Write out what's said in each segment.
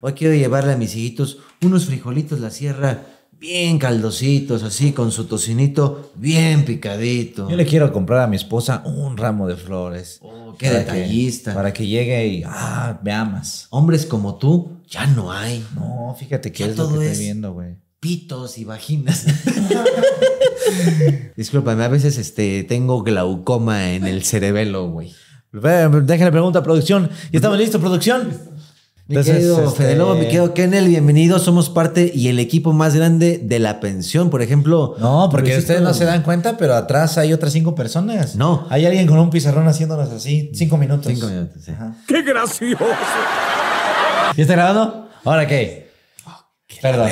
Hoy quiero llevarle a mis hijitos unos frijolitos la sierra bien caldositos, así con su tocinito bien picadito. Yo le quiero comprar a mi esposa un ramo de flores. Oh, qué detallista. para que llegue y, ah, me amas. Hombres como tú ya no hay. No, fíjate que es lo que estoy viendo, güey. Pitos y vaginas. Discúlpame, a veces este, tengo glaucoma en el cerebelo, güey. Déjale pregunta producción. ¿Ya estamos listos, producción? Mi Entonces, querido este, Fede Lobo, mi querido Kennel, bienvenido Somos parte y el equipo más grande de la pensión, por ejemplo. No, porque ustedes no se dan cuenta, pero atrás hay otras cinco personas. No. Hay alguien con un pizarrón haciéndonos así. Cinco minutos. Cinco minutos, sí. ¡Qué gracioso! ¿Ya está grabando? ¿Ahora qué? Oh, Perdón.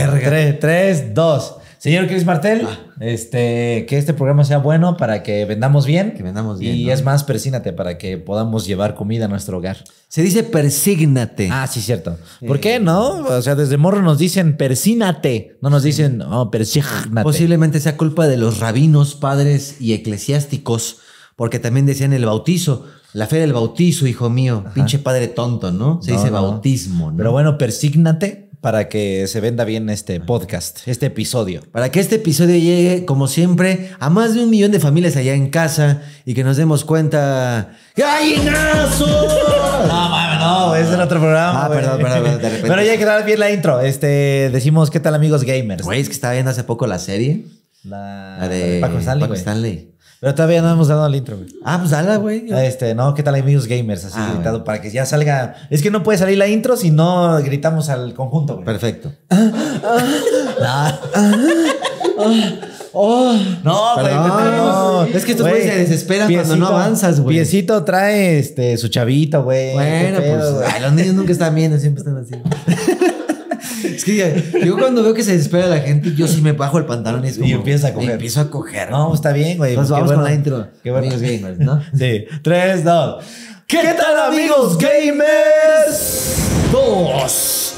tres, dos. Señor Chris Martel, ah. este, que este programa sea bueno para que vendamos bien. Que vendamos bien. Y es más, persínate para que podamos llevar comida a nuestro hogar. Se dice persígnate. Ah, sí, cierto. ¿Por qué no? O sea, desde morro nos dicen persínate, no nos dicen no persígnate. Posiblemente sea culpa de los rabinos, padres y eclesiásticos, porque también decían el bautizo. La fe del bautizo, hijo mío. Pinche padre tonto, ¿no? Se dice bautismo, Pero bueno, persígnate para que se venda bien este podcast, este episodio. Para que este episodio llegue, como siempre, a más de un millón de familias allá en casa y que nos demos cuenta. ¡Gallinazo! no, no, es el otro programa. Ah, perdón, perdón, Pero ya hay que dar bien la intro. Este, decimos, ¿qué tal, amigos gamers? Güey, es que estaba viendo hace poco la serie. La, la de Paco Stanley. Paco Stanley. Pero todavía no hemos dado la intro, güey. Ah, pues dale, güey. Este, no, ¿qué tal amigos gamers? Así ah, gritado para que ya salga. Es que no puede salir la intro si no gritamos al conjunto, güey. Perfecto. Ah, ah, no, güey. No. Es que estos güeyes se desesperan cuando no avanzas, güey. Piecito trae este, su chavito, güey. Bueno, pues. los niños nunca están viendo, siempre están así. es que yo cuando veo que se desespera la gente, yo sí me bajo el pantalón y es como, a coger. Empiezo a coger. No, está bien, güey. vamos con la intro. Qué bueno. Amigos gamers, ¿no? Sí. Tres, dos. ¿Qué, tal, amigos gamers? Dos.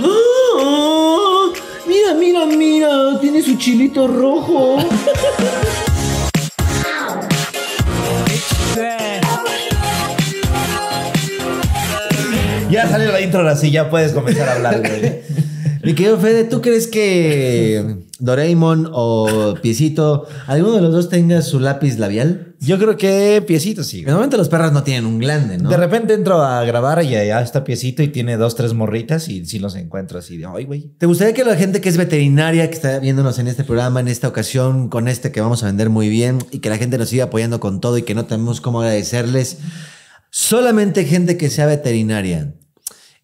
Ah, mira, mira, mira. Tiene su chilito rojo. Ya sale la intro así, ya puedes comenzar a hablar, güey. Mi querido Fede, ¿tú crees que Doraemon o Piecito, alguno de los dos tenga su lápiz labial? Yo creo que Piecito sí. Normalmente los perros no tienen un glande, ¿no? De repente entro a grabar y ya está Piecito y tiene dos, tres morritas y si los encuentro así de, hoy, güey. ¿Te gustaría que la gente que es veterinaria, que está viéndonos en este programa, en esta ocasión, con este que vamos a vender muy bien y que la gente nos siga apoyando con todo y que no tenemos cómo agradecerles? Solamente gente que sea veterinaria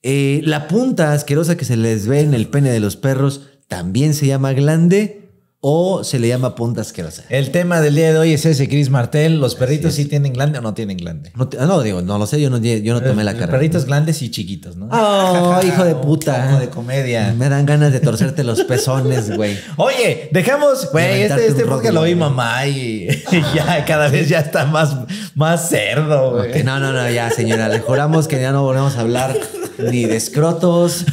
eh, la punta asquerosa que se les ve en el pene de los perros también se llama glande o se le llama punta asquerosa. El tema del día de hoy es ese, Chris Martel. ¿Los perritos sí tienen glande o no tienen glande? Ah, no, digo, no lo sé, yo no, yo no tomé la eh, cara. Perritos grandes y chiquitos, ¿no? ¡Oh, hijo de puta! Hijo de comedia. Me dan ganas de torcerte los pezones, güey. Oye, dejamos, güey, este, este podcast lo vi mamá y, ya cada vez ya está más, más cerdo, güey. no, no, no, ya, señora, le juramos que ya no volvemos a hablar ni de escrotos,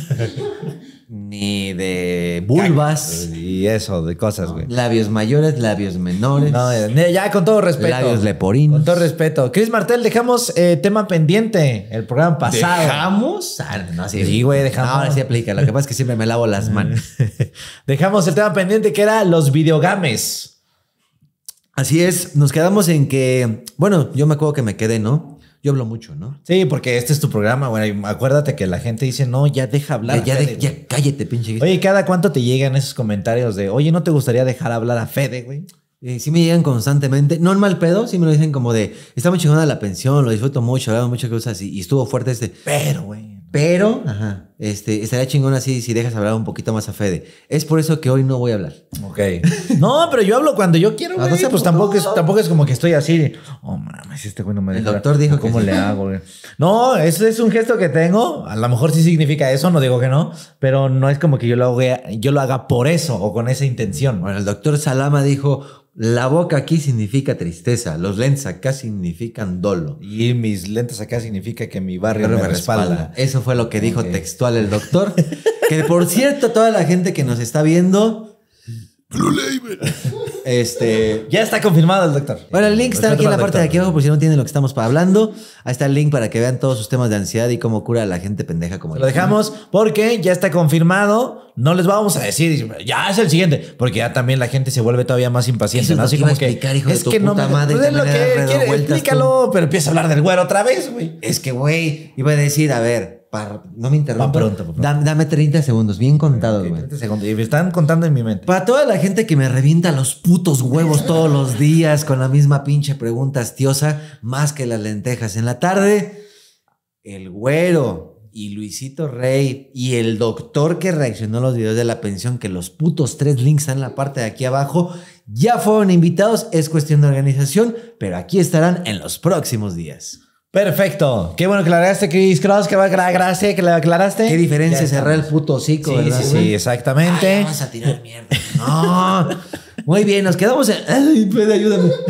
ni de vulvas. Y eso, de cosas, güey. Labios mayores, labios menores. No, ya con todo respeto. Labios leporinos. Con todo respeto. Chris Martel, dejamos eh, tema pendiente el programa pasado. ¿Dejamos? Ah, sí, güey, dejamos. ahora sí aplica. Lo que pasa es que siempre me lavo las manos. dejamos el tema pendiente que era los videogames. Así es, nos quedamos en que, bueno, yo me acuerdo que me quedé, ¿no? Yo hablo mucho, ¿no? Sí, porque este es tu programa, güey. Acuérdate que la gente dice, no, ya deja hablar. Ya, de, ya cállate, pinche. Oye, ¿cada cuánto te llegan esos comentarios de, oye, ¿no te gustaría dejar hablar a Fede, güey? Eh, sí me llegan constantemente, no en mal pedo, sí me lo dicen como de, está muy chingona la pensión, lo disfruto mucho, hablamos muchas cosas así y estuvo fuerte este, pero, güey pero, este, estaría chingón así si dejas hablar un poquito más a Fede. Es por eso que hoy no voy a hablar. Ok. No, pero yo hablo cuando yo quiero, ah, güey. No, pues tampoco es, tampoco es como que estoy así oh, mames, este güey no me deja. El doctor dijo ¿Cómo le hago, No, eso es un gesto que tengo. A lo mejor sí significa eso, no digo que no, pero no es como que yo lo haga, yo lo haga por eso o con esa intención. Bueno, el doctor Salama dijo, la boca aquí significa tristeza, los lentes acá significan dolo. Y mis lentes acá significa que mi barrio, me, respalda. Eso fue lo que dijo textual el doctor. que por cierto, toda la gente que nos está viendo, este, ya está confirmado el doctor. Bueno, el link está aquí en la parte de aquí abajo por si no entienden lo que estamos hablando. Ahí está el link para que vean todos sus temas de ansiedad y cómo cura a la gente pendeja como Lo dejamos porque ya está confirmado. No les vamos a decir, ya es el siguiente, porque ya también la gente se vuelve todavía más impaciente. ¿no? Así como explicar, que, es que no me, madre, pues, lo que explícalo, pero empieza a hablar del güero otra vez, güey. Es que, güey, iba a decir, a ver, no me interrumpa. pronto, Dame, 30 segundos, bien contado. güey. segundos. Y me están contando en mi mente. Para toda la gente que me revienta los putos huevos todos los días con la misma pinche pregunta hastiosa, más que las lentejas. En la tarde, el güero y Luisito Rey y el doctor que reaccionó a los videos de la pensión, que los putos tres links están en la parte de aquí abajo, ya fueron invitados. Es cuestión de organización, pero aquí estarán en los próximos días. Perfecto. Qué bueno que aclaraste, Chris Cross. Qué bueno que lo que aclaraste. Qué diferencia cerrar el puto hocico, sí, ¿verdad? Sí, sí, exactamente. No, vamos a tirar mierda. No. Muy bien, nos quedamos en. Ay, pues, ayúdame.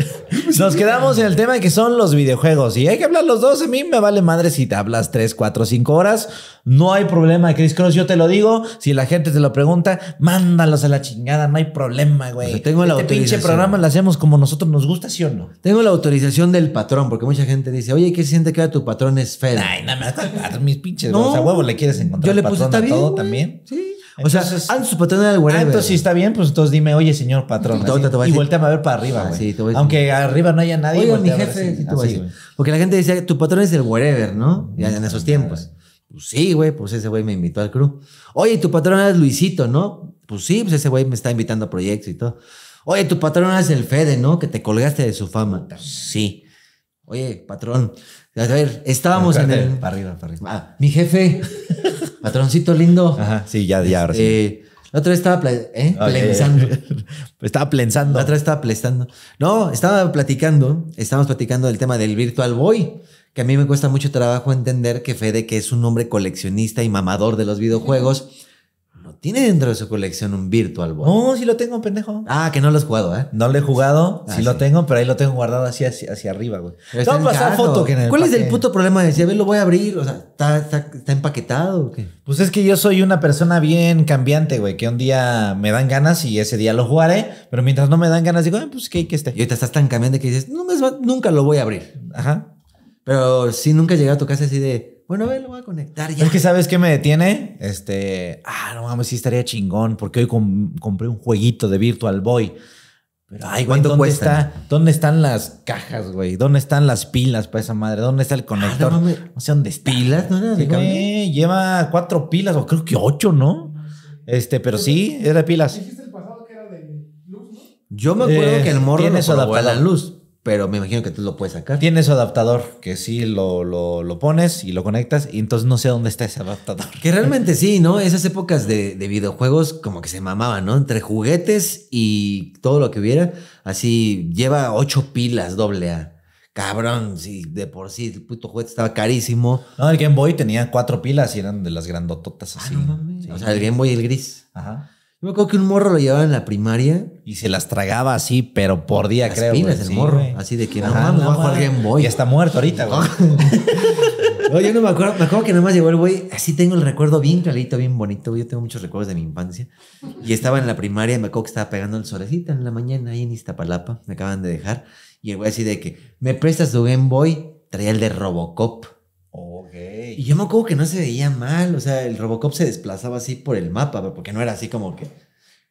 Nos quedamos en el tema que son los videojuegos. Y hay que hablar los dos. A mí me vale madre si te hablas 3, 4, cinco horas. No hay problema, Chris Cross. Yo te lo digo. Si la gente te lo pregunta, mándalos a la chingada. No hay problema, güey. tengo la este autorización. pinche programa lo hacemos como nosotros nos gusta, ¿sí o no? Tengo la autorización del patrón, porque mucha gente dice, oye, ¿qué siente que tu patrón es Fed? Ay, no me mis pinches, no. O sea, huevo, le quieres encontrar yo le puse, patrón todo también. Sí o sea, su patrón era el whatever. Ah, entonces si está bien, pues entonces dime, oye, señor patrón. y vuelve a ver para arriba, ah, güey. Aunque arriba no haya nadie. Oye, mi jefe, Porque la gente decía, tu patrón es el wherever, ¿no? Ya en esos tiempos. Pues sí, güey, pues ese güey me invitó al crew. Oye, tu patrón es Luisito, ¿no? Pues sí, pues ese güey me está invitando a proyectos y todo. Oye, tu patrón es el Fede, ¿no? Que te colgaste de su fama. sí. Oye, patrón. A ver, estábamos en el. Para arriba, para arriba. Ah, mi jefe. Patroncito lindo. Ajá, sí, ya, ya, ahora sí. Este, la otra vez estaba ¿eh? ah, plensando. estaba plensando. La otra vez estaba plensando. No, estaba platicando, estábamos platicando del tema del Virtual Boy, que a mí me cuesta mucho trabajo entender que Fede, que es un hombre coleccionista y mamador de los videojuegos, tiene dentro de su colección un Virtual Boy. No, sí lo tengo, pendejo. Ah, que no lo has jugado, ¿eh? No lo he jugado, ah, sí, lo tengo, pero ahí lo tengo guardado así hacia, arriba, güey. foto. ¿Cuál es el puto problema de decir, a ver, lo voy a abrir? O sea, ¿está, empaquetado o qué? Pues es que yo soy una persona bien cambiante, güey, que un día me dan ganas y ese día lo jugaré, pero mientras no me dan ganas digo, eh, pues que, que esté. Y ahorita estás tan cambiante que dices, nunca lo voy a abrir. Ajá. Pero sí, nunca llegué a tu casa así de bueno, a ver, lo voy a conectar ya. Es que, ¿sabes qué me detiene? Este, ah, no mames, sí estaría chingón, porque hoy compré un jueguito de Virtual Boy. Pero, ay, güey, ¿dónde, ¿dónde están las cajas, güey? ¿Dónde están las pilas para esa madre? ¿Dónde está el ah, conector? no, sé dónde ¿Pilas? No, no, lleva cuatro pilas, o creo que ocho, ¿no? Este, pero sí, era de pilas. Yo me acuerdo eh, que el morro tiene la luz pero me imagino que tú lo puedes sacar. Tiene su adaptador, que sí lo, lo, pones y lo conectas, y entonces no sé dónde está ese adaptador. Que realmente sí, ¿no? Esas épocas de, videojuegos como que se mamaban, ¿no? Entre juguetes y todo lo que hubiera, así lleva ocho pilas doble A. Cabrón, sí, de por sí, el puto juguete estaba carísimo. No, el Game Boy tenía cuatro pilas y eran de las grandototas ah, así. O sea, el Game Boy y el gris. Ajá me acuerdo que un morro lo llevaba en la primaria. Y se las tragaba así, pero por día, creo. creo. es el morro. Así de que no mames, no, Game Boy. Y está muerto ahorita, güey. no, yo no me acuerdo. Me acuerdo que nada más llegó el güey. Así tengo el recuerdo bien clarito, bien bonito. Yo tengo muchos recuerdos de mi infancia. Y estaba en la primaria me acuerdo que estaba pegando el solecito en la mañana ahí en Iztapalapa. Me acaban de dejar. Y el güey así de que, ¿me prestas tu Game Boy? Traía el de Robocop. Y yo me acuerdo que no se veía mal, o sea, el Robocop se desplazaba así por el mapa, porque no era así como que,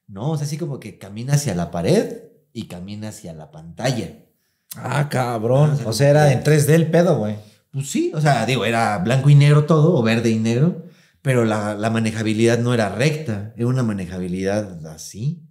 no, o sea, así como que camina hacia la pared y camina hacia la pantalla. Ah, cabrón. Ah, o sea, era en 3D el pedo, güey. Pues sí, o sea, digo, era blanco y negro todo, o verde y negro, pero la, la manejabilidad no era recta, era una manejabilidad así.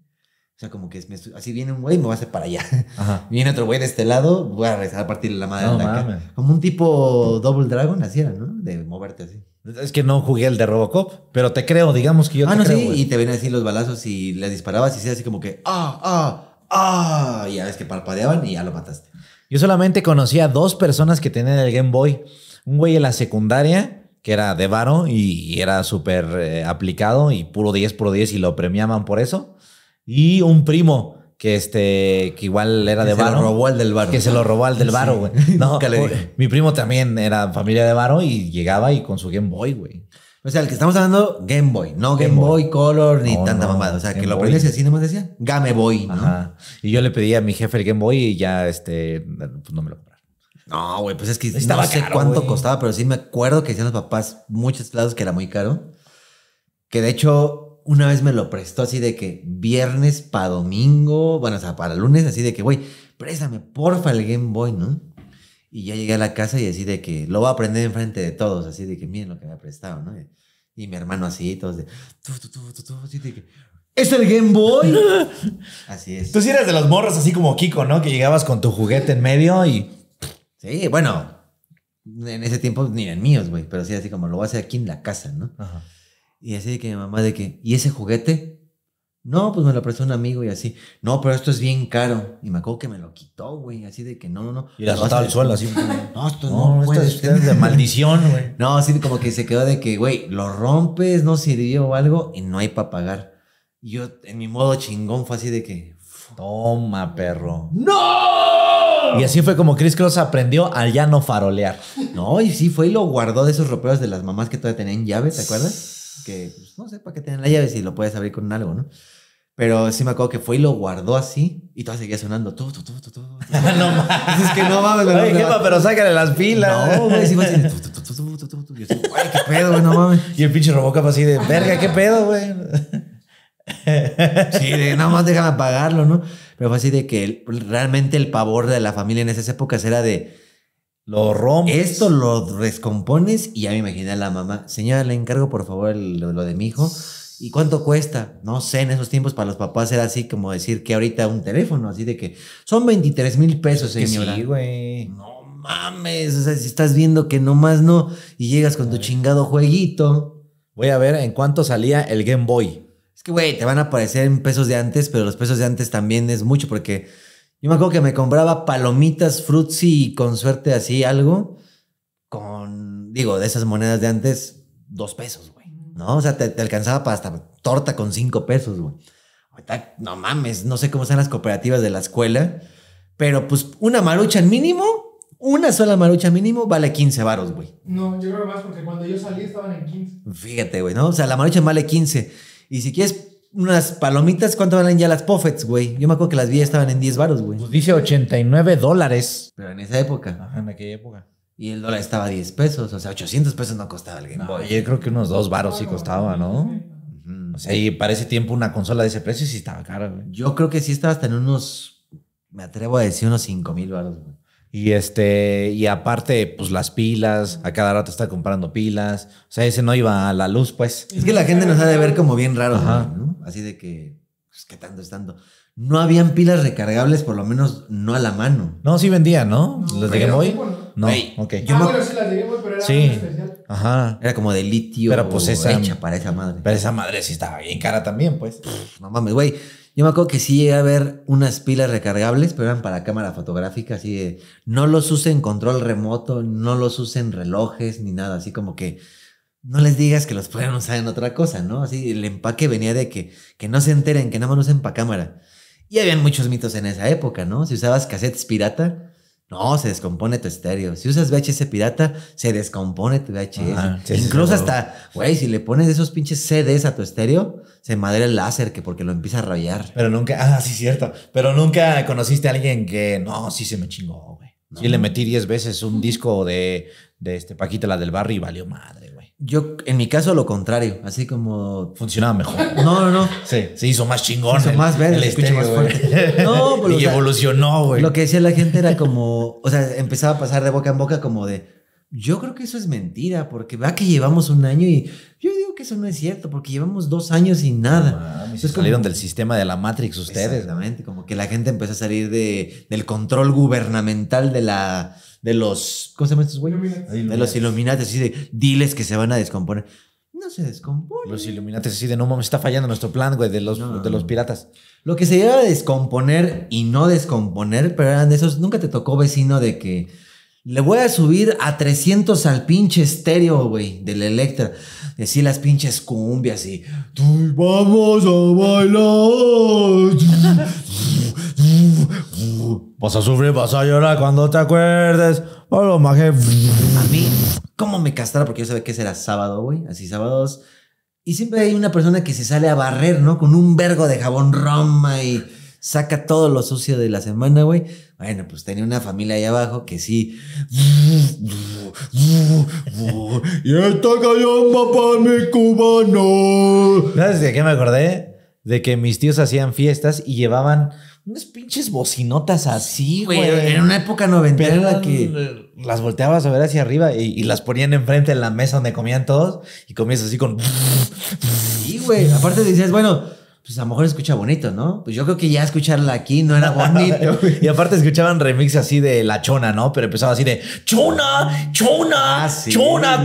O sea, como que así viene un güey y me va a hacer para allá. Viene otro güey de este lado, voy a regresar a partirle la madre Como un tipo Double Dragon, así era, ¿no? De moverte así. Es que no jugué el de Robocop, pero te creo, digamos que yo ah, te no, creo, y te venían así los balazos y le disparabas y hacías así como que ah, ah, ah, y ya ves que parpadeaban y ya lo mataste. Yo solamente conocía a dos personas que tenían el Game Boy. Un güey en la secundaria, que era de varo y era súper eh, aplicado y puro 10, por 10 y lo premiaban por eso. Y un primo que este que igual era de barro Se lo robó al del barro. Que se lo robó al del barro, güey. No, mi primo también era familia de barro y llegaba y con su Game Boy, güey. O sea, el que estamos hablando, Game Boy, no Game, Boy. Color ni tanta mamada. O sea, que lo aprendes así nomás decía Game Boy. Y yo le pedí a mi jefe el Game Boy y ya este, pues no me lo compraron. No, güey, pues es que Estaba no sé cuánto costaba, pero sí me acuerdo que decían los papás muchos lados que era muy caro. Que de hecho una vez me lo prestó así de que viernes para domingo, bueno, o sea, para lunes, así de que, güey, préstame porfa el Game Boy, ¿no? Y ya llegué a la casa y así de que lo voy a aprender enfrente de todos, así de que miren lo que me ha prestado, ¿no? Y mi hermano así, todos de, tú, tú, tú, así de que, ¿Es el Game Boy? así es. Tú sí eras de los morros así como Kiko, ¿no? Que llegabas con tu juguete en medio y. Sí, bueno. En ese tiempo ni en míos, güey. Pero sí, así como lo voy a hacer aquí en la casa, ¿no? Ajá. Y así de que mi mamá de que, ¿y ese juguete? No, pues me lo prestó un amigo y así. No, pero esto es bien caro. Y me acuerdo que me lo quitó, güey. Así de que no, no, no. Y la azotaba al suelo así. no, esto no, esto es de maldición, güey. No, así como que se quedó de que, güey, lo rompes, no sirvió o algo y no hay para pagar. Y yo, en mi modo chingón, fue así de que... Toma, perro. ¡No! Y así fue como Chris Cross aprendió a ya no farolear. No, y sí fue y lo guardó de esos roperos de las mamás que todavía tenían llave, ¿te acuerdas? que no sé para qué tienen la llave si lo puedes abrir con algo, ¿no? Pero sí me acuerdo que fue y lo guardó así y todavía seguía sonando. Todo, todo, no mames. Es que no mames. pero sácale las pilas. No, güey. Sí, Y qué pedo, güey, no mames. Y el pinche fue así de, verga, qué pedo, güey. sí, de nada más déjame apagarlo, ¿no? Pero fue así de que realmente el pavor de la familia en esas épocas era de lo rompes. Esto lo descompones y ya me imaginé a la mamá. Señora, le encargo por favor lo, de mi hijo. ¿Y cuánto cuesta? No sé, en esos tiempos para los papás era así como decir que ahorita un teléfono, así de que son 23 mil pesos, señora. güey. No mames, o sea, si estás viendo que nomás no y llegas con tu chingado jueguito. Voy a ver en cuánto salía el Game Boy. Es que, güey, te van a aparecer en pesos de antes, pero los pesos de antes también es mucho porque yo me acuerdo que me compraba palomitas, frutzi y con suerte así algo con, digo, de esas monedas de antes, dos pesos, güey. ¿No? O sea, te, alcanzaba para hasta torta con cinco pesos, güey. no mames, no sé cómo están las cooperativas de la escuela, pero pues una marucha mínimo, una sola marucha mínimo vale 15 varos, güey. No, yo creo más porque cuando yo salí estaban en 15. Fíjate, güey, ¿no? O sea, la marucha vale 15. Y si quieres unas palomitas, ¿cuánto valen ya las Puffets, güey? Yo me acuerdo que las vi estaban en 10 baros, güey. Pues dice 89 dólares. Pero en esa época. Ajá, en aquella época. Y el dólar estaba a 10 pesos, o sea, 800 pesos no costaba alguien. Yo creo que unos 2 baros sí costaba, ¿no? O sea, y para ese tiempo una consola de ese precio sí estaba cara, güey. Yo creo que sí estaba hasta en unos, me atrevo a decir, unos 5 mil baros, güey. Y este, y aparte, pues las pilas, a cada rato está comprando pilas. O sea, ese no iba a la luz, pues. Es que la gente nos ha de ver como bien raro, ¿no? Así de que, pues, ¿qué tanto es No habían pilas recargables, por lo menos no a la mano. No, sí vendían, ¿no? ¿Las de Game No, ok. Yo no... Ah, bueno, sí las pero era sí. Ajá. Era como de litio. Pero pues esa. para esa madre. Pero esa madre sí estaba bien cara también, pues. no mames, güey. Yo me acuerdo que sí llegué a ver unas pilas recargables, pero eran para cámara fotográfica, así de no los usen control remoto, no los usen relojes ni nada, así como que no les digas que los pueden usar en otra cosa, ¿no? Así el empaque venía de que, que no se enteren, que nada más usen para cámara. Y habían muchos mitos en esa época, ¿no? Si usabas cassettes pirata, no, se descompone tu estéreo. Si usas VHS pirata, se descompone tu VHS. Incluso hasta, güey, si le pones esos pinches CDs a tu estéreo, se madre el láser que porque lo empieza a rayar. Pero nunca, ah, sí, cierto. Pero nunca conociste a alguien que, no, sí se me chingó, güey. Si le metí 10 veces un disco de, de este Paquita, la del barrio, y valió madre, yo, en mi caso, lo contrario, así como... Funcionaba mejor. No, no, no. Sí, se hizo más chingón. Se hizo más verde, más fuerte. No, pues, Y evolucionó, güey. Lo que decía la gente era como... O sea, empezaba a pasar de boca en boca como de... Yo creo que eso es mentira, porque va que llevamos un año y... Yo digo que eso no es cierto, porque llevamos dos años sin nada. Ah, salieron del sistema de la Matrix ustedes. Exactamente, como que la gente empezó a salir de, del control gubernamental de la de los. ¿Cómo se estos De los iluminates. así de diles que se van a descomponer. No se descompone. Los iluminates. así de no mames, está fallando nuestro plan, güey, de los, de los piratas. Lo que se lleva a descomponer y no descomponer, pero eran de esos. Nunca te tocó, vecino, de que. Le voy a subir a 300 al pinche estéreo, güey, del Electra. Decir las pinches cumbias y... Vamos a bailar. Vas a sufrir, vas a llorar cuando te acuerdes. O A mí, ¿cómo me castra Porque yo sabía que ese era sábado, güey. Así sábados. Y siempre hay una persona que se sale a barrer, ¿no? Con un vergo de jabón roma y saca todo lo sucio de la semana, güey. Bueno, pues tenía una familia ahí abajo que sí. y está cayendo para mi cubano. ¿Sabes de qué me acordé? De que mis tíos hacían fiestas y llevaban unas pinches bocinotas así, güey. En una época noventera que eh, las volteabas a ver hacia arriba y, y, las ponían enfrente en la mesa donde comían todos y comías así con. Sí, güey. Aparte decías, bueno pues a lo mejor escucha bonito, ¿no? Pues yo creo que ya escucharla aquí no era bonito. y aparte escuchaban remix así de la chona, ¿no? Pero empezaba así de chona, chona, chona,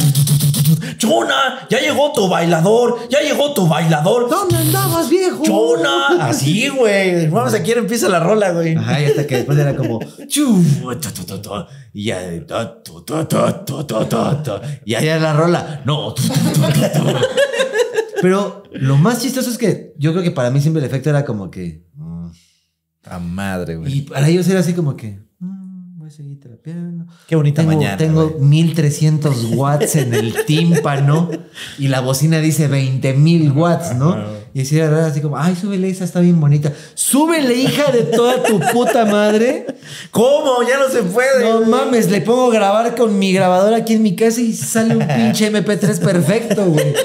chona, ya llegó tu bailador, ya llegó tu bailador. ¿Dónde andabas, viejo? Chona, así, güey. Vamos, a aquí empieza la rola, güey. Ajá, y hasta que después era como y ya, y ya, la rola. No. Pero lo más chistoso es que yo creo que para mí siempre el efecto era como que. a madre, güey. Y para ellos era así como que. Mm, voy a seguir trapeando Qué bonita tengo, Tengo 1300 watts en el tímpano y la bocina dice mil watts, ¿no? Y así era así como, ay, súbele, esa está bien bonita. Súbele, hija de toda tu puta madre. ¿Cómo? Ya no se puede. No mames, le pongo a grabar con mi grabador aquí en mi casa y sale un pinche MP3 perfecto, güey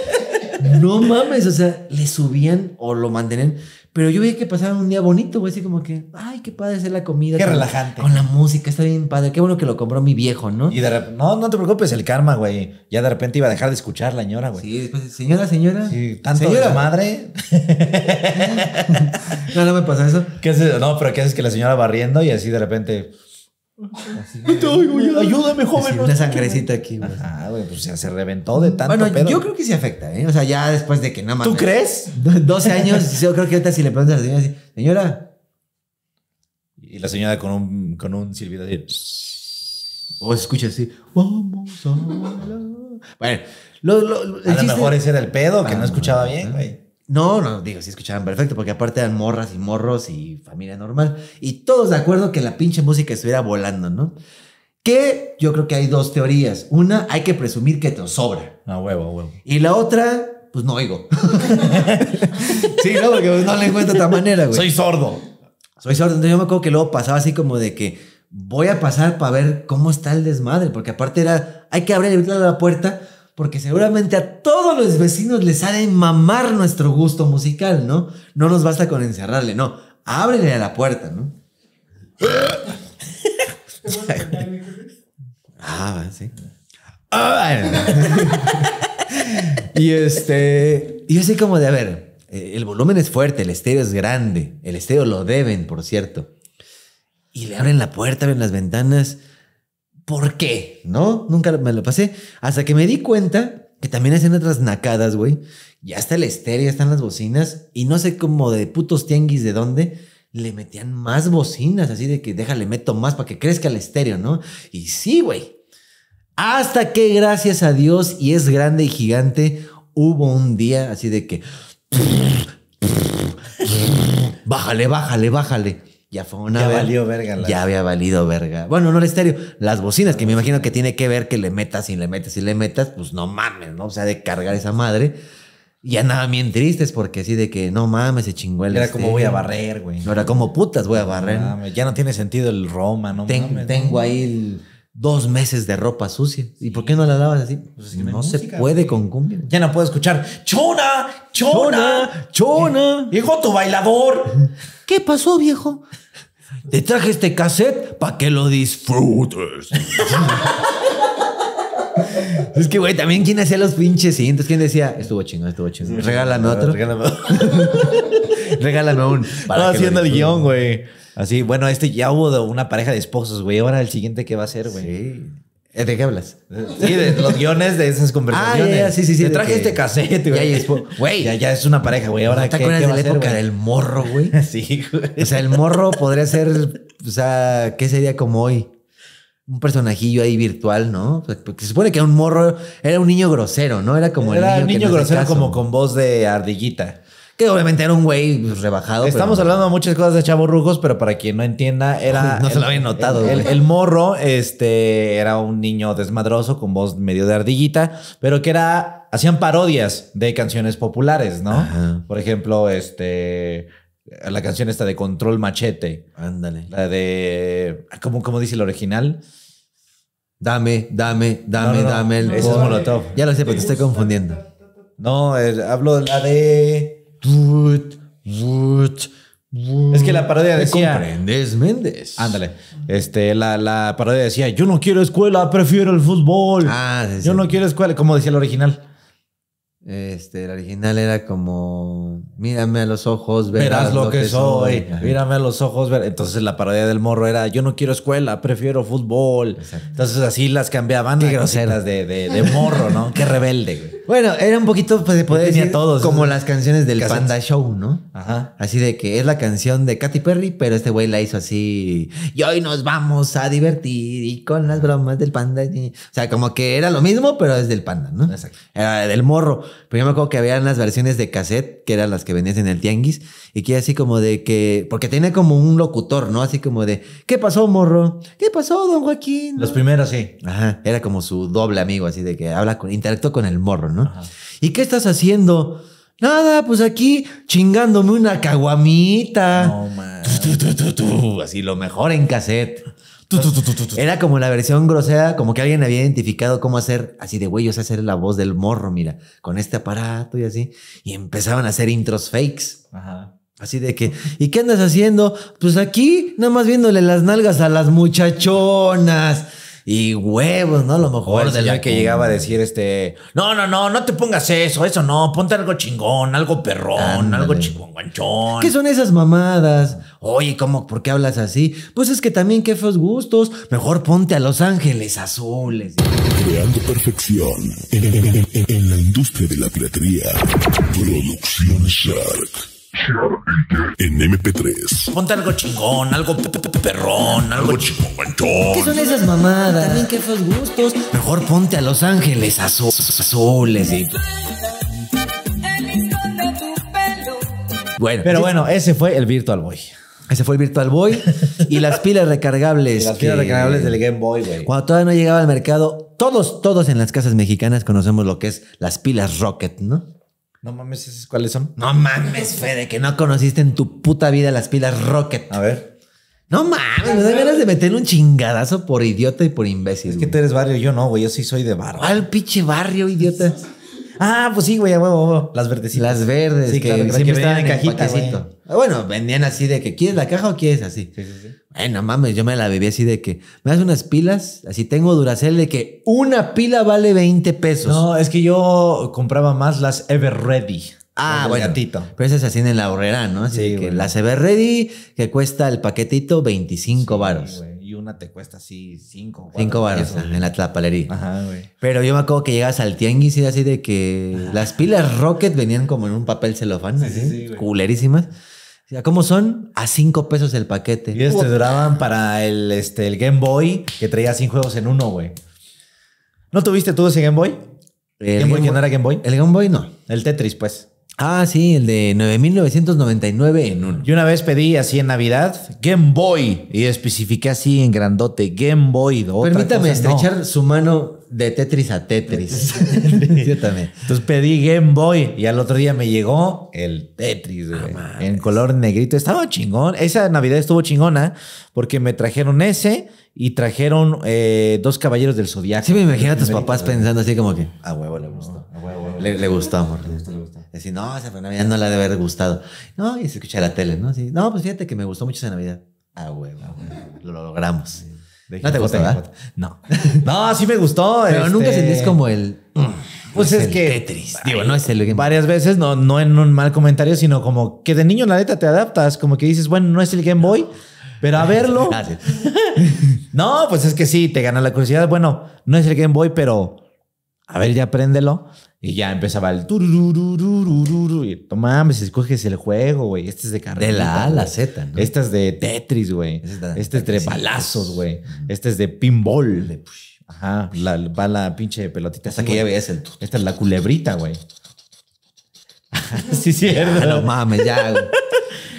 no mames, o sea, le subían o lo mantenían. Pero yo veía que pasaban un día bonito, güey, así como que, ay, qué padre hacer la comida. Qué relajante. Con la música, está bien padre. Qué bueno que lo compró mi viejo, ¿no? Y de repente, no, no te preocupes, el karma, güey. Ya de repente iba a dejar de escuchar la señora, güey. Sí, después, señora, señora. Sí, tanto señora madre. no, no me pasa eso. ¿Qué haces? No, pero ¿qué haces que la señora va riendo y así de repente ayúdame, joven. joven. Una sangrecita aquí. Ah, güey, pues se reventó de tanto Bueno, pedo. yo creo que sí afecta, ¿eh? O sea, ya después de que nada más. ¿Tú crees? 12 años, yo creo que ahorita si le preguntas a la señora, señora. Y la señora con un, con un silbido O escucha así, vamos a hablar. Bueno, lo, lo, a lo mejor ese era el pedo, que no ah, escuchaba bien, güey. No, no, digo, sí escuchaban perfecto, porque aparte eran morras y morros y familia normal. Y todos de acuerdo que la pinche música estuviera volando, ¿no? Que yo creo que hay dos teorías. Una, hay que presumir que te sobra. A huevo, a huevo. Y la otra, pues no oigo. sí, no, porque pues, no le encuentro de otra manera, güey. Soy sordo. Soy sordo. Entonces yo me acuerdo que luego pasaba así como de que voy a pasar para ver cómo está el desmadre, porque aparte era, hay que abrir la puerta porque seguramente a todos los vecinos les ha de mamar nuestro gusto musical, ¿no? No nos basta con encerrarle, no. Ábrele a la puerta, ¿no? ah, sí. y este, yo así como de, a ver, eh, el volumen es fuerte, el estéreo es grande, el estéreo lo deben, por cierto. Y le abren la puerta, abren las ventanas. ¿por qué? ¿No? Nunca me lo pasé. Hasta que me di cuenta que también hacen otras nacadas, güey. Ya está el estéreo, están las bocinas. Y no sé cómo de putos tianguis de dónde le metían más bocinas, así de que déjale, meto más para que crezca el estéreo, ¿no? Y sí, güey. Hasta que gracias a Dios, y es grande y gigante, hubo un día así de que... bájale, bájale, bájale ya fue una. valió verga. Ya había valido verga. Bueno, no el estéreo, las bocinas, que me imagino que tiene que ver que le metas y le metas y le metas, pues no mames, ¿no? O sea, de cargar esa madre. Ya nada bien tristes porque así de que no mames, ese chingó Era como voy a barrer, güey. No era como putas voy a barrer. ya no tiene sentido el Roma, no mames. Tengo ahí dos meses de ropa sucia. ¿Y por qué no la lavas así? Pues no se puede con cumbia. Ya no puedo escuchar. ¡Chona! ¡Chona! ¡Chona! Eh, ¡Hijo, tu bailador! ¿Qué pasó, viejo? Te traje este cassette para que lo disfrutes. es que, güey, también quién hacía los pinches siguientes. entonces quién decía, estuvo chingón, estuvo chingón. Regálame otro. regálame regálame aún. un... haciendo el guión, güey. Así, bueno, este ya hubo una pareja de esposos, güey. Ahora el siguiente que va a ser, güey. Sí. Eh, ¿De qué hablas? Sí, de los guiones de esas conversaciones. Ah, sí, sí, sí. Te traje este cassette, güey. Güey. Ya, ya, es una pareja, güey. Ahora, que ¿te acuerdas de la época del morro, güey? sí, güey. O sea, el morro podría ser, o sea, ¿qué sería como hoy? Un personajillo ahí virtual, ¿no? Porque se supone que un morro era un niño grosero, ¿no? Era como el niño. Era un niño grosero como con voz de ardillita que obviamente era un güey pues, rebajado. Estamos hablando de muchas cosas de Chavo Rujos, pero para quien no entienda, era. no se lo había notado. El, morro, este, era un niño desmadroso con voz medio de ardillita, pero que era. Hacían parodias de canciones populares, ¿no? Por ejemplo, este. La canción esta de Control Machete. Ándale. La de. ¿Cómo, dice el original? Dame, dame, dame, dame. el... ese es Molotov. Ya lo sé, pero te estoy confundiendo. No, hablo de la de. Es que la parodia decía. Comprendes, Méndez. Ándale. Este, la, la parodia decía: Yo no quiero escuela, prefiero el fútbol. Ah, Yo no quiero escuela, como decía el original. Este, el original era como, mírame a los ojos, verás, lo, que, soy, mírame a los ojos, ver... entonces la parodia del morro era, yo no quiero escuela, prefiero fútbol. Entonces así las cambiaban Qué groseras de, de, morro, ¿no? Qué rebelde, Bueno, era un poquito pues, de poder todos, como las canciones del Panda Show, ¿no? Ajá. Así de que es la canción de Katy Perry, pero este güey la hizo así, y hoy nos vamos a divertir y con las bromas del panda. O sea, como que era lo mismo, pero es del panda, ¿no? Exacto. Era del morro. Pero yo me acuerdo que había las versiones de cassette, que eran las que venías en el tianguis, y que así como de que. Porque tenía como un locutor, ¿no? Así como de. ¿Qué pasó, morro? ¿Qué pasó, don Joaquín? Los primeros, sí. Ajá. Era como su doble amigo, así de que habla con, interactúa con el morro, ¿no? ¿Y qué estás haciendo? Nada, pues aquí chingándome una caguamita. No, man. Así lo mejor en cassette. Era como la versión grosera, como que alguien había identificado cómo hacer, así de güey, o sea hacer la voz del morro, mira, con este aparato y así. Y empezaban a hacer intros fakes. Así de que, ¿y qué andas haciendo? Pues aquí, nada más viéndole las nalgas a las muchachonas. Y huevos, ¿no? A lo mejor. que llegaba a decir, este, no, no, no, no te pongas eso, eso no, ponte algo chingón, algo perrón, algo chingón, guanchón. ¿Qué son esas mamadas? Oye, ¿cómo? ¿Por qué hablas así? Pues es que también qué feos gustos. Mejor ponte a Los Ángeles Azules. Creando perfección en, la industria de la piratería. Producción Shark. En MP3. Ponte algo chingón, algo perrón, algo chingón. ¿Qué son esas mamadas? También que gustos. Mejor ponte a Los Ángeles azules Bueno, pero bueno, ese fue el Virtual Boy. Ese fue el Virtual Boy y las pilas recargables. las pilas recargables del Game Boy, güey. Cuando todavía no llegaba al mercado, todos, todos en las casas mexicanas conocemos lo que es las pilas Rocket, ¿no? No mames, cuáles son? No mames, Fede, que no conociste en tu puta vida las pilas Rocket. A ver. No mames, me da ganas de meter un chingadazo por idiota y por imbécil. Es que tú eres barrio, yo no, güey. Yo sí soy de barrio. ¿Cuál pinche barrio, idiota? Ah, pues sí, güey, huevo, Las verdecitas. Las verdes, que, siempre estaban en cajita, Bueno, vendían así de que, ¿quieres la caja o quieres así? Sí, sí, sí. Bueno, mames, yo me la bebí así de que, me das unas pilas, así tengo duracel de que una pila vale 20 pesos. No, es que yo compraba más las Ever Ready. Ah, bueno. Pero esas así en la horrera, ¿no? Así que las Ever Ready, que cuesta el paquetito 25 varos una te cuesta así cinco. Cinco baros en la tlapalería. Ajá, güey. Pero yo me acuerdo que llegas al tianguis y así de que las pilas Rocket venían como en un papel celofán, sí, culerísimas. ¿Cómo son? A cinco pesos el paquete. Y este duraban para el, este, el Game Boy que traía 100 juegos en uno, güey. ¿No tuviste tú ese Game Boy? ¿El Game, Boy, no era Game Boy? El Game Boy no. El Tetris, pues. Ah, sí, el de 9999 en uno. Yo una vez pedí así en Navidad Game Boy y especifiqué así en grandote Game Boy. Permítame estrechar su mano de Tetris a Tetris. Yo Entonces pedí Game Boy y al otro día me llegó el Tetris ah, en color negrito. Estaba chingón. Esa Navidad estuvo chingona porque me trajeron ese y trajeron eh, dos caballeros del zodiaco. Sí, me imagino a tus papás pensando así como que a huevo le gustó. A le, gustó, amor. Le gustó, le gustó. Decir, no, esa fue Navidad no la debe haber gustado. No, y se escucha la tele, ¿no? sí no, pues fíjate que me gustó mucho esa Navidad. Ah, huevo, lo, logramos. ¿No te gustó, ah? No. no, sí me gustó. Pero nunca este, sentís como el... Pues es, que. Tetris. Digo, no es el Game Varias veces, no, no en un mal comentario, sino como que de niño, la neta, te adaptas. Como que dices, bueno, no es el Game Boy, pero a verlo. no, pues es que sí, te gana la curiosidad. Bueno, no es el Game Boy, pero a ver, ya apréndelo. Y ya empezaba el tururururururu. si escoges el juego, güey. Este es de carrera. De la A la Z, ¿no? Este de Tetris, güey. Este es de este balazos, güey. Este es de pinball. Ajá, la, va la pinche pelotita. Hasta que ya Esta es la culebrita, güey. sí, cierto.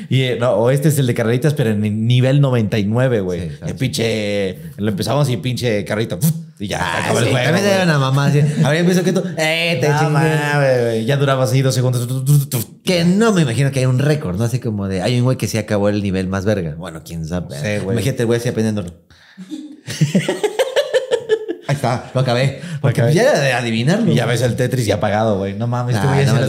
Y eh, no, o este es el de carreritas, pero en nivel 99, güey. el pinche. Lo empezamos y pinche carrito. Y ya, ah, acabó el juego. me era una mamá así. ver, empezado que tú. ¡Eh, te Ya duraba así dos segundos. Que no me imagino que hay un récord, ¿no? Así como de. Hay un güey que sí acabó el nivel más verga. Bueno, quién sabe. Sí, güey. Imagínate el güey así aprendiéndolo. Ahí está, lo acabé. Porque ya de adivinarlo. ya ves el Tetris y apagado, güey. No mames, tú este no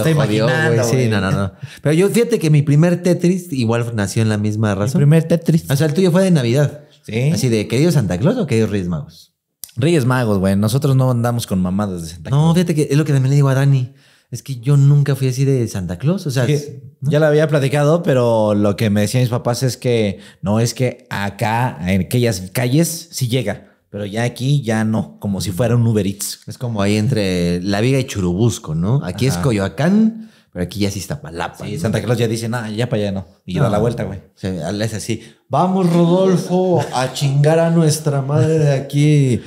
lo, Sí, no, no, no. Pero yo fíjate que mi primer Tetris igual nació en la misma razón. Mi primer Tetris. O sea, el tuyo fue de Navidad. Sí. Así de querido Santa Claus o querido Reyes Magos. Reyes Magos, güey. Nosotros no andamos con mamadas de Santa Claus. No, fíjate que es lo que también le digo a Dani. Es que yo nunca fui así de Santa Claus. O sea, ya lo había platicado, pero lo que me decían mis papás es que no, es que acá, en aquellas calles, sí llega. Pero ya aquí ya no, como si fuera un Uber Eats. Es como ahí entre La Viga y Churubusco, ¿no? Aquí es Coyoacán, pero aquí ya sí está Palapa. Sí, Santa Claus ya dice, nada, ya para allá no. Y da la vuelta, güey. es así. Vamos, Rodolfo, a chingar a nuestra madre de aquí.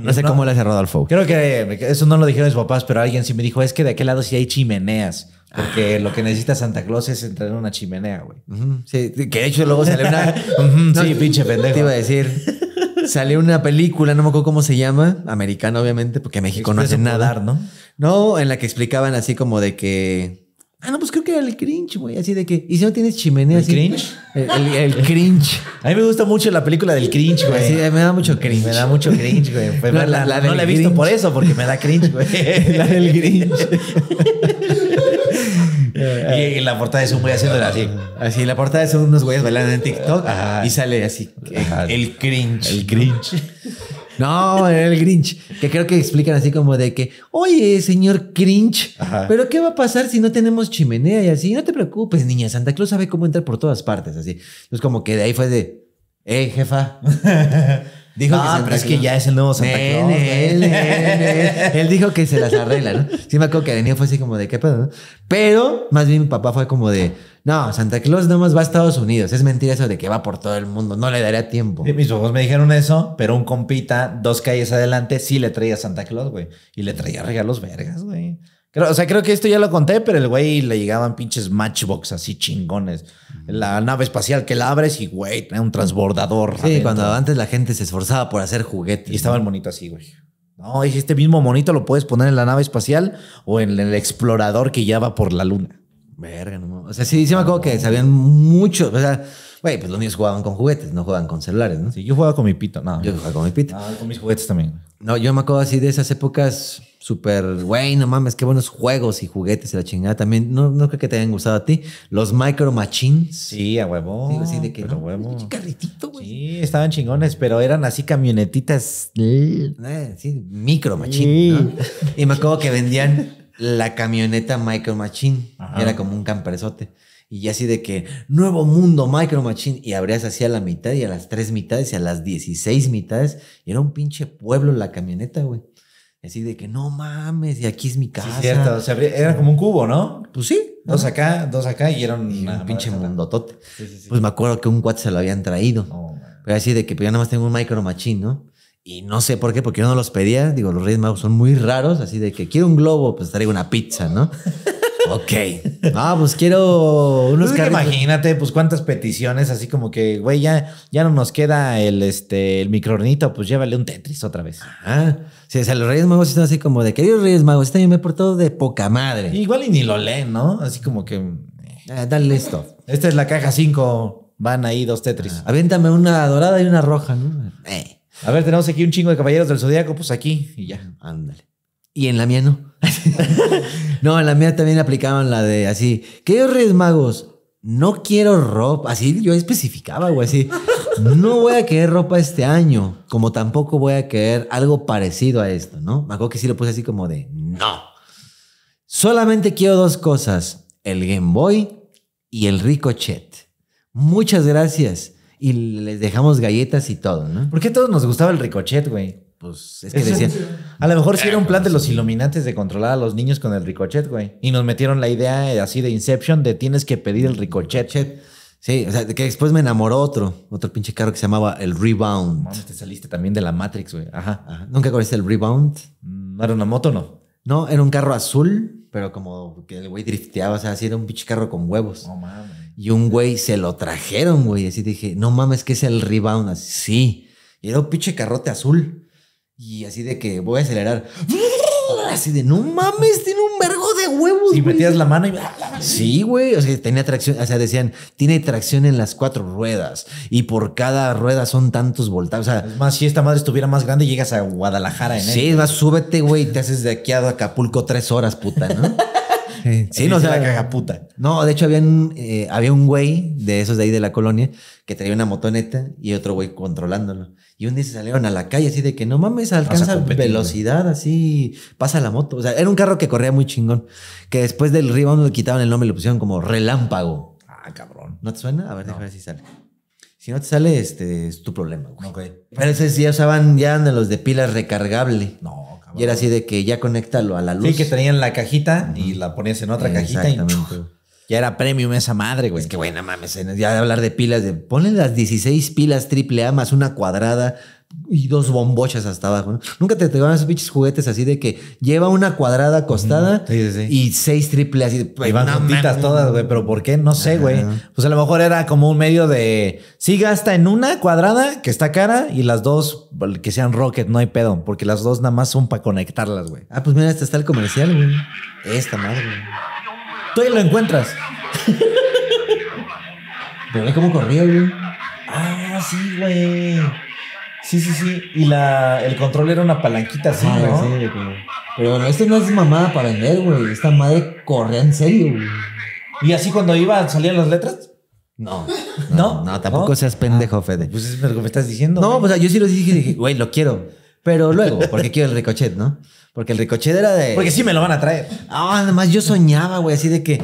no sé cómo le hace Rodolfo. Creo que eso no lo dijeron mis papás, pero alguien sí me dijo, es que de aquel lado sí hay chimeneas. Porque ah. lo que necesita Santa Claus es entrar en una chimenea, güey. Sí, que de hecho luego sale una... sí, pinche pendejo. Te iba a decir... Salió una película, no me acuerdo cómo se llama, americana obviamente, porque México no hace nada. ¿no? no, en la que explicaban así como de que... Ah, no, pues creo que era el cringe, güey. Así de que... ¿Y si no tienes chimenea? ¿El cringe? El, cringe. A mí me gusta mucho la película del cringe, güey. Sí, me da mucho cringe. Me da mucho cringe, güey. no la he visto por eso, porque me da cringe, güey. la del cringe. y en la portada de un güey haciéndola así. Así, la portada son unos güeyes bailando en TikTok y sale así. El cringe. El cringe. No, el cringe, que creo que explican así como de que, oye, señor cringe, pero ¿qué va a pasar si no tenemos chimenea y así? No te preocupes, niña, Santa Claus sabe cómo entrar por todas partes, así. Entonces como que de ahí fue de, eh, jefa. Dijo que es que ya es el nuevo Santa Claus. Él, dijo que se las arregla, ¿no? Sí me acuerdo que Daniel fue así como de, ¿qué pedo, Pero más bien mi papá fue como de, no, Santa Claus nomás va a Estados Unidos. Es mentira eso de que va por todo el mundo. No le daría tiempo. mis ojos me dijeron eso, pero un compita dos calles adelante sí le traía Santa Claus, güey. Y le traía regalos vergas, güey o sea, creo que esto ya lo conté, pero el güey le llegaban pinches matchbox así chingones. La nave espacial que la abres y, güey, un transbordador. Sí, cuando antes la gente se esforzaba por hacer juguetes. Y estaba el monito así, güey. No, este mismo monito lo puedes poner en la nave espacial o en el explorador que ya va por la luna. Verga, no. O sea, sí, sí me acuerdo que sabían mucho. O sea, Güey, pues los niños jugaban con juguetes, no jugaban con celulares, ¿no? Sí, yo jugaba con mi pito, no. Yo jugaba con mi pito. Ah, con mis juguetes también. No, yo me acuerdo así de esas épocas súper, güey, no mames, qué buenos juegos y juguetes y la chingada. También, no, no creo que te hayan gustado a ti. Los Micro Machines. Sí, a huevo. Sí, de que, huevo. carritito, güey. Sí, estaban chingones, pero eran así camionetitas. Eh. Eh, sí, Micro Machines. Y me acuerdo que vendían la camioneta Micro Machine. Era como un camperzote. Y así de que, nuevo mundo, Micro Machine. Y abrías así a la mitad y a las tres mitades y a las 16 mitades. Y era un pinche pueblo la camioneta, güey. Así de que, no mames, y aquí es mi casa. Sí, cierto. O sea, era como un cubo, ¿no? Pues sí. Dos acá, dos acá y era un, pinche mundotote. pues me acuerdo que un cuate se lo habían traído. pero así de que, pues yo nada más tengo un Micro Machine, ¿no? Y no sé por qué, porque yo no los pedía. Digo, los Reyes Magos son muy raros, así de que quiero un globo, pues traigo una pizza, ¿no? Ok. No, pues quiero unos pues Imagínate, pues cuántas peticiones, así como que, güey, ya, ya no nos queda el, este, el microornito, pues llévale un Tetris otra vez. Ah, sí, o sea, los Reyes Magos están así como de, queridos Reyes Magos, este año me he portado de poca madre. Igual y ni lo leen, ¿no? Así como que... Eh, dale esto. Esta es la caja 5, van ahí dos Tetris. Ah, aviéntame una dorada y una roja, ¿no? Eh. A ver, tenemos aquí un chingo de caballeros del zodiaco, pues aquí y ya. Ándale. Y en la mía no. No, la mía también aplicaban la de así, ¿qué Reyes Magos? No quiero ropa, así yo especificaba, güey, así. No voy a querer ropa este año, como tampoco voy a querer algo parecido a esto, ¿no? Me acuerdo que sí lo puse así como de, no. Solamente quiero dos cosas, el Game Boy y el Ricochet. Muchas gracias. Y les dejamos galletas y todo, ¿no? ¿Por a todos nos gustaba el Ricochet, güey? pues es que decían, a lo mejor sí era un plan de pues, los iluminantes de controlar a los niños con el ricochet, güey. Y nos metieron la idea eh, así de Inception de tienes que pedir el ricochet. Sí, o sea, que después me enamoró otro, otro pinche carro que se llamaba el Rebound. mami te saliste también de la Matrix, güey. Ajá. Ajá. ¿Nunca conociste el Rebound? ¿No mm, era una moto no? No, era un carro azul, pero como que el güey drifteaba, o sea, así era un pinche carro con huevos. No mames. Y un güey se lo trajeron, güey. Así dije, no mames, que es el Rebound. Así, sí. Y era un pinche carrote azul. Y así de que voy a acelerar. Así de, no mames, tiene un vergo de huevos. Y metías la mano y. Sí, güey. O sea, tenía tracción. O sea, decían, tiene tracción en las cuatro ruedas. Y por cada rueda son tantos voltajes. O sea, más, si esta madre estuviera más grande, llegas a Guadalajara en Sí, vas, súbete, güey. y Te haces de aquí a Acapulco tres horas, puta, ¿no? Sí, no, sea, la cagaputa. No, de hecho, eh, había un güey de esos de ahí de la colonia que traía una motoneta y otro güey controlándolo. Y un día se salieron a la calle así de que no mames, alcanza velocidad, así pasa la moto. O sea, era un carro que corría muy chingón. Que después del río le quitaban el nombre y le pusieron como relámpago. Ah, cabrón. ¿No te suena? A ver, si sale. Si no te sale, este es tu problema, güey. Okay. Pero ya usaban, ya de los de pilas recargable. No, y era así de que ya conéctalo a la luz. Sí, que tenían la cajita y la ponías en otra cajita. Y, ya era premium esa madre, güey. Es que, buena mames, ya hablar de pilas, de ponle las 16 pilas triple A más una cuadrada y dos bombochas hasta abajo. Nunca te van esos pinches juguetes así de que lleva una cuadrada acostada y seis triples así. Y van juntitas todas, güey. Pero ¿por qué? No sé, güey. Pues a lo mejor era como un medio de sí gasta en una cuadrada que está cara y las dos que sean rocket, no hay pedo, porque las dos nada más son para conectarlas, güey. Ah, pues mira, este está el comercial, güey. Esta madre, güey. ¿Tú ahí lo encuentras. pero ve cómo corrió, güey. Ah, sí, güey. Sí, sí, sí. Y la, el control era una palanquita así, ¿no? Sí, pero, bueno, este no es mamada para vender, güey. Esta madre corría en serio, güey. ¿Y así cuando iba salían las letras? No. ¿No? No, tampoco seas pendejo, ah, Fede. Pues es lo que me estás diciendo. No, o sea, yo sí lo dije, dije, güey, lo quiero. Pero luego, porque quiero el ricochet, ¿no? Porque el ricochet era de. Porque sí me lo van a traer. Ah, además yo soñaba, güey, así de que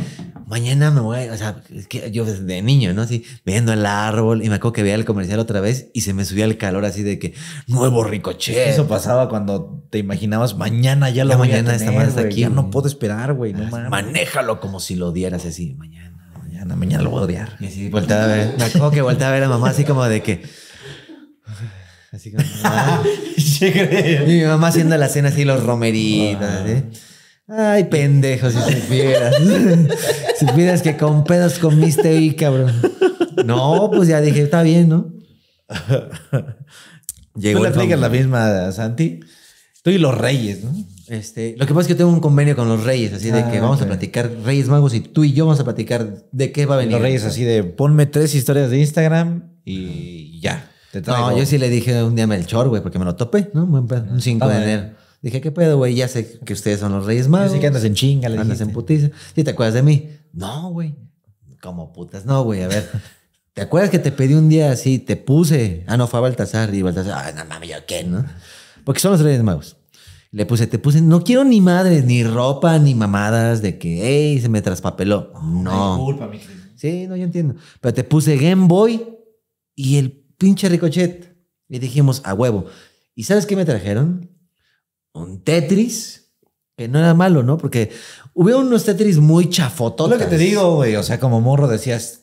mañana me voy, o sea, que yo desde niño, ¿no? Así, viendo el árbol y me acuerdo que veía el comercial otra vez y se me subía el calor así de que, nuevo ricoche. eso pasaba cuando te imaginabas, mañana ya lo voy mañana a tener, está aquí. Ya no puedo esperar, güey, no ah, mames. Manéjalo como si lo dieras así, mañana, mañana, mañana lo voy a odiar. Y así, volteaba a ver, me acuerdo que volteaba a ver a mamá así como de que... Así como... Ah". mi mamá haciendo la cena así, los romeritos, ¿eh? Ay, pendejo, si supieras. si supieras que con pedos comiste hoy, cabrón. No, pues ya dije, está bien, ¿no? Llegó Tú le aplicas la misma, Santi. Tú y los reyes, ¿no? Este, lo que pasa es que tengo un convenio con los reyes, así de que ah, vamos a platicar Reyes Magos y tú y yo vamos a platicar de qué va a venir. Los reyes así de ponme tres historias de Instagram y ya. No, yo sí le dije un día Melchor, güey, porque me lo topé, ¿no? Un 5 de enero. Dije, ¿qué pedo, güey? Ya sé que ustedes son los Reyes Magos. Así que andas en chinga, le Andas en putiza. ¿Sí te acuerdas de mí? No, güey. Como putas, no, güey. A ver. ¿Te acuerdas que te pedí un día así? Te puse. Ah, no, fue a Baltasar. Y Baltasar, ah, no mames, ¿yo qué, no? Porque son los Reyes Magos. Le puse, te puse, no quiero ni madres, ni ropa, ni mamadas de que, hey, se me traspapeló. No. Disculpa, mi Sí, no, yo entiendo. Pero te puse Game Boy y el pinche ricochet. Y dijimos, a huevo. ¿Y sabes qué me trajeron? un Tetris, que no era malo, ¿no? Porque hubo unos Tetris muy chafototas. lo que te digo, güey. O sea, como morro decías.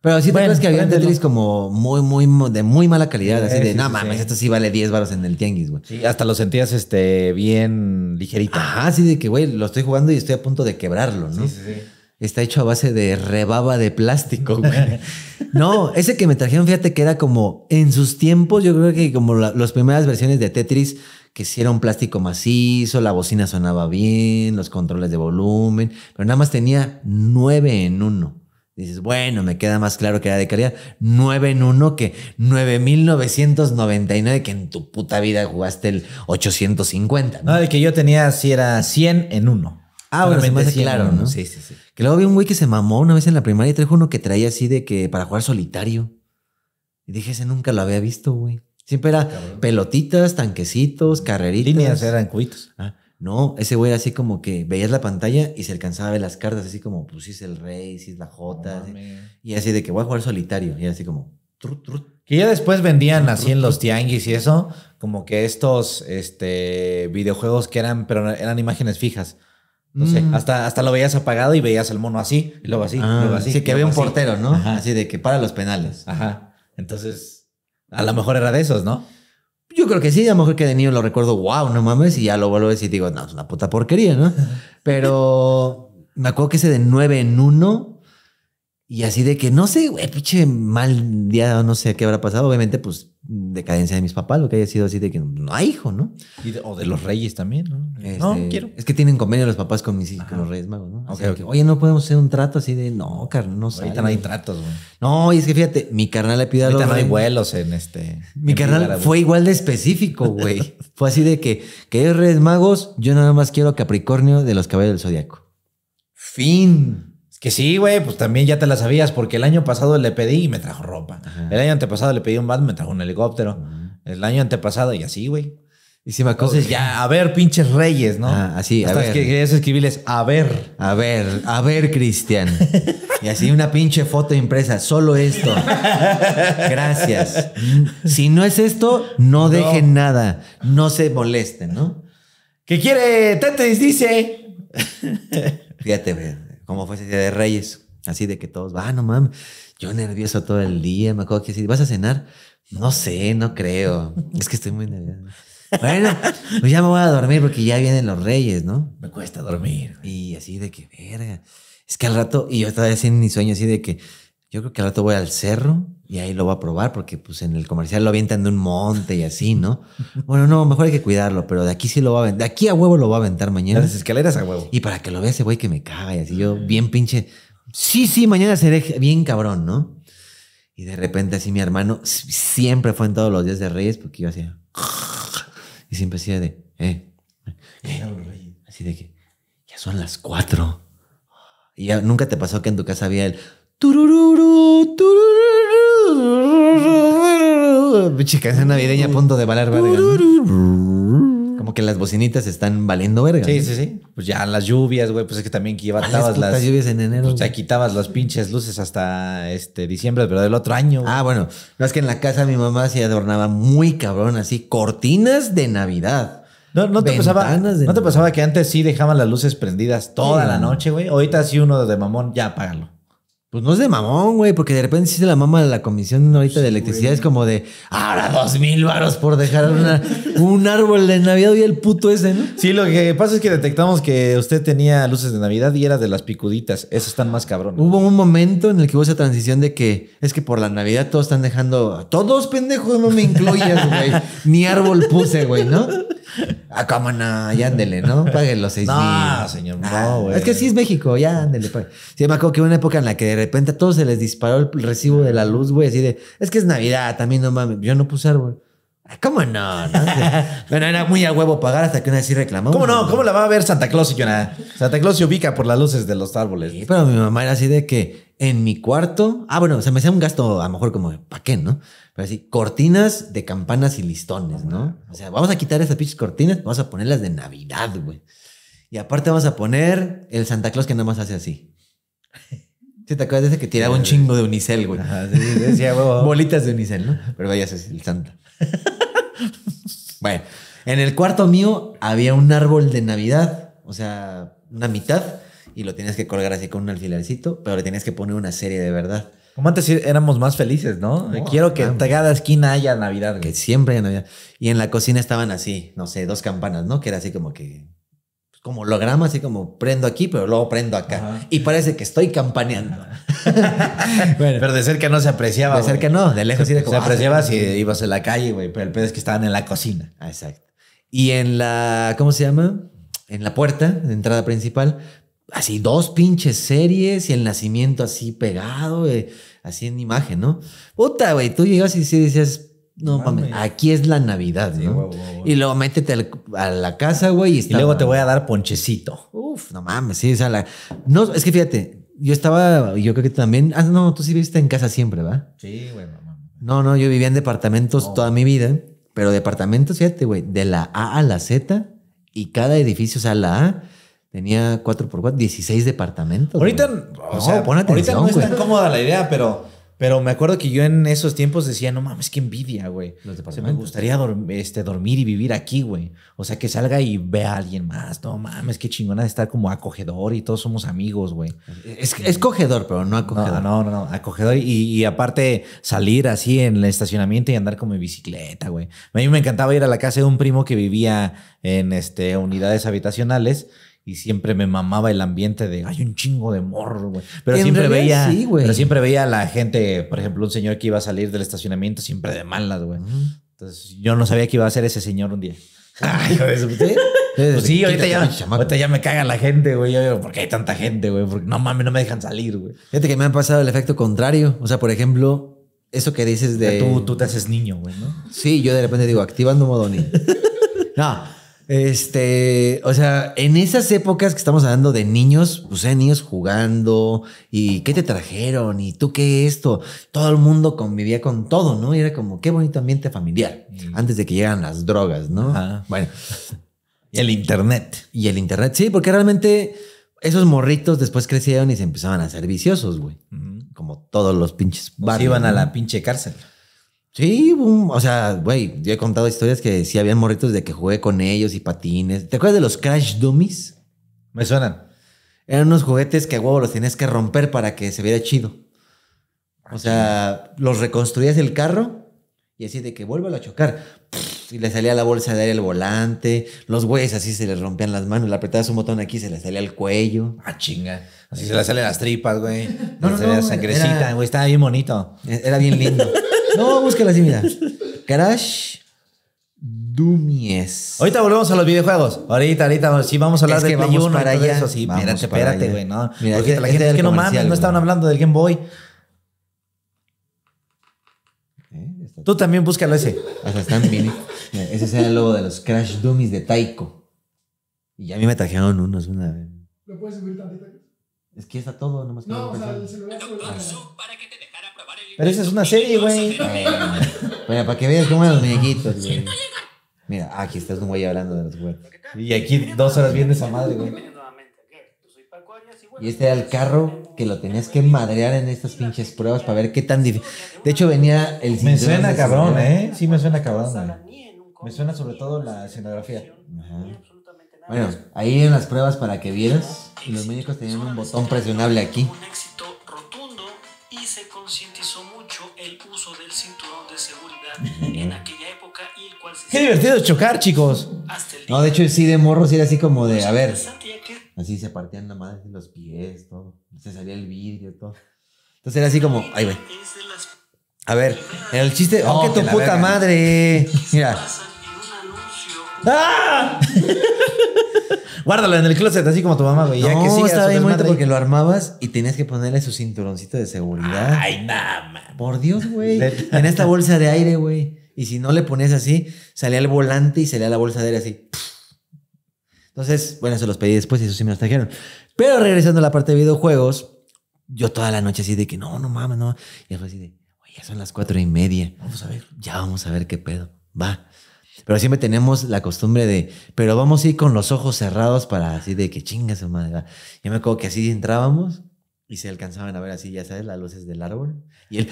Pero sí te es que había Tetris como muy, muy, de muy mala calidad. así de, nada no mames, esto sí vale 10 baros en el tianguis, güey. Sí, hasta lo sentías este, bien ligerito. Ajá, así de que, güey, lo estoy jugando y estoy a punto de quebrarlo, ¿no? Sí, sí, sí. Está hecho a base de rebaba de plástico, güey. no, ese que me trajeron, fíjate que era como en sus tiempos, yo creo que como las primeras versiones de Tetris que si era un plástico macizo, la bocina sonaba bien, los controles de volumen, pero nada más tenía nueve en 1. Dices, bueno, me queda más claro que era de calidad. nueve en uno que 9,999, que en tu puta vida jugaste el 850. No, no el que yo tenía si era 100 en uno. Ah, bueno, me claro, ¿no? Sí, sí, sí. Que luego vi un güey que se mamó una vez en la primaria y trajo uno que traía así de que para jugar solitario. Y dije, ese nunca lo había visto, güey. Siempre era pelotitas, tanquecitos, carreritas. Líneas eran cubitos. Ah, no, ese güey era así como que veías la pantalla y se alcanzaba a ver las cartas, así como, pues el rey, si es la jota. y así de que voy a jugar solitario. Y así como, Que ya después vendían así en los tianguis y eso, como que estos este, videojuegos que eran, pero eran imágenes fijas. No sé, mm. hasta, hasta lo veías apagado y veías el mono así, y luego así, luego ah, así. Sí, que había un portero, ¿no? Así de que para los penales. Ajá. Entonces, a lo mejor era de esos, ¿no? Yo creo que sí, a lo mejor que de niño lo recuerdo, wow, no mames, y ya lo vuelvo a decir y digo, no, es una puta porquería, ¿no? Pero me acuerdo que ese de 9 en 1 y así de que, no sé, güey, pinche mal día, no sé qué habrá pasado. Obviamente, pues, decadencia de mis papás, lo que haya sido así de que no hay hijo, ¿no? Y de, o de los reyes también, ¿no? Este, no, quiero. Es que tienen convenio los papás con mis hijos, con los reyes magos, ¿no? Oye, no podemos hacer un trato así de, no, carnal, no sé. Ahorita no hay tratos, güey. No, y es que fíjate, mi carnal le pidió a los Ahorita no hay vuelos en este. Mi carnal fue igual de específico, güey. fue así de que, que reyes magos, yo nada más quiero Capricornio de los caballos del zodiaco. Fin. Que sí, güey, pues también ya te la sabías, porque el año pasado le pedí y me trajo ropa. El año antepasado le pedí un van, me trajo un helicóptero. El año antepasado y así, güey. Y si me ya, a ver, pinches reyes, ¿no? Ah, así, a ver. que querías escribirles, a ver. A ver, a ver, Cristian. y así una pinche foto impresa, solo esto. Gracias. Si no es esto, no dejen nada. No se molesten, ¿no? ¿Qué quiere? Tetris? dice. Fíjate, ver como fue ese día de Reyes, así de que todos, ah, no mames, yo nervioso todo el día, me acuerdo que si vas a cenar, no sé, no creo, es que estoy muy nervioso. Bueno, pues ya me voy a dormir porque ya vienen los reyes, ¿no? Me cuesta dormir. Y así de que, verga. Es que al rato, y yo estaba haciendo mi sueño así de que, yo creo que al rato voy al cerro y ahí lo va a probar porque pues en el comercial lo avientan de un monte y así, ¿no? Bueno, no, mejor hay que cuidarlo, pero de aquí sí lo va a vender, de aquí a huevo lo va a aventar mañana. las escaleras a huevo. Y para que lo vea ese güey que me caga y así yo mm. bien pinche, sí, sí, mañana seré bien cabrón, ¿no? Y de repente así mi hermano siempre fue en todos los días de Reyes porque yo hacía y siempre hacía de, eh, eh, así de que ya son las cuatro. Y ya nunca te pasó que en tu casa había el turururu, turururu Chicas es navideña a punto de valer verga. Como que las bocinitas están valiendo verga. Sí, sí, sí. Pues ya las lluvias, güey, pues es que también que quitabas las. lluvias en enero. Pues, quitabas las pinches luces hasta este diciembre, pero del otro año. Ah, bueno. No es que en la casa mi mamá se adornaba muy cabrón, así, cortinas de Navidad. No, te pasaba, que antes sí dejaban las luces prendidas toda la noche, güey? Ahorita sí uno de mamón, ya apágalo. Pues no es de mamón, güey, porque de repente si se la mama la comisión ahorita de electricidad. Es como de ahora dos mil varos por dejar un árbol de Navidad y el puto ese, ¿no? Sí, lo que pasa es que detectamos que usted tenía luces de Navidad y era de las picuditas. Esas están más cabrón. Hubo un momento en el que hubo esa transición de que es que por la Navidad todos están dejando. Todos pendejos, no me incluyas, güey. Ni árbol puse, güey, ¿no? Ah, cómo no, ya ándele, ¿no? los seis no, señor, ah, no, güey. Es que sí es México, ya ándele. Pague. Sí, me acuerdo que hubo una época en la que de repente a todos se les disparó el recibo de la luz, güey, así de, es que es Navidad, también no mames, yo no puse árbol. ¿Cómo no? bueno, era muy a huevo pagar hasta que una vez sí reclamó. ¿Cómo no? ¿Cómo la va a ver Santa Claus, nada? Santa Claus se ubica por las luces de los árboles. Sí, pero mi mamá era así de que en mi cuarto. Ah, bueno, se me hacía un gasto a lo mejor como ¿para qué, no? Pero así, cortinas de campanas y listones, ¿no? O sea, vamos a quitar esas pinches cortinas, vamos a ponerlas de Navidad, güey. Y aparte vamos a poner el Santa Claus que nada más hace así. te acuerdas de que tiraba un eh, chingo de unicel, güey. Bolitas de unicel, ¿no? Pero vaya, ese es el santo. bueno, en el cuarto mío había un árbol de Navidad, o sea, una mitad, y lo tenías que colgar así con un alfilercito, pero le tenías que poner una serie de verdad. Como antes éramos más felices, ¿no? Eh, quiero que en cada esquina haya Navidad. Que siempre haya Navidad. Y en la cocina estaban así, no sé, dos campanas, ¿no? Que era así como que pues, como holograma, así como prendo aquí, pero luego prendo acá. Y parece que estoy campaneando. pero de cerca no se apreciaba. De cerca que no, de lejos sí Se ah, apreciaba si ibas en la calle, güey, pero el pedo es que estaban en la cocina. Ah, exacto. Y en la, ¿cómo se llama? En la puerta, de entrada principal, así dos pinches series y el nacimiento así pegado, eh, así en imagen, ¿no? Puta, güey, tú llegas y sí decías, no mames, aquí es la Navidad, ¿no? Y luego métete a la casa, güey. Y, y luego te voy a dar ponchecito. Uf, no mames, sí, o sea, la, no, es que fíjate, yo estaba, yo creo que también, ah, no, tú sí viviste en casa siempre, ¿va? Sí, güey, mamá. No, no, yo vivía en departamentos toda mi vida, pero departamentos, fíjate, güey, de la A a la Z y cada edificio, o sea, la A tenía 4x4, 16 departamentos. Ahorita, o sea, no, pon atención, ahorita no es cómoda la idea, pero pero me acuerdo que yo en esos tiempos decía, no mames, qué envidia, güey. Se me gustaría este, dormir y vivir aquí, güey. O sea, que salga y vea a alguien más. No mames, qué chingona de estar como acogedor y todos somos amigos, güey. Es, es cogedor, pero no acogedor. No, no, no, acogedor. Y, aparte salir así en el estacionamiento y andar como en bicicleta, güey. A mí me encantaba ir a la casa de un primo que vivía en este, unidades habitacionales y siempre me mamaba el ambiente de hay un chingo de morro, güey. Pero siempre veía, pero siempre veía a la gente, por ejemplo, un señor que iba a salir del estacionamiento siempre de malas, güey. Entonces, yo no sabía que iba a ser ese señor un día. Ay, hijo de ¿sí? Pues sí, ahorita ya, me caga la gente, güey. Yo digo, ¿por qué hay tanta gente, güey? Porque no mames, no me dejan salir, güey. Fíjate que me han pasado el efecto contrario. O sea, por ejemplo, eso que dices de. Tú, tú te haces niño, güey, ¿no? Sí, yo de repente digo, activando modo niño. no, este, o sea, en esas épocas que estamos hablando de niños, pues hay niños jugando y qué te trajeron y tú qué esto. Todo el mundo convivía con todo, ¿no? Y era como qué bonito ambiente familiar mm. antes de que llegaran las drogas, ¿no? Bueno, y el internet. Y el internet, sí, porque realmente esos morritos después crecieron y se empezaban a ser viciosos, güey. Mm. Como todos los pinches barrios. iban a la pinche cárcel. Sí, boom. o sea, güey, yo he contado historias que sí habían morritos de que jugué con ellos y patines. ¿Te acuerdas de los Crash Dummies? Me suenan. Eran unos juguetes que, huevo, los tenías que romper para que se viera chido. O sea, los reconstruías el carro y así de que vuelva a chocar. Y le salía la bolsa de aire al volante. Los güeyes así se le rompían las manos. Le apretaba su botón aquí, se le salía el cuello. Ah, chinga. Así se le salen las tripas, güey. No, no, no, no sangrecita, güey. Estaba bien bonito. E-, era bien lindo. no, búscala así, mira. Crash. Dumies. Ahorita volvemos a los videojuegos. Ahorita, ahorita, sí vamos a hablar es que de Play vamos para Eso, sí, espérate, espérate, güey. No, Porque la gente es que no mames, no estaban hablando del Game Boy. Tú también búscalo ese. O sea, están bien. ese es el logo de los Crash Dummies de Taiko. Y ya a mí me trajeron unos una ¿Lo puedes subir tantito? Es que está todo, nomás que No, o sea, el celular Pero esa es una serie, güey. Bueno, para que veas cómo eran los muñequitos, güey. Mira, ah, aquí estás un güey hablando de los güey. Y aquí dos horas viendo esa madre, güey. Y este era el carro que lo tenías que madrear en estas pinches pruebas para ver qué tan difícil. De hecho, venía el. Me suena cabrón, ¿eh? Sí, me suena cabrón. Me suena sobre todo la escenografía. Bueno, ahí en las pruebas para que vieras, los médicos tenían un botón presionable aquí. Qué divertido chocar, chicos. No, de hecho sí de morros sí era así como de, a ver, Así se partían la madre de los pies, todo. Se salía el vidrio, todo. Entonces era así como, ay, güey. A ver, el chiste. ¡Oh, tu puta madre! Mira. ¡Ah! Guárdalo en el closet, así como tu mamá, güey. No, ya que sí, estaba bien bonito porque lo armabas y tenías que ponerle su cinturoncito de seguridad. Ay, nada, Por Dios, güey. en esta bolsa de aire, güey. Y si no le pones así, salía el volante y salía la bolsa de aire así. Entonces, bueno, se los pedí después y eso sí me los trajeron. Pero regresando a la parte de videojuegos, yo toda la noche así de que no, no mames, no. Y después así de, oye, ya son las cuatro y media. Vamos a ver. Ya vamos a ver qué pedo. Va. Pero siempre tenemos la costumbre de, pero vamos a ir con los ojos cerrados para así de que chinga su madre. Yo me acuerdo que así entrábamos y se alcanzaban a ver así, ya sabes, las luces del árbol. Y El...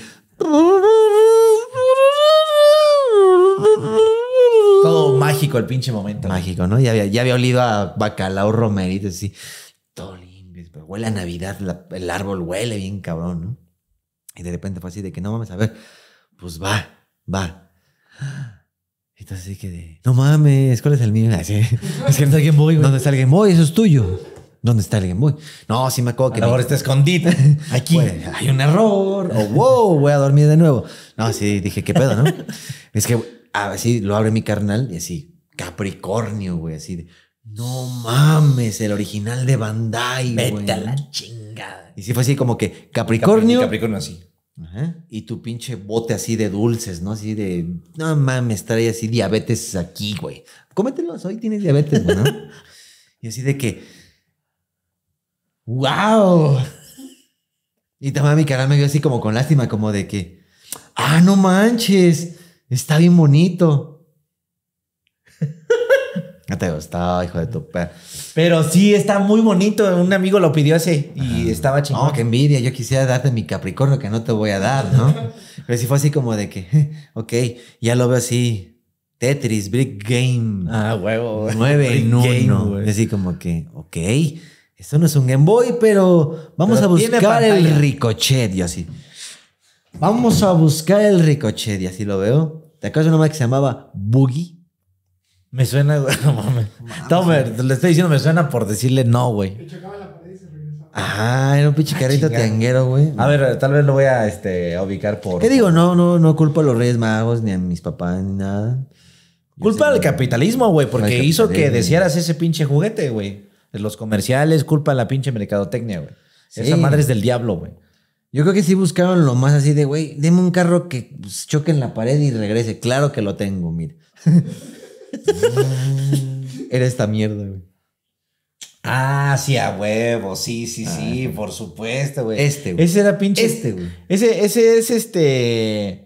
mágico el pinche momento. Mágico, ¿no? Ya había, ya olido a bacalao romerito, así. Todo lindo. Pero huele a Navidad, el árbol huele bien cabrón, ¿no? Y de repente fue así de que no mames, a ver, pues va, va. Y Entonces dije de, no mames, ¿cuál es el mío? es que no está el Game Boy, ¿Dónde está alguien, Game Eso es tuyo. ¿Dónde está alguien? Game No, sí me acuerdo que. Ahora está escondida. Aquí hay un error. oh, wow, voy a dormir de nuevo. No, sí, dije, ¿qué pedo, no? es que así lo abre mi carnal y así, Capricornio, güey, así de, no mames, el original de Bandai, Vete a la chingada. Y sí fue así como que Capricornio. Capricornio, así. Ajá. Y tu pinche bote así de dulces, ¿no? Así de, no mames, trae así diabetes aquí, güey. Cómetelos, hoy tienes diabetes, ¿no? y así de que, wow. Y también mi canal me vio así como con lástima, como de que, ah, no manches. Está bien bonito. No te gustaba, hijo de tu perro. Pero sí, está muy bonito. Un amigo lo pidió así y estaba chingón. Que qué envidia. Yo quisiera darte mi Capricornio que no te voy a dar, ¿no? Pero sí fue así como de que, ok, ya lo veo así. Tetris, Brick Game. Ah, huevo. 9 en 1. Así como que, ok, esto no es un Game Boy, pero vamos a buscar el ricochet. Y así. Vamos a buscar el ricochet y así lo veo. ¿Te acuerdas de una madre que se llamaba Boogie? Me suena, güey, le estoy diciendo me suena por decirle no, güey. Ah, era un pinche ah, carrito tianguero, güey. A ver, tal vez lo voy a este, ubicar por. ¿Qué digo? No, no, no culpo a los Reyes Magos, ni a mis papás, ni nada. Culpa al capitalismo, güey, porque hizo que desearas ese pinche juguete, güey. Los comerciales, culpa a la pinche mercadotecnia, güey. Esa madre es del diablo, güey. Yo creo que sí buscaron lo más así de, güey, deme un carro que pues, choque en la pared y regrese. Claro que lo tengo, mira. Era esta mierda, güey. Ah, sí, a huevo, sí, ah, sí, sí, por supuesto, güey. Este, güey. Ese era pinche. Este, güey. Ese, ese es este.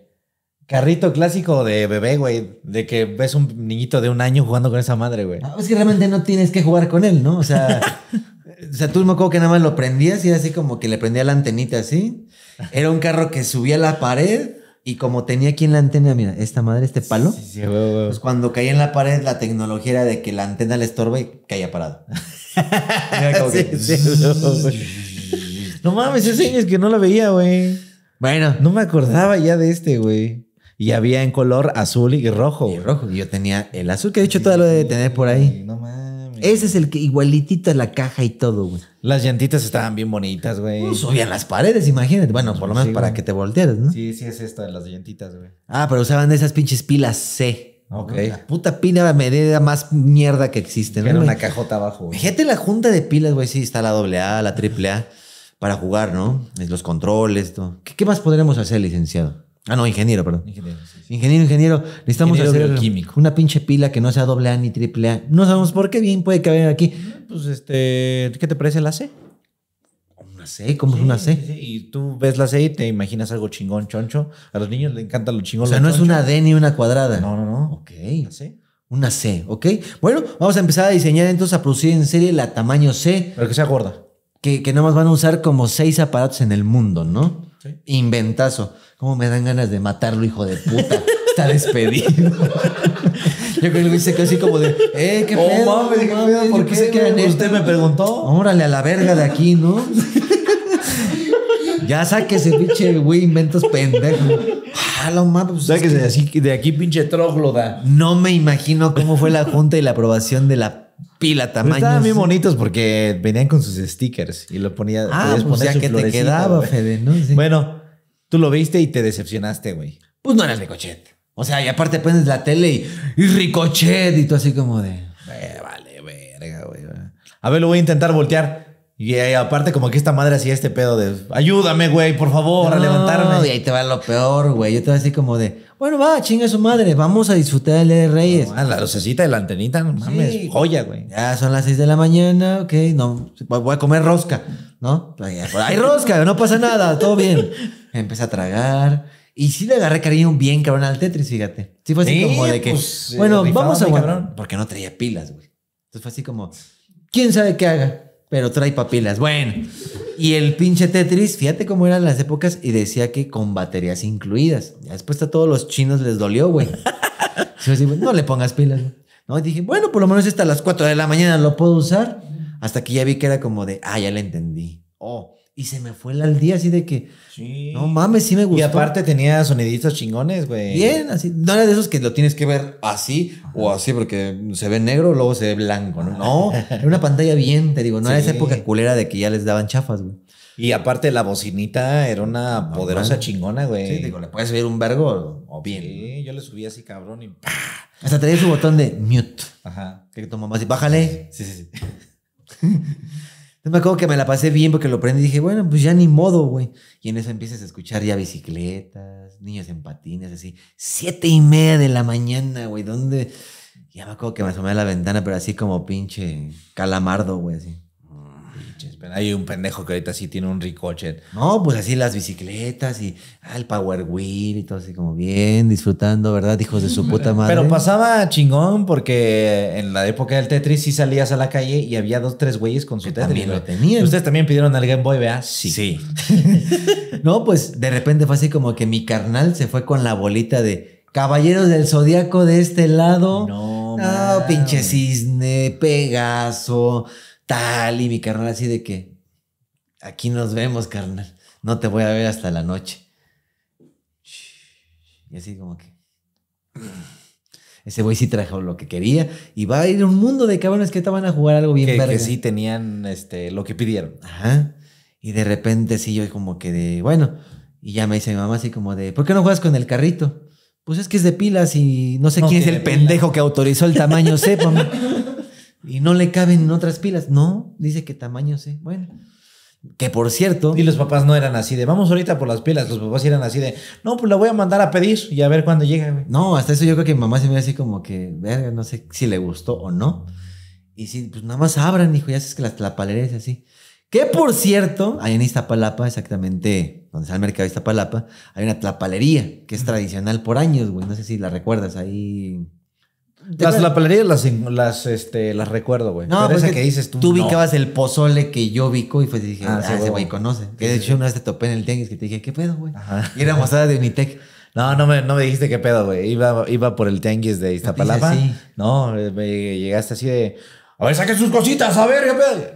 Carrito clásico de bebé, güey. De que ves un niñito de un año jugando con esa madre, güey. Ah, es que realmente no tienes que jugar con él, ¿no? O sea, O sea, tú me acuerdo que nada más lo prendías y era así como que le prendía la antenita así. Era un carro que subía a la pared y como tenía aquí en la antena, mira, esta madre, este palo. Sí, sí, Pues cuando caía en la pared, la tecnología era de que la antena le estorbe y caía parado. no mames, hace es que no lo veía, güey. Bueno. No me acordaba ya de este, güey. Y había en color azul y rojo. Y rojo. Y yo tenía el azul, que de hecho todavía lo debe tener por ahí. No mames. Ese es el que igualitita la caja y todo, güey. Las llantitas estaban bien bonitas, güey. subían pues, las paredes, imagínate. Bueno, por lo menos para que te voltearas, ¿no? Sí, sí, es esta de las llantitas, güey. Ah, pero usaban esas pinches pilas C. Ok. La puta pina medida más mierda que existe, ¿no? Era una cajota abajo, güey. Fíjate la junta de pilas, güey. Sí, está la AA, la AAA para jugar, ¿no? Los controles, todo. ¿Qué, qué más podremos hacer, licenciado? Ah, no, ingeniero, perdón. Ingeniero, ingeniero, ingeniero, necesitamos hacer una pinche pila que no sea doble A ni triple A. No sabemos por qué bien puede caber aquí. Pues este, ¿qué te parece la C? Una C, ¿cómo es una C? Y tú ves la C y te imaginas algo chingón, choncho. A los niños les encanta lo chingón. O sea, no es una D ni una cuadrada. No, no, no. Ok. Una C? Una C, ¿ok? Bueno, vamos a empezar a diseñar entonces, a producir en serie la tamaño C. Pero que sea gorda. Que, que van a usar como seis aparatos en el mundo, ¿no? Sí. Inventazo. ¿Cómo me dan ganas de matarlo, hijo de puta? Está despedido. Yo creo que lo hice casi como de, eh, qué oh, pedo. qué ¿Por qué Usted me preguntó. Órale, a la verga de aquí, ¿no? ya sáquese, pinche güey, inventos pendejos. Ah, lo mames. Pues, sáquese de, aquí, de aquí, pinche trogloda. No me imagino cómo fue la junta y la aprobación de la pila tamaño. Estaban bien bonitos porque venían con sus stickers y lo ponía. Ah, pues ya que te quedaba, Fede, ¿no? Bueno, Tú lo viste y te decepcionaste, güey. Pues no eres Ricochet. O sea, y aparte pones la tele y, Ricochet y tú así como de... Eh, vale, verga, güey. A ver, lo voy a intentar voltear. Y eh, aparte, como que esta madre hacía este pedo de ayúdame, güey, por favor, a levantarme. Y ahí te va lo peor, güey. Yo te voy así como de, bueno, va, chinga su madre, vamos a disfrutar del Día de Reyes. la lucecita de la antenita, mames, joya, güey. Ya son las 6 de la mañana, ok, no, voy a comer rosca. ¿no? Hay rosca, no pasa nada, todo bien. Empecé a tragar. Y sí le agarré cariño bien cabrón al Tetris, fíjate. Sí fue así como de que, pues, bueno, vamos a guardar. Porque no traía pilas, güey. Entonces fue así como, quién sabe qué haga, pero trae papilas. Bueno. Y el pinche Tetris, fíjate cómo eran las épocas y decía que con baterías incluidas. Después a todos los chinos les dolió, güey. no le pongas pilas, No, dije, bueno, por lo menos hasta las 4 de la mañana lo puedo usar. Hasta que ya vi que era como de, ah, ya la entendí. Oh, y se me fue el día así de que, no mames, sí me gustó. Y aparte tenía soniditos chingones, güey. Bien, así. No era de esos que lo tienes que ver así o así porque se ve negro, luego se ve blanco, ¿no? No, era una pantalla bien, te digo, no era esa época culera de que ya les daban chafas, güey. Y aparte la bocinita era una poderosa chingona, güey. Sí, digo, le puedes subir un vergo o bien. Sí, yo le subí así cabrón y Hasta traía su botón de mute. Ajá. Que tomó más así, bájale. Sí, sí, sí. Entonces me acuerdo que me la pasé bien porque lo prendí y dije, bueno, pues ya ni modo, güey. Y en eso empiezas a escuchar ya bicicletas, niños en patines, así. Siete y media de la mañana, güey. ¿Dónde? Ya me acuerdo que me asomé a la ventana, pero así como pinche calamardo, güey, así. Hay un pendejo que ahorita sí tiene un ricochet. No, pues así las bicicletas y ah, el Power Wheel y todo así como bien, disfrutando, ¿verdad? Hijos de su puta madre. Pero pasaba chingón porque en la época del Tetris sí salías a la calle y había dos, tres güeyes con su Tetris. También lo tenían. Ustedes también pidieron al Game Boy, ¿verdad? Sí. Sí. no, pues de repente fue así como que mi carnal se fue con la bolita de Caballeros del Zodíaco de este lado. No, ah, pinche cisne, Pegaso tal. Y mi carnal así de que, aquí nos vemos, carnal. No te voy a ver hasta la noche. Y así como que... Ese güey sí trajo lo que quería y va a ir un mundo de cabrones que estaban a jugar algo bien que, Que sí tenían este, lo que pidieron. Ajá. Y de repente sí, yo como que de, bueno, y ya me dice mi mamá así como de, ¿por qué no juegas con el carrito? Pues es que es de pilas y no sé quién es el pendejo que autorizó el tamaño, sepa. y no le caben en otras pilas. No, dice que tamaño sí. Bueno. Que por cierto. Y los papás no eran así de, vamos ahorita por las pilas. Los papás eran así de, no, pues la voy a mandar a pedir y a ver cuándo llega. No, hasta eso yo creo que mi mamá se me así como que, verga, no sé si le gustó o no. Y si, pues nada más abran, hijo, ya sabes que las es así. Que por cierto, ahí en Iztapalapa, exactamente donde está el mercado de Iztapalapa, hay una tlapalería que es tradicional por años, güey. No sé si la recuerdas ahí. Las palerías las, las, este, las recuerdo, güey. No, pero esa que dices tú. Tú ubicabas vas el pozole que yo ubico y pues dije, ah, ah ese güey conoce. Que de hecho una vez te topé en el tianguis que te dije, ¿qué pedo, güey? Y era mozada de Unitec. No, no me, no me dijiste qué pedo, güey. Iba, iba por el tianguis de Iztapalapa. No, eh, me llegaste así de, a ver, saquen sus cositas, a ver,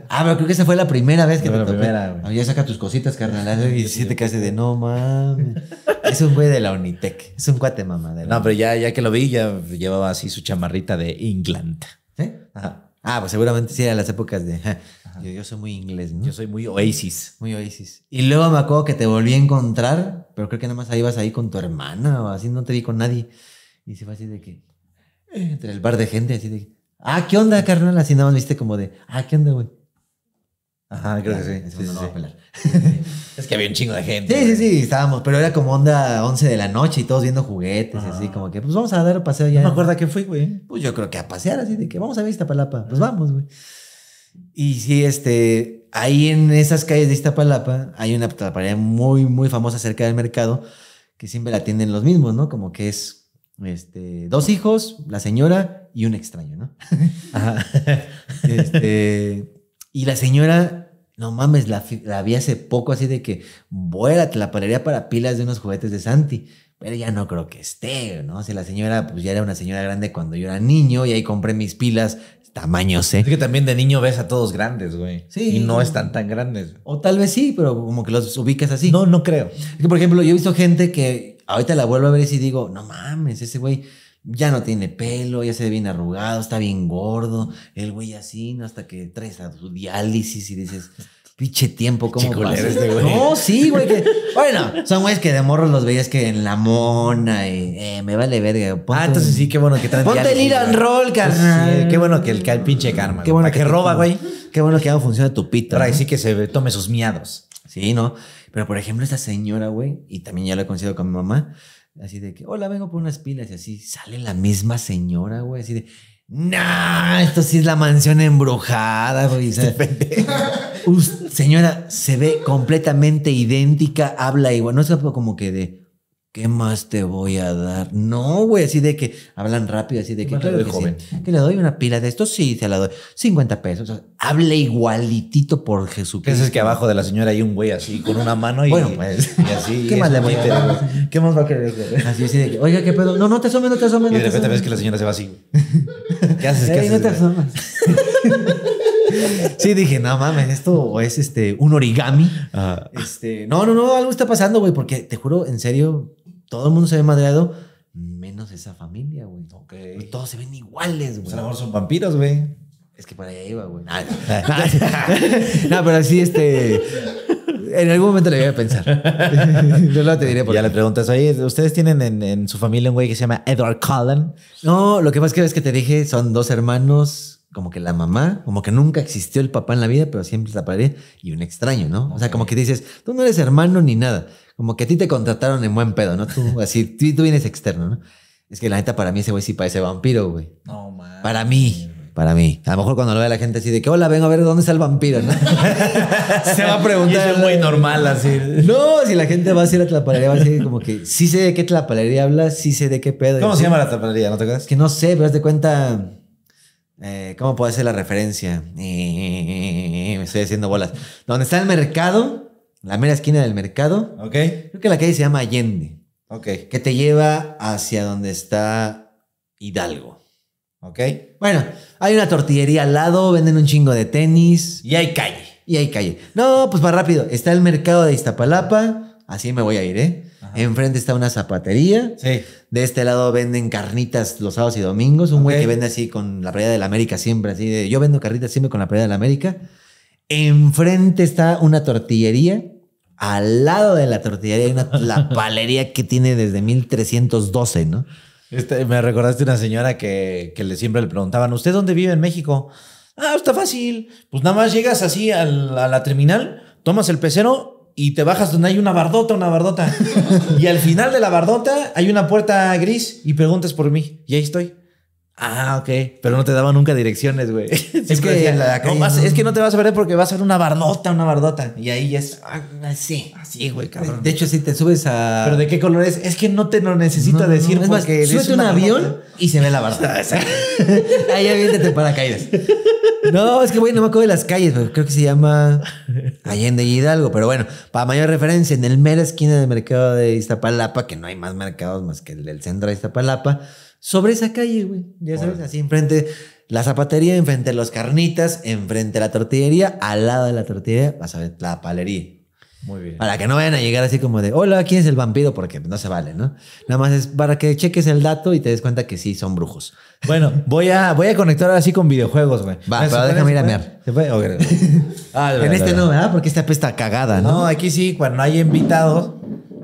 Ah, pero creo que esa fue la primera vez que te la Primera, güey. saca tus cositas, carnal. Y siente te hace de no mames. Es un güey de la Unitec. Es un cuate, mamá. no, pero ya, ya que lo vi, ya llevaba así su chamarrita de England. Ajá. Ah, pues seguramente sí era las épocas de. Yo, yo, soy muy inglés, ¿no? Yo soy muy oasis. Muy oasis. Y luego me acuerdo que te volví a encontrar, pero creo que nada más ahí vas ahí con tu hermana o así, no te vi con nadie. Y se fue así de que. Eh, entre el bar de gente, así de que ah, ¿qué onda, carnal? Así nada más viste como de, ah, ¿qué onda, güey? Ajá, creo que ah, sí. es que había un chingo de gente. Sí, sí, sí, estábamos, pero era como onda 11 de la noche y todos viendo juguetes, así como que, pues vamos a dar un paseo ya. No me acuerdo a qué fui, güey. Pues yo creo que a pasear, así de que vamos a ver Iztapalapa. Pues vamos, güey. Y sí, este, ahí en esas calles de Iztapalapa hay una taparía muy, muy famosa cerca del mercado que siempre la atienden los mismos, ¿no? Como que es, este, dos hijos, la señora y un extraño, ¿no? Este, y la señora, no mames, la, vi hace poco así de que, te la pararía para pilas de unos juguetes de Santi. Pero ya no creo que esté, ¿no? O sea, la señora, pues ya era una señora grande cuando yo era niño y ahí compré mis pilas tamaños, ¿eh? Es que también de niño ves a todos grandes, güey. Sí. Y no están tan grandes. O tal vez sí, pero como que los ubicas así. No, no creo. Es que, por ejemplo, yo he visto gente que ahorita la vuelvo a ver y digo, no mames, ese güey ya no tiene pelo, ya se ve bien arrugado, está bien gordo, el güey así, ¿no? hasta que traes a tu diálisis y dices, pinche tiempo, ¿cómo este No, sí, güey. bueno, son güeyes que de morros los veías que en la mona eh, me vale verga. Ponte, ah, entonces sí, qué bueno que traen Ponte el iron roll, pues carnal. qué bueno que el, pinche karma. Qué bueno que, roba, güey. Qué bueno que hago función de tu pito. Ahora sí que se tome sus miados. Sí, ¿no? Pero por ejemplo, esta señora, güey, y también ya lo he conocido con mi mamá, Así de que, hola, vengo por unas pilas. Y así sale la misma señora, güey. Así de, nah, esto sí es la mansión embrujada, güey. Este señora, se ve completamente idéntica, habla igual. No es como que de, ¿Qué más te voy a dar? No, güey, así de que hablan rápido, así de que, que, joven. que le doy una pila de esto, sí, se la doy. 50 pesos. O sea, hable igualitito por Jesucristo. Es que abajo de la señora hay un güey así con una mano y, bueno, pues, pues y así. ¿Qué más le voy a dar? ¿Qué más va a querer? Así, así de que, oiga, qué pedo. No, no te asomes, no te asomes. Y de repente ves que la señora se va así. ¿Qué haces? ¿Qué haces? No te asomas. sí, dije, no mames, esto es este, un origami. Ah. este, no, no, no, algo está pasando, güey, porque te juro, en serio, todo el mundo se ve madreado, menos esa familia, güey. todos se ven iguales, güey. Pues a son vampiros, güey. Es que para ahí iba, güey. Ah, ah, no, pero sí, este. En algún momento le voy a pensar. Yo lo te diré Ya le preguntas, ahí. ¿ustedes tienen en, su familia un güey que se llama Edward Cullen? No, lo que pasa es que ves que te dije, son dos hermanos, como que la mamá, como que nunca existió el papá en la vida, pero siempre la pared y un extraño, ¿no? O sea, como que dices, tú no eres hermano ni nada como que a ti te contrataron en buen pedo, ¿no? Tú, así, tú, vienes externo, ¿no? Es que la neta, para mí ese güey sí parece vampiro, güey. No, man. Para mí. Para mí. A lo mejor cuando lo vea la gente así de que, hola, vengo a ver dónde está el vampiro, ¿no? Se va a preguntar. es muy normal así. No, si la gente va a hacer la Tlapalería, va a decir como que sí sé de qué Tlapalería hablas, sí sé de qué pedo. ¿Cómo se llama la Tlapalería? ¿No te acuerdas? Que no sé, pero haz de cuenta. Eh, ¿Cómo puede ser la referencia? Me estoy haciendo bolas. Donde está el mercado la mera esquina del mercado. Ok. Creo que la calle se llama Allende. Ok. Que te lleva hacia donde está Hidalgo. Ok. Bueno, hay una tortillería al lado, venden un chingo de tenis. Y hay calle. Y hay calle. No, pues va rápido. Está el mercado de Iztapalapa. Así me voy a ir, ¿eh? Enfrente está una zapatería. Sí. De este lado venden carnitas los sábados y domingos. Un güey que vende así con la playa de la América siempre, así de yo vendo carnitas siempre con la playa de la América. Enfrente está una tortillería al lado de la tortillería hay una la palería que tiene desde 1312, ¿no? Este, me recordaste una señora que, le, siempre le preguntaban, ¿usted dónde vive en México? Ah, está fácil. Pues nada más llegas así a la terminal, tomas el pecero y te bajas donde hay una bardota, una bardota. y al final de la bardota hay una puerta gris y preguntas por mí. Y ahí estoy. Ah, ok. Pero no te daba nunca direcciones, güey. Es, que, no, es que no te vas a ver porque vas a ver una bardota, una bardota. Y ahí ya es así. Ah, así, güey, cabrón. De hecho, si te subes a. ¿Pero de qué color es? Es que no te lo necesito decir es porque. Más, un avión y se ve la bardota. ahí aviéntate para caídas. No, es que, güey, no me acuerdo de las calles, pero creo que se llama Allende y Hidalgo. Pero bueno, para mayor referencia, en el mera esquina del mercado de Iztapalapa, que no hay más mercados más que el del centro de Iztapalapa sobre esa calle, güey. Ya sabes, así enfrente la zapatería, enfrente los carnitas, enfrente la tortillería, al lado de la tortillería vas a ver la palería. Muy bien. Para que no vayan a llegar así como de, hola, ¿quién es el vampiro? Porque no se vale, ¿no? Nada más es para que cheques el dato y te des cuenta que sí son brujos. Bueno, voy a, voy a conectar ahora sí con videojuegos, güey. Va, pero déjame ir a ¿Se puede? Ah, en este no, ¿verdad? Porque esta pesta cagada, ¿no? No, aquí sí, cuando hay invitados,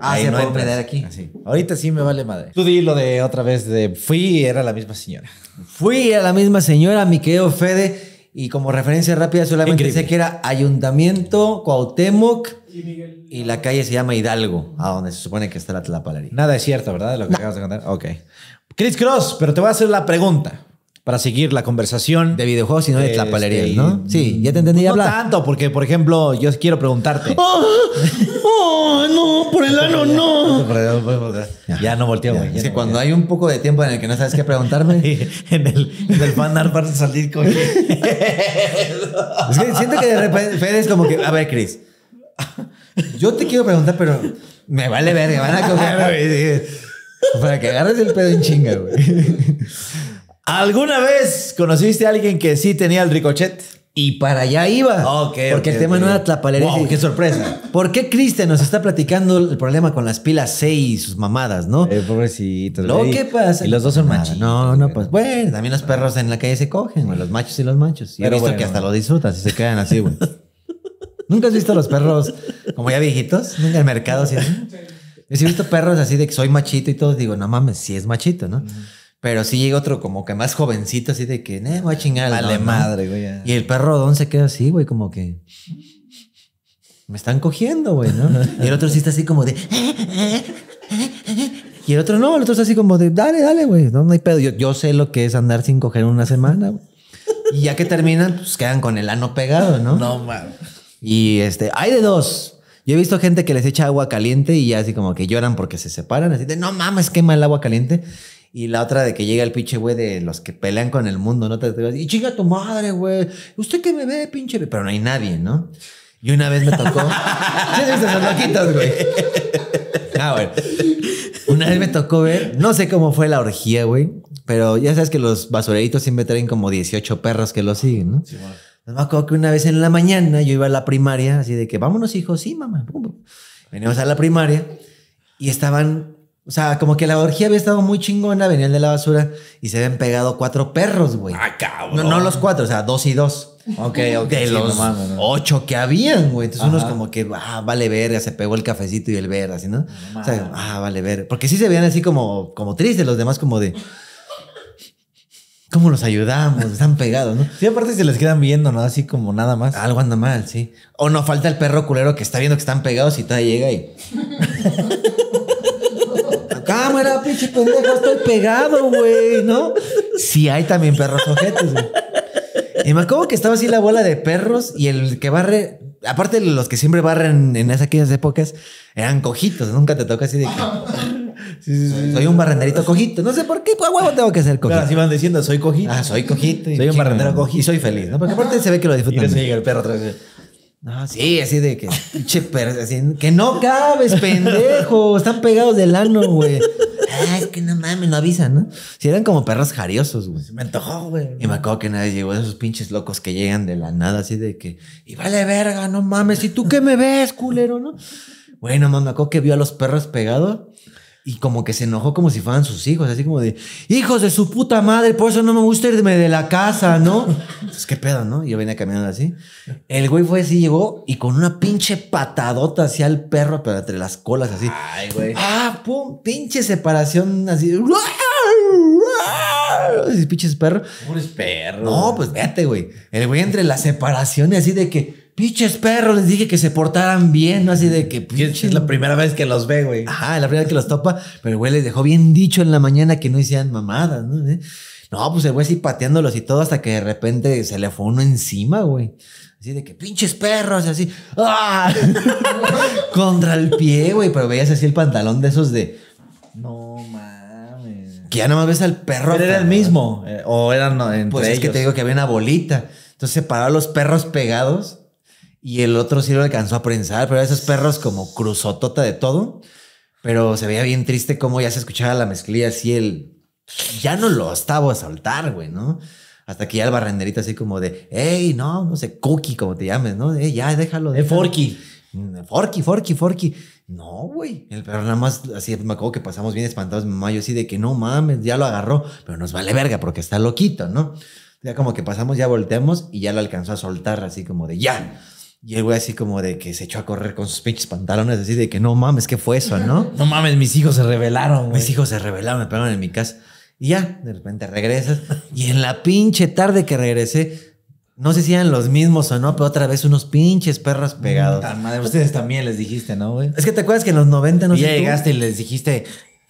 Ah, Ahí no voy aquí. Ahorita sí me vale madre. Tú di lo de otra vez de fui y era la misma señora. Fui a la misma señora, mi querido Fede. Y como referencia rápida, solamente dice que era Ayuntamiento, Cuauhtémoc y, y, la calle se llama Hidalgo, a donde se supone que está la Tlapalería. Nada es cierto, ¿verdad? Lo que acabas de contar. Ok. Chris Cross, pero te voy a hacer la pregunta para seguir la conversación. De videojuegos y no de este, la palería, ¿no? Sí, ya te pues entendí. No, hablar. tanto, porque, por ejemplo, yo quiero preguntarte. ¡Oh! no! ¡Por el ano, no! Ya, no volteo, güey. Es que cuando hay un poco de tiempo en el que no sabes qué preguntarme... en, el, en el vas a salir con... es que siento que de repente Fede es como que... A ver, Chris. Yo te quiero preguntar, pero... Me vale ver, me van a coger... para que agarres el pedo en chinga, güey. ¿Alguna vez conociste a alguien que sí tenía el ricochet? Y para allá iba. Okay, porque el tema no era tlapalería. Wow, qué sorpresa. ¿Por qué Cristian nos está platicando el problema con las pilas seis, y sus mamadas, no? Eh, pobrecitos. Lo ¿Qué pasa. Y los dos son machos. No, no, pues bueno, también los perros en la calle se cogen, los machos y los machos. Y he visto que hasta lo disfrutan se quedan así, güey. ¿Nunca has visto a los perros como ya viejitos? Nunca en el mercado así. Yo sí he visto perros así de que soy machito y todo, digo, no mames, sí es machito, ¿no? Pero sí llega otro como que más jovencito, así de que, eh, voy a chingar. Vale madre, güey. Y el perro don se queda así, güey, como que. Me están cogiendo, güey, ¿no? y el otro sí está así como de. Y el otro no, el otro está así como de, dale, dale, güey, no, no, hay pedo. Yo, yo, sé lo que es andar sin coger una semana, Y ya que terminan, pues quedan con el ano pegado, ¿no? No, mames. Y este, hay de dos. Yo he visto gente que les echa agua caliente y ya así como que lloran porque se separan, así de, no mames, quema el agua caliente. Y la otra de que llega el pinche güey de los que pelean con el mundo, ¿no? Te, y chinga tu madre, güey. Usted que me ve, pinche. Pero no hay nadie, ¿no? Y una vez me tocó. güey? ah, bueno. Una vez me tocó ver, no sé cómo fue la orgía, güey, pero ya sabes que los basureritos siempre traen como 18 perros que lo siguen, ¿no? Me acuerdo que una vez en la mañana yo iba a la primaria, así de que vámonos, hijos, sí, mamá. Venimos a la primaria y estaban o sea, como que la orgía había estado muy chingona, venían de la basura y se habían pegado cuatro perros, güey. Ah, No, los cuatro, o sea, dos y dos. Ok, ok. los ocho que habían, güey. Entonces unos como que, ah, vale verga, se pegó el cafecito y el ver, así, ¿no? o sea, ah, vale verga. Porque sí se veían así como, como tristes, los demás como de... ¿Cómo los ayudamos? Están pegados, ¿no? Sí, aparte se les quedan viendo, ¿no? Así como nada más. Algo anda mal, sí. O no falta el perro culero que está viendo que están pegados y todavía llega y... Cámara, pinche pendejo, estoy pegado, güey, ¿no? Sí, hay también perros ojetes, güey. Y me acuerdo que estaba así la bola de perros y el que barre, aparte los que siempre barren en esas aquellas épocas, eran cojitos, nunca te toca así de que... Soy un barrenderito cojito. No sé por qué, pues, huevo tengo que ser cojito. Claro, así van diciendo, soy cojito. Ah, soy cojito. Soy un barrendero cojito. Y soy feliz, ¿no? Porque aparte se ve que lo disfrutan. Y el perro otra vez. Ah, sí, así de que. así, que no cabes, pendejo. Están pegados del ano, güey. Ay, ah, es que no mames, no avisan, ¿no? Si eran como perros jariosos, güey. Se me antojó, güey. Y me acuerdo que nadie llegó de esos pinches locos que llegan de la nada, así de que. Y vale verga, no mames. ¿Y tú qué me ves, culero, no? Bueno, mamá, me acuerdo que vio a los perros pegados y como que se enojó como si fueran sus hijos, así como de, hijos de su puta madre, por eso no me gusta irme de la casa, ¿no? Entonces, qué pedo, ¿no? Yo venía caminando así. El güey fue así, llegó y con una pinche patadota hacia el perro, pero entre las colas así. Ay, güey. Ah, pum, pinche separación así. Pinches perros. Pobres perros. No, pues vete, güey. El güey entre las separaciones así de que ¡Pinches perros, les dije que se portaran bien, ¿no? Así de que. Es la primera vez que los ve, güey. Ajá, la primera vez que los topa. Pero el güey les dejó bien dicho en la mañana que no hicieran mamadas, ¿no? ¿Eh? No, pues el güey así pateándolos y todo hasta que de repente se le fue uno encima, güey. Así de que pinches perros, así. ¡Ah! Contra el pie, güey. Pero veías así el pantalón de esos de. No mames. Que ya más ves al perro. Pero era el mismo. Eh, o eran pues entre Pues es que te digo que había una bolita. Entonces se los perros pegados y el otro sí lo alcanzó a prensar, pero esos perros como cruzotota de todo, pero se veía bien triste como ya se escuchaba la mezclilla así el... Ya no lo estaba a soltar, güey, ¿no? Hasta que ya el barrenderito así como de, hey, no, no sé, Cookie, como te llames, ¿no? ya, déjalo. Eh, de Forky. Mm, Forky, Forky, Forky. No, güey. El perro nada más, así me acuerdo que pasamos bien espantados, mamá, yo así de que no mames, ya lo agarró, pero nos vale verga porque está loquito, ¿no? Ya como que pasamos, ya volteamos y ya lo alcanzó a soltar así como de, ya. Y el güey así como de que se echó a correr con sus pinches pantalones, así de que no mames, ¿qué fue eso, no? no mames, mis hijos se rebelaron, güey. Mis hijos se rebelaron, me pegaron en mi casa. Y ya, de repente regresas. Y en la pinche tarde que regresé, no sé si eran los mismos o no, pero otra vez unos pinches perros mm, pegados. madre, ustedes también les dijiste, ¿no, güey? Es que te acuerdas que en los 90 no llegaste y les dijiste,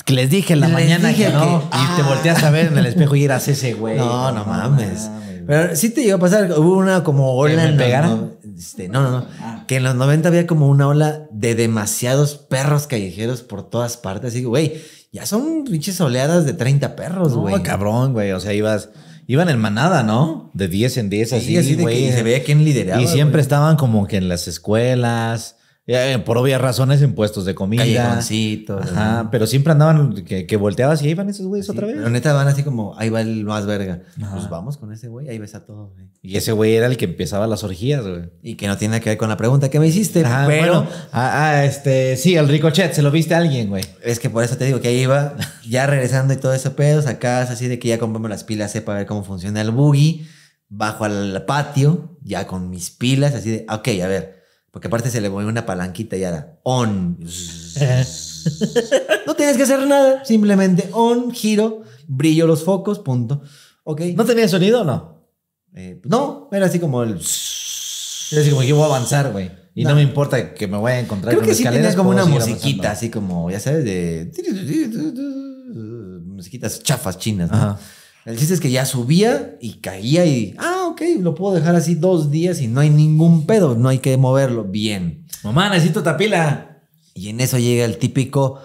que les dije en la mañana que no. Y te volteas a ver en el espejo y eras ese güey. No, no, mames. Pero sí te llegó a pasar, hubo una como ola en pegar. este, no, no, no. Ah. Que en los 90 había como una ola de demasiados perros callejeros por todas partes. Así que, güey, ya son pinches oleadas de 30 perros, güey. cabrón, güey. O sea, ibas. Iban en manada, ¿no? De 10 en 10, así, güey. se veía quién lideraba. Y siempre estaban como que en las escuelas, eh, por obvias razones en puestos de comida. ah, pero siempre andaban que, que volteabas y ahí van esos güeyes otra vez. La neta van así como, ahí va el más verga. Pues vamos con ese güey, ahí ves a todo, Y ese güey era el que empezaba las orgías, güey. Y que no tiene nada que ver con la pregunta que me hiciste, ah, pero... Ah, ah, este, sí, el ricochet, se lo viste a alguien, güey. Es que por eso te digo que ahí iba, ya regresando y todo ese pedo, sacas así de que ya compramos las pilas sepa ver cómo funciona el buggy, bajo al patio, ya con mis pilas, así de, ok, a ver porque aparte se le movió una palanquita y era on. no tienes que hacer nada, simplemente on, giro, brillo los focos, punto. Ok. ¿No tenía sonido o no? Eh, pues no, era así como el. Era así como que voy a avanzar, güey. Y no. me importa que me voy a encontrar Creo que sí como una musiquita, así como, ya sabes, de. Musiquitas chafas chinas. ¿no? El chiste es que ya subía y caía y. Ah, lo puedo dejar así dos días y no hay ningún pedo, no hay que moverlo. Bien. Mamá, necesito tapila. Y en eso llega el típico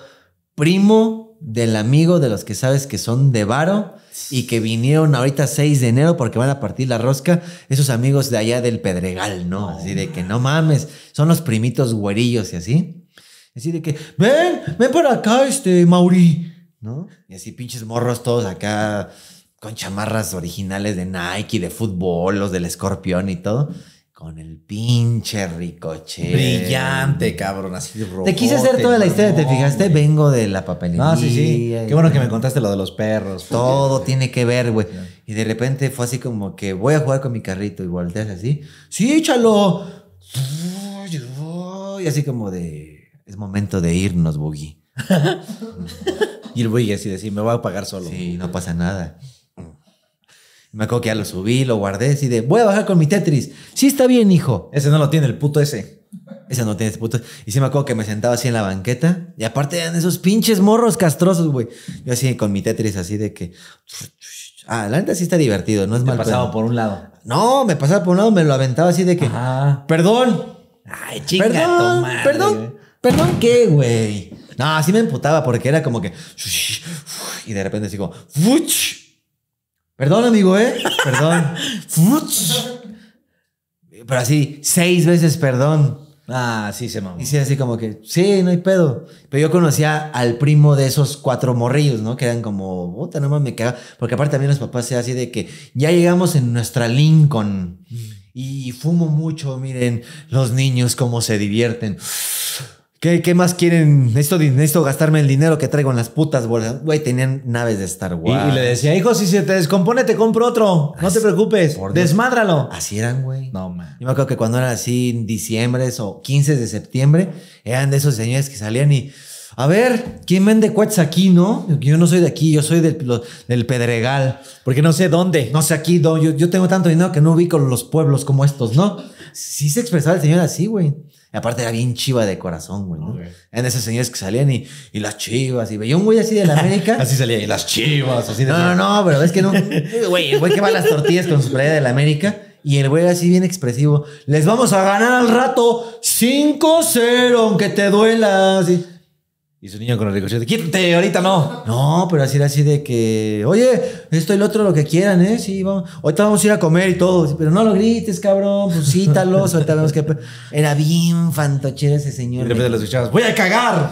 primo del amigo de los que sabes que son de varo y que vinieron ahorita 6 de enero porque van a partir la rosca, esos amigos de allá del Pedregal, ¿no? Así de que no mames, son los primitos güerillos y así. Así de que, ven, ven para acá, este, Mauri, ¿no? Y así pinches morros todos acá con chamarras originales de Nike, de fútbol, los del escorpión y todo. Con el pinche ricoche. Brillante, cabrón, así de Te quise hacer toda la historia, ¿te fijaste? Vengo de la papelería. No, sí, sí. Qué bueno que me contaste lo de los perros. Todo tiene que ver, güey. Y de repente fue así como que voy a jugar con mi carrito y volteas así. Sí, échalo. Y así como de, es momento de irnos, Boogie. y el Boogie así de, sí, me voy a pagar solo. Sí, no pasa nada. Me acuerdo que ya lo subí, lo guardé, así de, voy a bajar con mi Tetris. Sí, está bien, hijo. Ese no lo tiene el puto ese. Ese no tiene ese puto. Y sí me acuerdo que me sentaba así en la banqueta. Y aparte eran esos pinches morros castrosos, güey. Yo así con mi Tetris, así de que. Ah, la neta sí está divertido, no es Me mal. pasaba por un lado. No, me pasaba por un lado, me lo aventaba así de que. Ah, Perdón. Ay, chica, perdón, perdón, perdón, ¿qué, güey? No, así me emputaba porque era como que. Y de repente así como. Perdón, amigo, ¿eh? Perdón. Pero así, seis veces perdón. Ah, sí, se mamó. Y sí, así como que, sí, no hay pedo. Pero yo conocía al primo de esos cuatro morrillos, ¿no? Que eran como, puta, no mames, me cago. Porque aparte también los papás se así de que ya llegamos en nuestra Lincoln. Mm. Y fumo mucho, miren, los niños cómo se divierten. ¿Qué, más quieren? Necesito, gastarme el dinero que traigo en las putas bolsas. Güey, tenían naves de Star Wars. Y, le decía, hijo, si se te descompone, te compro otro. No te preocupes. Desmádralo. Así eran, güey. No, man. Yo me acuerdo que cuando era así en diciembre o 15 de septiembre, eran de esos señores que salían y... A ver, ¿quién vende cuates aquí, no? Yo no soy de aquí, yo soy del, Pedregal. Porque no sé dónde. No sé aquí, yo, yo tengo tanto dinero que no ubico los pueblos como estos, ¿no? Sí se expresaba el señor así, güey aparte era bien chiva de corazón, güey, ¿no? En esas señores que salían y, las chivas. Y veía un güey así de la América. así salía, y las chivas, así de No, no, no, pero es que no. Güey, el güey que va a las tortillas con su playa de la América. Y el güey así bien expresivo. Les vamos a ganar al rato 5-0, aunque te duela. Y su niño con el ricochet, quítate, ahorita no. No, pero así era así de que, oye, esto y lo otro, lo que quieran, ¿eh? Sí, vamos, ahorita vamos a ir a comer y todo. Pero no lo grites, cabrón, pues cítalos, ahorita vemos que... Era bien fantochero ese señor. Y de repente voy a cagar.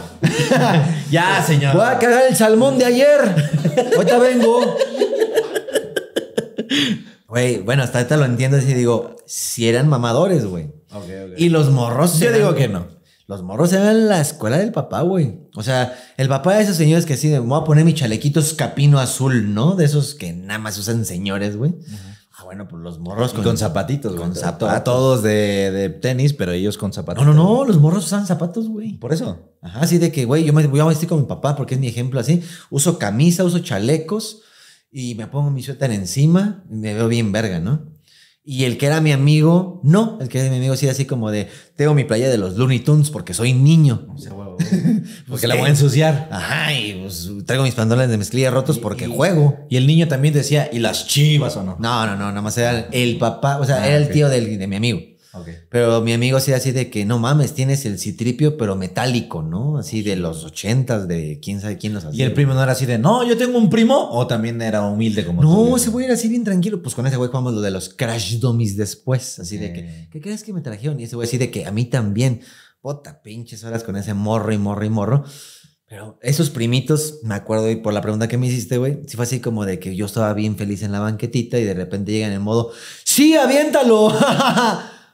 ya, señor. Voy a cagar el salmón de ayer. ahorita vengo. Güey, bueno, hasta ahorita lo entiendo así, digo, si eran mamadores, güey. Okay, okay. Y los morros. Yo digo que no. Los morros eran la escuela del papá, güey. O sea, el papá de esos señores que así me voy a poner mi chalequito capino azul, ¿no? De esos que nada más usan señores, güey. Ah, bueno, pues los morros con, zapatitos, Con zapatos. Todos de, tenis, pero ellos con zapatos. No, no, no, los morros usan zapatos, güey. Por eso. Ajá, así de que, güey, yo me voy a vestir con mi papá porque es mi ejemplo así. Uso camisa, uso chalecos y me pongo mi suéter encima y me veo bien verga, ¿no? Y el que era mi amigo, no, el que era mi amigo sí así como de, tengo mi playa de los Looney Tunes porque soy niño. huevo, porque la voy a ensuciar. Ajá, y pues, traigo mis pantalones de mezclilla rotos porque juego. Y el niño también decía, ¿y las chivas o no? No, no, no, nada más era el papá, o sea, ah, era el tío de mi amigo. Pero mi amigo sí así de que, no mames, tienes el citripio, pero metálico, ¿no? Así de los ochentas, de quién sabe quién los hacía. Y el primo no era así de, no, yo tengo un primo, o también era humilde como No, ese güey era así bien tranquilo. Pues con ese güey jugamos lo de los crash dummies después, así de que, ¿qué crees que me trajeron? Y ese güey así de que, a mí también, bota pinches horas con ese morro y morro y morro. Pero esos primitos, me acuerdo, y por la pregunta que me hiciste, güey, sí fue así como de que yo estaba bien feliz en la banquetita y de repente llegan en modo, ¡sí, aviéntalo!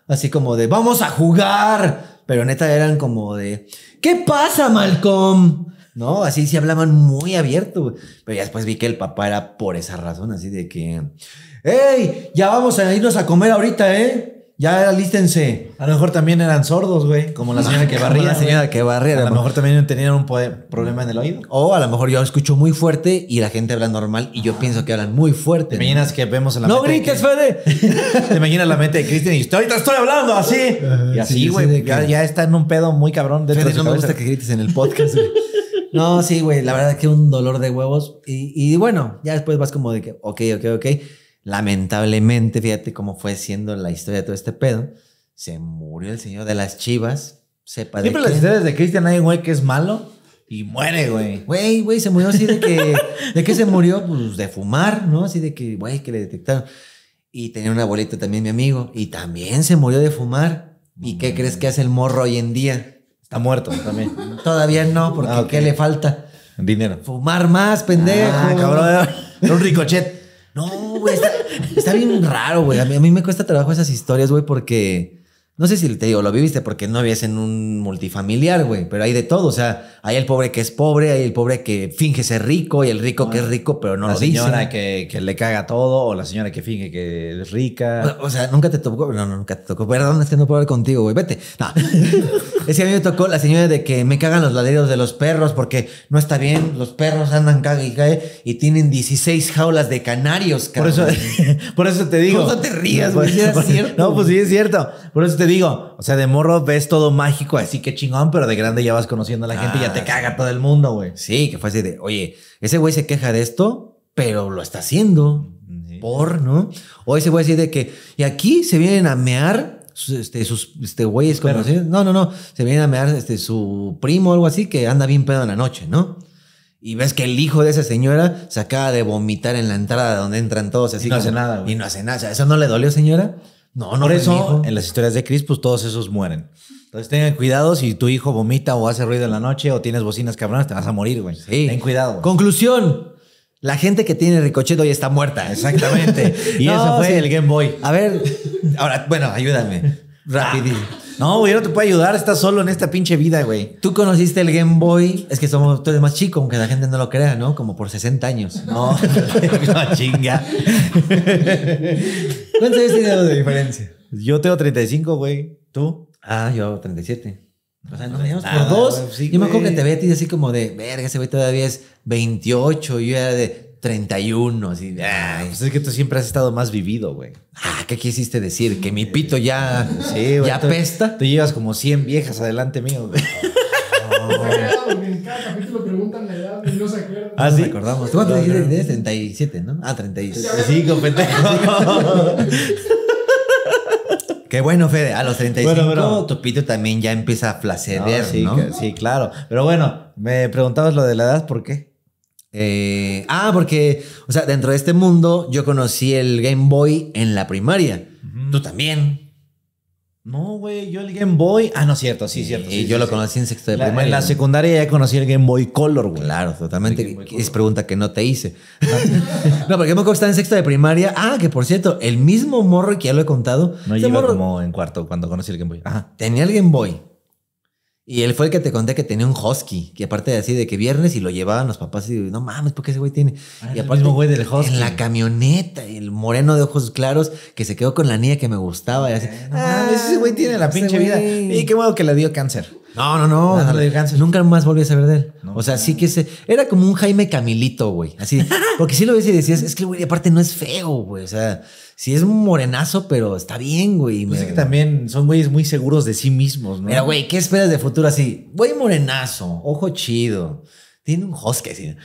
así como de vamos a jugar, pero neta eran como de ¿qué pasa, Malcolm? No, así se hablaban muy abierto, pero ya después vi que el papá era por esa razón, así de que, ¡Ey! ya vamos a irnos a comer ahorita, ¿eh? Ya alístense. A lo mejor también eran sordos, güey. Como la señora que barría. señora que barría. A lo mejor también tenían un problema en el oído. O a lo mejor yo escucho muy fuerte y la gente habla normal y yo pienso que hablan muy fuerte. ¿Te ¿no? que vemos en la grites, Fede! Te imaginas la mente de Cristian y ahorita estoy hablando así. y así, güey. ya, está en un pedo muy cabrón. Fede, de no me gusta que grites en el podcast, No, sí, güey. La verdad que un dolor de huevos. Y, y bueno, ya después vas como de que, ok, ok, ok lamentablemente, fíjate cómo fue siendo la historia de todo este pedo. Se murió el señor de las chivas. Sepa Siempre de las historias de Cristian hay un güey que es malo y muere, güey. Güey, güey, se murió así de que. ¿De qué se murió? Pues de fumar, ¿no? Así de que, güey, que le detectaron. Y tenía una abuelito también, mi amigo. Y también se murió de fumar. ¿Y qué crees que hace el morro hoy en día? Está muerto también. Todavía no, porque ah, ¿qué le falta? Dinero. Fumar más, pendejo. Ah, cabrón. Un ricochet. Está, bien raro, güey. A mí, a mí me cuesta trabajo esas historias, güey, porque no sé si te digo, lo viviste porque no vives en un multifamiliar, güey, pero hay de todo. O sea, hay el pobre que es pobre, hay el pobre que finge ser rico y el rico que es rico, pero no lo dice. La señora que, le caga todo o la señora que finge que es rica. O sea, nunca te tocó. No, no nunca te tocó. Perdón, es que no puedo hablar contigo, güey. Vete. es que a mí me tocó la señora de que me cagan los ladridos de los perros porque no está bien. Los perros andan caga y cae y tienen 16 jaulas de canarios, Por eso, por eso te digo. No te rías, güey. No, pues sí es cierto. Por eso te digo, o sea, de morro ves todo mágico, así que chingón, pero de grande ya vas conociendo a la gente y ya te ah, caga todo el mundo, güey. Sí, que fue así de, oye, ese güey se queja de esto, pero lo está haciendo. Por, ¿no? O ese güey así de que, y aquí se vienen a mear este, sus este, güeyes conocidos. No, no, no. Se vienen a mear este, su primo o algo así que anda bien pedo en la noche, ¿no? Y ves que el hijo de esa señora se acaba de vomitar en la entrada donde entran todos así. Y no hace nada, Y no hace nada. O sea, ¿eso no le dolió, señora? No, no. eso, en las historias de Chris, pues todos esos mueren. Entonces tengan cuidado si tu hijo vomita o hace ruido en la noche o tienes bocinas cabronas, te vas a morir, güey. Sí. Ten cuidado. Conclusión. La gente que tiene Ricochet hoy está muerta. Exactamente. y eso fue el Game Boy. A ver. Ahora, bueno, ayúdame. Ah. rapidito no, güey, no te puede ayudar. Estás solo en esta pinche vida, güey. Tú conociste el Game Boy. Es que somos, todos más chico, aunque la gente no lo crea, ¿no? Como por 60 años. No, no chinga. ¿Cuántos años tienes de diferencia? Yo tengo 35, güey. ¿Tú? Ah, yo hago 37. O sea, nos veíamos ah, por dos. yo me acuerdo que te veía a ti así como de, verga, ese güey todavía es 28. Yo era de, 31, así. Ah, Ay, pues es que tú siempre has estado más vivido, güey. Ah, ¿qué quisiste decir? Que mi pito ya, sí, tú, pesta. Tú llevas como 100 viejas adelante mío, güey. a En cada capítulo preguntan la edad y no se acuerdan. Ah, ah sí. acordamos, ¿Tú cuánto dijiste? 37, ¿no? Ah, 35, pendejo. Qué bueno, Fede. A los 35 tu pito también ya empieza a flaceder, no, sí, sí, claro. Pero bueno, me preguntabas lo de la edad, ¿por qué? Eh, ah, porque, o sea, dentro de este mundo yo conocí el Game Boy en la primaria. Tú también. No, güey, yo el Game Boy. Ah, no, cierto, sí, cierto. Y yo lo conocí en sexto de primaria. En la secundaria ya conocí el Game Boy Color, güey. Claro, totalmente. Es pregunta que no te hice. no, porque me acuerdo en sexto de primaria. Ah, que por cierto, el mismo morro que ya lo he contado. No, yo como en cuarto cuando conocí el Game Boy. Ajá. Tenía el Game Boy. Y él fue el que te conté que tenía un husky, que aparte de así de que viernes y lo llevaban los papás y no mames, ¿por qué ese güey tiene? Ah, y aparte, el güey del husky. En la camioneta, el moreno de ojos claros que se quedó con la niña que me gustaba y así, ese güey tiene la pinche vida. Y qué modo que le dio cáncer. No, no, no. Nunca más volví a saber de él. o sea, sí que se. Era como un Jaime Camilito, güey. Así. Porque sí lo ves y decías, es que, güey, aparte no es feo, güey. O sea, sí es morenazo, pero está bien, güey. Pues que también son güeyes muy seguros de sí mismos, ¿no? Mira, güey, ¿qué esperas de futuro así? Güey, morenazo, ojo chido tiene un husky.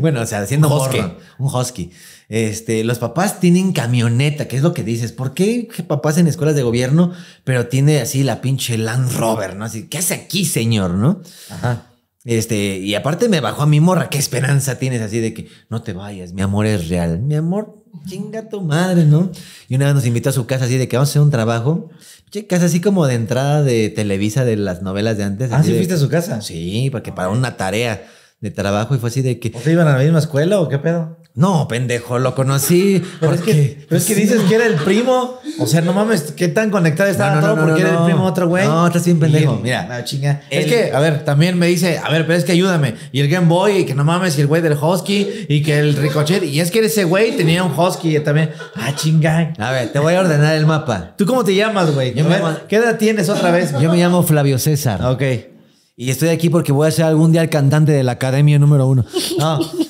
bueno, o sea, haciendo un husky. Un husky. Este, los papás tienen camioneta, que es lo que dices. ¿Por qué papás en escuelas de gobierno, pero tiene así la pinche Land Rover, ¿no? Así, ¿qué hace aquí, señor, no? Ajá. Este, y aparte me bajó a mi morra. ¿Qué esperanza tienes así de que no te vayas? Mi amor es real. Mi amor, chinga tu madre, ¿no? Y una vez nos invitó a su casa así de que vamos a hacer un trabajo. Che, casa así como de entrada de Televisa de las novelas de antes. Ah, sí, fuiste a su casa. Sí, porque para una tarea de trabajo y fue así de que... ¿O se iban a la misma escuela o qué pedo? No, pendejo, lo conocí. Pero, es, que, pues, dices que era el primo. O sea, no mames, qué tan conectado estaba porque era el primo de otro güey. No, estás bien pendejo. mira, chinga. es que, a ver, también me dice, a ver, pero es que ayúdame. Y el Game Boy, y que no mames, y el güey del husky y que el Ricochet. Y es que ese güey tenía un Hosky también. Ah, chinga. A ver, te voy a ordenar el mapa. ¿Tú cómo te llamas, güey? ¿Qué edad tienes otra vez? Yo me llamo Flavio César. Ok y estoy aquí porque voy a ser algún día el cantante de la academia número uno.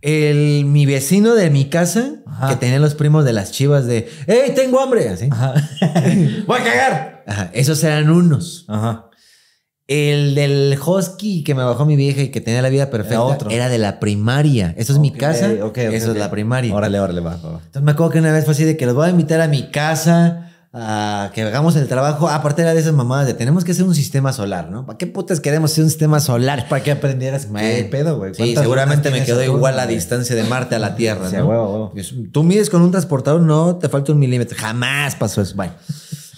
El, mi vecino de mi casa, que tenía los primos de las chivas de, ¡Ey, tengo hambre! Así. ¡Voy a cagar! Esos eran unos. Ajá. El del husky que me bajó mi vieja y que tenía la vida perfecta era, de la primaria. Eso es mi casa. eso es la primaria. Órale, órale, va, Entonces me acuerdo que una vez fue así de que los voy a invitar a mi casa que hagamos el trabajo, ah, aparte de esas mamadas de tenemos que hacer un sistema solar, ¿no? ¿Para qué putas queremos hacer un sistema solar? Para que aprendieras qué pedo, güey. Sí, seguramente me quedó igual la distancia de Marte a la Tierra, ¿no? Tú mides con un transportador, no te falta un milímetro. Jamás pasó eso. Bueno.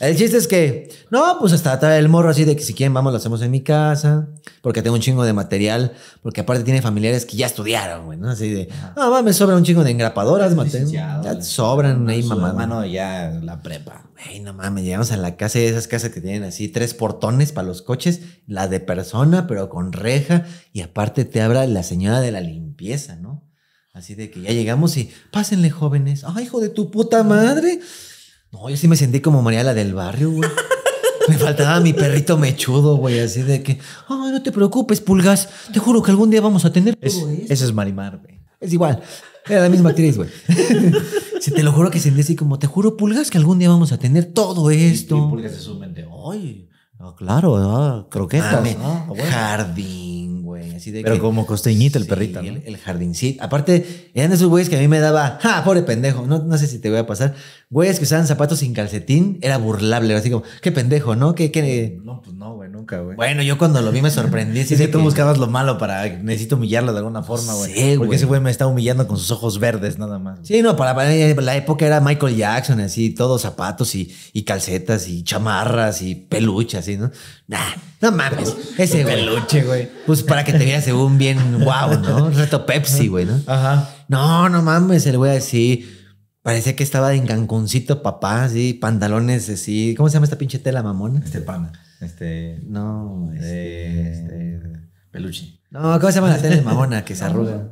El chiste es que, no, pues hasta el morro así de que si quieren, vamos, lo hacemos en mi casa, porque tengo un chingo de material, porque aparte tiene familiares que ya estudiaron, güey, ¿no? Así de, no, ah, me sobra un chingo de engrapadoras, mate. Ah, ya sobran ahí, mamá. Mano, ya la prepa. Ey, no mames, llegamos a la casa de esas casas que tienen así tres portones para los coches, la de persona, pero con reja, y aparte te abra la señora de la limpieza, ¿no? Así de que ya llegamos y pásenle, jóvenes. ¡Ay, ah, hijo de tu puta madre! No, yo sí me sentí como María la del barrio, güey. Me faltaba mi perrito mechudo, güey, así de que, ay, no te preocupes, pulgas, te juro que algún día vamos a tener. Es, eso es Marimar, güey. Es igual, era la misma actriz, güey. sí, te lo juro que sentí así como, te juro, pulgas, que algún día vamos a tener todo esto. Y, pulgas se sumen de ay, ah, claro, creo ah, ah, croquetas, jardín pero como costeñito el perrito. El, jardincito. Aparte, eran esos güeyes que a mí me daba, ja, pobre pendejo. No, sé si te voy a pasar. Güeyes que usaban zapatos sin calcetín, era burlable. Así como, qué pendejo, ¿no? ¿Qué, No, pues no, güey, nunca, güey. Bueno, yo cuando lo vi me sorprendí. sí, tú buscabas lo malo para, necesito humillarlo de alguna forma, güey. Porque ese güey me está humillando con sus ojos verdes, nada más. Sí, no, para, la época era Michael Jackson, así, todos zapatos y, y calcetas y chamarras y peluches así, ¿no? Nah, no mames. Ese Peluche, güey. Pues para que te según bien, wow, ¿no? Reto Pepsi, güey, ¿no? Ajá. No, no mames, el güey así. Parecía que estaba en Cancuncito, papá, así, pantalones así. ¿Cómo se llama esta pinche tela mamona? Este pana. Este. No, este. Eh, este... Peluche. No, ¿cómo se llama la tela mamona que se arruga?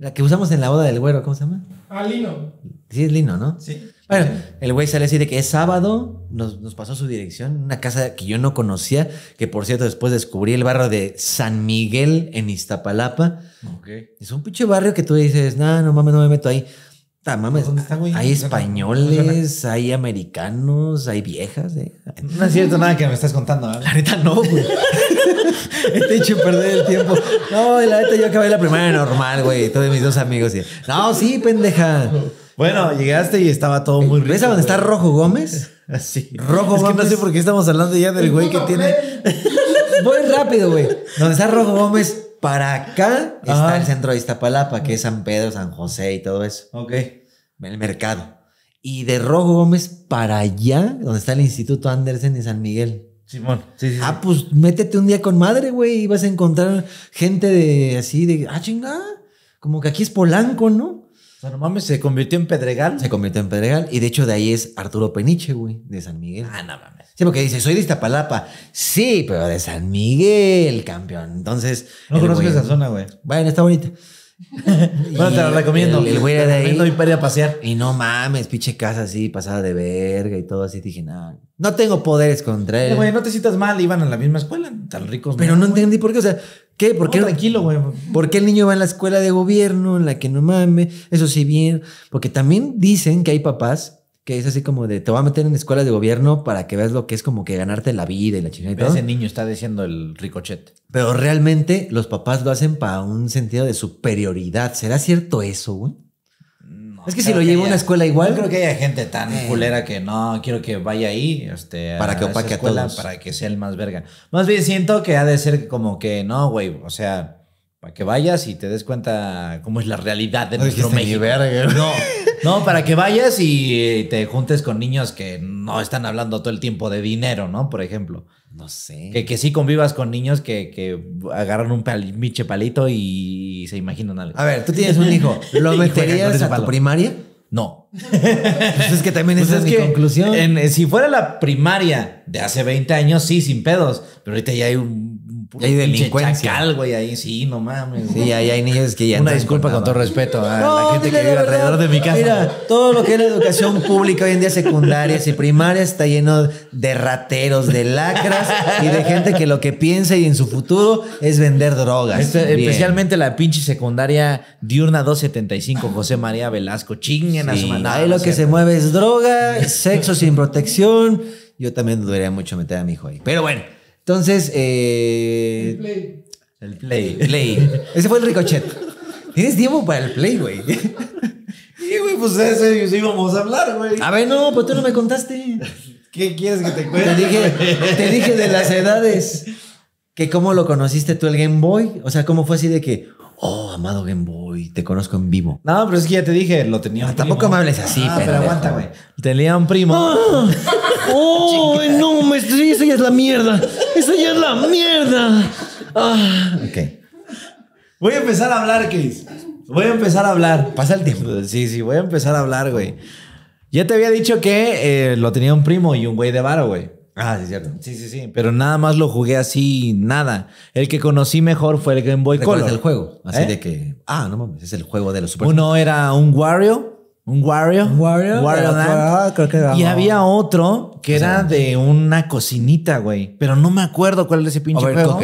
La que usamos en la boda del güero, ¿cómo se llama? Ah, Lino. Sí, es Lino, ¿no? Sí. Bueno, el güey sale así de que es sábado, nos, pasó su dirección, una casa que yo no conocía, que por cierto después descubrí el barrio de San Miguel en Iztapalapa. Ok. Es un pinche barrio que tú dices, no, no mames, no me meto ahí. Ah, mames, están, hay españoles, hay americanos, hay viejas. Eh. No es cierto nada que me estás contando. ¿eh? La neta no, güey. Te he hecho perder el tiempo. No, la neta yo acabé la primera normal, güey. Todos mis dos amigos. Y, no, sí, pendeja. Bueno, llegaste y estaba todo eh, muy rico. ¿Ves a dónde está Rojo Gómez? Sí. Rojo es Gómez. Que no sé por qué estamos hablando ya del güey que tiene. Voy rápido, güey. dónde está Rojo Gómez para acá está ah. el centro de Iztapalapa, que es San Pedro, San José y todo eso. Ok. El mercado. Y de Rojo Gómez para allá, donde está el Instituto Andersen y San Miguel. Simón, sí, Ah, pues métete un día con madre, güey, y vas a encontrar gente de así, de, ah, chingada, como que aquí es Polanco, ¿no? O no mames, se convirtió en Pedregal. Se convirtió en Pedregal. Y de hecho, de ahí es Arturo Peniche, güey, de San Miguel. Ah, no mames. Sí, porque dice, soy de Iztapalapa. Sí, pero de San Miguel, campeón. Entonces. No conozco esa zona, güey. Bueno, está bonita. bueno, te la recomiendo. El, güey de ahí. Y para a pasear. Y no mames, pinche casa así, pasada de verga y todo así. Dije, no, no tengo poderes contra eh, él. Güey, no te citas mal, iban a la misma escuela, tan ricos. Pero no entendí por qué, o sea, ¿Qué? ¿Por qué? tranquilo, güey. el niño va a la escuela de gobierno, en la que no mame. Eso sí, bien. Porque también dicen que hay papás que es así como de te va a meter en escuelas de gobierno para que veas lo que es como que ganarte la vida y la chingada y todo. Ese niño está diciendo el ricochet. Pero realmente los papás lo hacen para un sentido de superioridad. ¿Será cierto eso, güey? Es que si lo llevo a una escuela igual. creo que hay gente tan eh. culera que no quiero que vaya ahí. Este, para que opaque a todos. Para que sea el más verga. Más bien siento que ha de ser como que no, güey. O sea, para que vayas y te des cuenta cómo es la realidad de nuestro medio No. No, para que vayas y eh, te juntes con niños que no están hablando todo el tiempo de dinero, ¿no? Por ejemplo. No sé. Que, que sí convivas con niños que, agarran un pinche palito y se imaginan algo. A ver, tú tienes un hijo. ¿Lo meterías a la primaria? No. Pues es que también pues esa es, mi conclusión. Eh, si fuera la primaria de hace 20 años, sí, sin pedos. Pero ahorita ya hay un hay delincuencia. Chacal, güey, ahí sí, no mames. Sí, ahí hay niños que ya. Una disculpa con todo respeto a la gente que vive alrededor de mi casa. Mira, todo lo que es la educación pública hoy en día, secundarias y primarias, está lleno de rateros, de lacras y de gente que lo que piensa y en su futuro es vender drogas. Este, especialmente la pinche secundaria diurna 275, José María Velasco. Chinguen a su Ahí lo que se mueve es droga, sexo sin protección. Yo también dudaría mucho meter a mi hijo ahí. Pero bueno. Entonces, eh, El play. El play. play. Ese fue el ricochet. Tienes tiempo para el play, güey. Sí, güey, pues eso íbamos a hablar, güey. A ver, no, pues tú no me contaste. ¿Qué quieres que te cuente? Te dije, te dije de las edades. Que cómo lo conociste tú el Game Boy. O sea, cómo fue así de que, oh, amado Game Boy, te conozco en vivo. No, pero es que ya te dije, lo tenía. tampoco me hables así, ah, pero, aguanta, güey. Tenía un primo. Ah. ¡Oh, no! Me, esa ya es la mierda. Esa ya es la mierda. Ah. Okay. Voy a empezar a hablar, Chris. Voy a empezar a hablar. Pasa el tiempo. Sí, sí, voy a empezar a hablar, güey. Ya te había dicho que eh, lo tenía un primo y un güey de varo, güey. Ah, sí, cierto. Sí, sí, sí. Pero nada más lo jugué así, nada. El que conocí mejor fue el Game Boy Color. el juego? Así ¿Eh? de que, ah, no mames, es el juego de los Super Uno era un Wario un Wario. Un Wario. Wario y había otro que era de una cocinita, güey. Pero no me acuerdo cuál era ese pinche juego.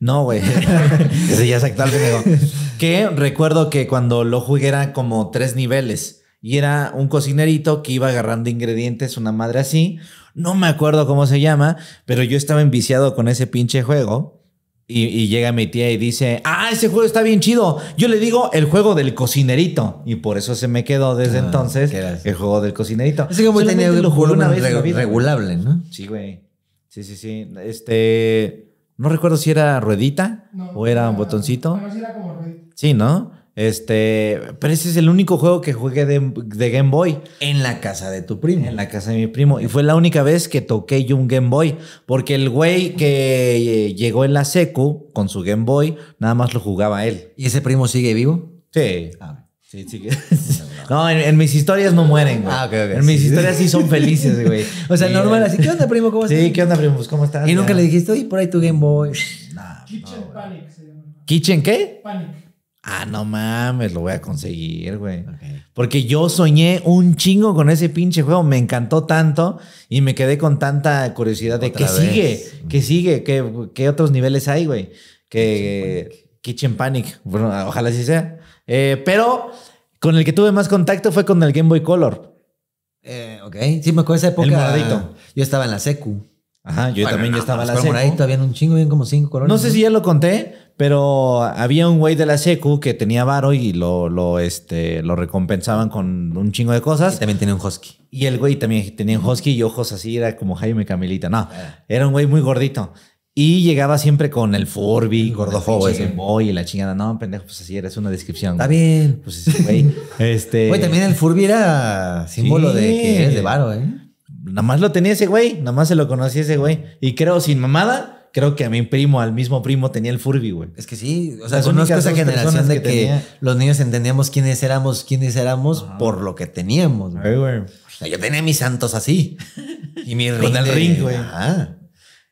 No, güey. ese ya es actual, Que recuerdo que cuando lo jugué era como tres niveles. Y era un cocinerito que iba agarrando ingredientes, una madre así. No me acuerdo cómo se llama, pero yo estaba enviciado con ese pinche juego. Y, llega mi tía y dice, ah, ese juego está bien chido. Yo le digo el juego del cocinerito. Y por eso se me quedó desde ah, entonces el juego del cocinerito. Así que tenía un juego regulable, ¿no? Sí, güey. Sí, sí, sí. Este, no recuerdo si era ruedita o era, un botoncito. No, sí era como ruedita. Sí, ¿no? Este, pero ese es el único juego que jugué de, Game Boy. En la casa de tu primo. En la casa de mi primo. Y fue la única vez que toqué yo un Game Boy. Porque el güey que eh, llegó en la secu con su Game Boy, nada más lo jugaba él. ¿Y ese primo sigue vivo? Sí. Ah, sí, sigue. No, en, mis historias no mueren, güey. Ah, ok, En mis historias sí son felices, güey. O sea, normal, así, ¿qué onda, primo? ¿Cómo estás? Sí, ¿qué onda, primo? Pues, ¿Cómo estás? Y nunca le dijiste, oye, por ahí tu Game Boy. Kitchen Panic ¿Kitchen qué? Panic. Ah, no mames, lo voy a conseguir, güey. Porque yo soñé un chingo con ese pinche juego, me encantó tanto y me quedé con tanta curiosidad de qué sigue, qué sigue, qué, otros niveles hay, güey. Que Kitchen Panic, ojalá así sea. Eh, pero con el que tuve más contacto fue con el Game Boy Color. Eh, ok, sí, me acuerdo esa época. El Yo estaba en la secu. Ajá, yo también yo ah, estaba en la secu. Por un chingo, bien como cinco colores. No sé si ya lo conté, pero había un güey de la secu que tenía varo y lo, lo, este, lo recompensaban con un chingo de cosas. Y también tenía un husky. Y el güey también tenía un husky y ojos así, era como Jaime Camilita. No, era un güey muy gordito. Y llegaba siempre con el Furby, gordojo, ese boy y la chingada. No, pendejo, pues así era, es una descripción. Está bien. Pues ese güey. este... Güey, también el Furby era símbolo de que eres de varo, ¿eh? Nada más lo tenía ese güey, nada más se lo conocía ese güey. Y creo, sin mamada, creo que a mi primo, al mismo primo, tenía el Furby, güey. Es que sí, o sea, conozco esa generación de que, los niños entendíamos quiénes éramos, quiénes éramos por lo que teníamos, güey. yo tenía mis santos así. Y mi ring. el ring, güey.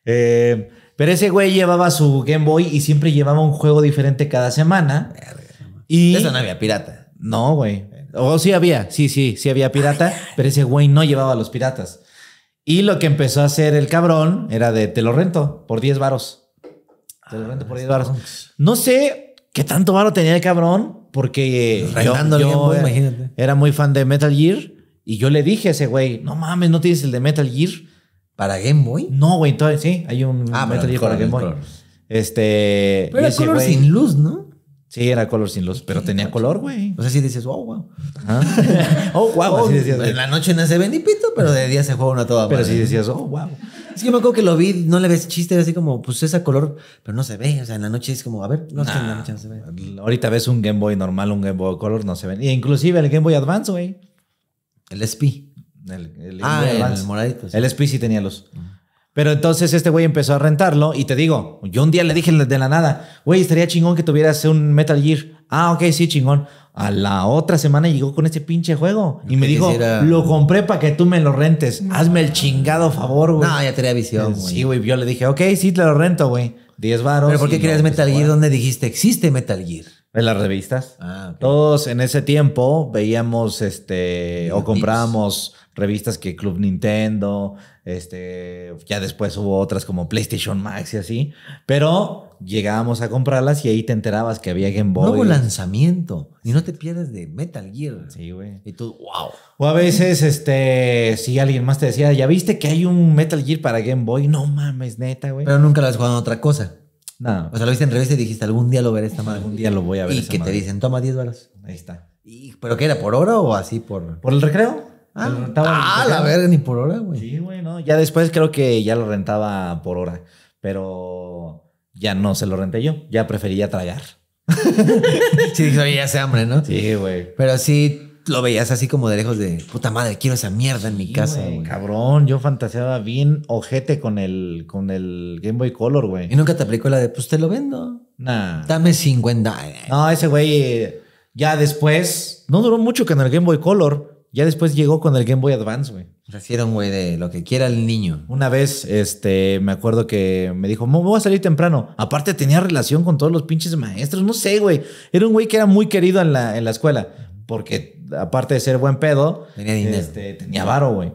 Eh, pero ese güey llevaba su Game Boy y siempre llevaba un juego diferente cada semana. y eso no había pirata. No, güey. O sí había, sí, sí, sí había pirata, pero ese güey no llevaba a los piratas. Y lo que empezó a hacer el cabrón era de te lo rento por 10 varos. Te lo rento por 10 ah, varos. No sé qué tanto varo tenía el cabrón, porque yo, era, muy fan de Metal Gear y yo le dije a ese güey, no mames, no tienes el de Metal Gear. ¿Para Game Boy? No, güey, entonces sí, hay un ah, Metal Gear para Game Boy. Este. Pero era color sin luz, ¿no? Sí, era color sin luz, pero tenía color, güey. O sea, sí dices, wow, wow. oh, wow. Oh, así oh, decías, en la noche no se ve ni pito, pero de día se juega una toda. Pero sí decías, oh, wow. Es que me acuerdo que lo vi, no le ves chiste, era así como, pues esa color, pero no se ve. O sea, en la noche es como, a ver, no, en la noche no se ve. Ahorita ves un Game Boy normal, un Game Boy Color, no se ve. Y inclusive el Game Boy Advance, güey. El SP. El, ah, el, moradito. El SP sí tenía luz. Pero entonces este güey empezó a rentarlo y te digo, yo un día le dije de la nada, güey, estaría chingón que tuvieras un Metal Gear. Ah, ok, sí, chingón. A la otra semana llegó con ese pinche juego y me dijo, lo compré para que tú me lo rentes. Hazme el chingado favor, güey. No, ya tenía visión, güey. Sí, güey, yo le dije, ok, sí, te lo rento, güey. 10 varos. ¿Pero por qué querías Metal Gear? ¿Dónde dijiste existe Metal Gear? En las revistas. Ah, Todos en ese tiempo veíamos este o comprábamos revistas que Club Nintendo, este, ya después hubo otras como PlayStation Max y así, pero llegábamos a comprarlas y ahí te enterabas que había Game Boy. Nuevo lanzamiento. Y no te pierdas de Metal Gear. Sí, güey. Y tú, wow. O a veces, este, si alguien más te decía, ¿ya viste que hay un Metal Gear para Game Boy? No mames, neta, güey. Pero nunca lo has jugado en otra cosa. nada O sea, lo viste en revista y dijiste, algún día lo veré esta madre. Algún día lo voy a ver. Y que te dicen, toma 10 balas. Ahí está. ¿Y, ¿Pero qué era? ¿Por oro o así? ¿Por, ¿Por el recreo? Ah, la verga, ni por hora, güey. Sí, güey, no. Ya después creo que ya lo rentaba por hora, pero ya no se lo renté yo. Ya prefería tragar. sí, ya se hambre, ¿no? Sí, güey. Pero sí lo veías así como de lejos de puta madre, quiero esa mierda en mi casa, güey. Cabrón, yo fantaseaba bien ojete con el, con el Game Boy Color, güey. Y nunca te aplicó la de, pues te lo vendo. Nah. Dame 50. No, ese güey eh, ya después, no duró mucho que en el Game Boy Color ya después llegó con el Game Boy Advance, güey. Hicieron, güey, de lo que quiera el niño. Una vez, este, me acuerdo que me dijo, me voy a salir temprano. Aparte tenía relación con todos los pinches maestros, no sé, güey. Era un güey que era muy querido en la, en la escuela, porque aparte de ser buen pedo, tenía dinero. Este, tenía varo, güey.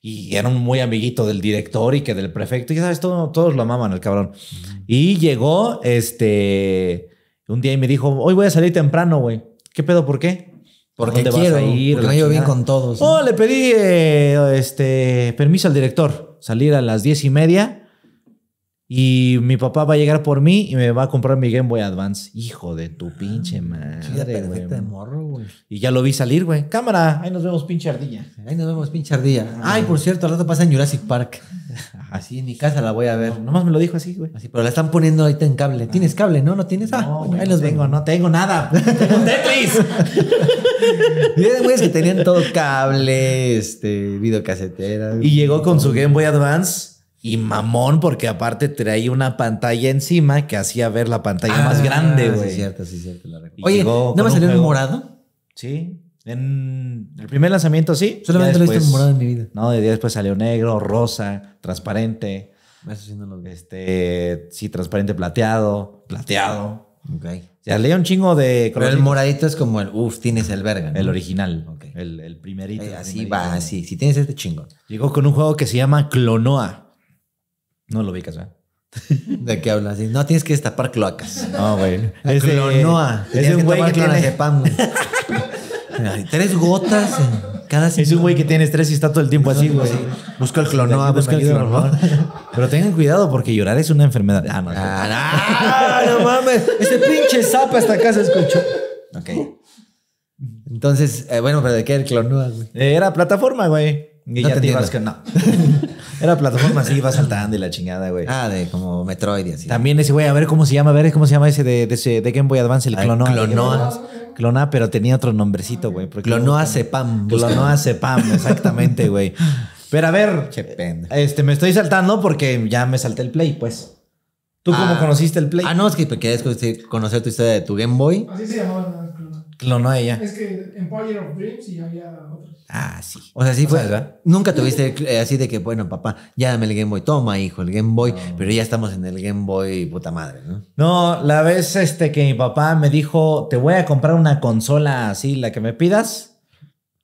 Y era un muy amiguito del director y que del prefecto. Y ya sabes, todo, todos lo amaban, el cabrón. Y llegó, este, un día y me dijo, hoy voy a salir temprano, güey. ¿Qué pedo? ¿Por qué? Porque quiero, ir? me llevo bien con todos. Oh, le pedí eh, este, permiso al director, salir a las diez y media y mi papá va a llegar por mí y me va a comprar mi Game Boy Advance. Hijo de tu ah, pinche madre, de morro, güey. Y ya lo vi salir, güey. Cámara, ahí nos vemos, pinche ardilla. Ahí nos vemos, pinche ardilla. Ah. Ay, por cierto, al rato pasa en Jurassic Park. Así en mi casa la voy a ver. No, nomás me lo dijo así, güey. Así, pero la están poniendo ahorita en cable. ¿Tienes ah. cable? ¿No? ¿No tienes? Ah, pues ahí los vengo. No tengo nada. Miren, güey, es que tenían todo cable, este, videocasetera. Y llegó con su Game Boy Advance y mamón, porque aparte traía una pantalla encima que hacía ver la pantalla más ah, grande, güey. Sí, cierto, sí, cierto. Oye, ¿no me salió en morado? Sí. En el primer lanzamiento sí. Solamente lo he visto en morado en mi vida. No, de día después salió negro, rosa, transparente. Eso sí Este, sí, transparente plateado, plateado. Ok. Ya leía un chingo de Pero el moradito es como el, uff, tienes el verga. El original. Okay. El, el primerito. Eh, así va, así. Si tienes este chingo. Llegó con un juego que se llama Clonoa. No lo ubicas, ¿verdad? ¿De qué hablas? No, tienes que destapar cloacas. No, güey. Es Clonoa. Es un güey que, tiene... tiene... güey Tres gotas Es un güey que tiene estrés y está todo el tiempo así, güey. Busca el clonoa, busca el clonoa. Pero tengan cuidado porque llorar es una enfermedad. Ah, no. Ah, no, mames. Ese pinche sapa hasta acá se escuchó. Ok. Entonces, eh, bueno, pero ¿de qué el clonoa, güey? Era plataforma, güey. Y ya te, ibas que no. Era plataforma así, iba saltando y la chingada, güey. Ah, de como Metroid y así. También ese, güey, a ver cómo se llama, a ver cómo se llama ese de, ese, de Game Boy Advance, el Clonoa. Clonoa. pero tenía otro nombrecito, güey. Clonoa Cepam. Clonoa Cepam, exactamente, güey. Pero a ver, Qué este, me estoy saltando porque ya me salté el play, pues. ¿Tú cómo ah. conociste el play? Ah, no, es que querías conocer tu historia de tu Game Boy. Así se llamaba no ella. Es que Empire of Dreams y había otros. Ah, sí. O sea, sí fue. Nunca tuviste eh, así de que, bueno, papá, ya dame el Game Boy. Toma, hijo, el Game Boy. Pero ya estamos en el Game Boy, puta madre, ¿no? No, la vez este que mi papá me dijo, te voy a comprar una consola así, la que me pidas.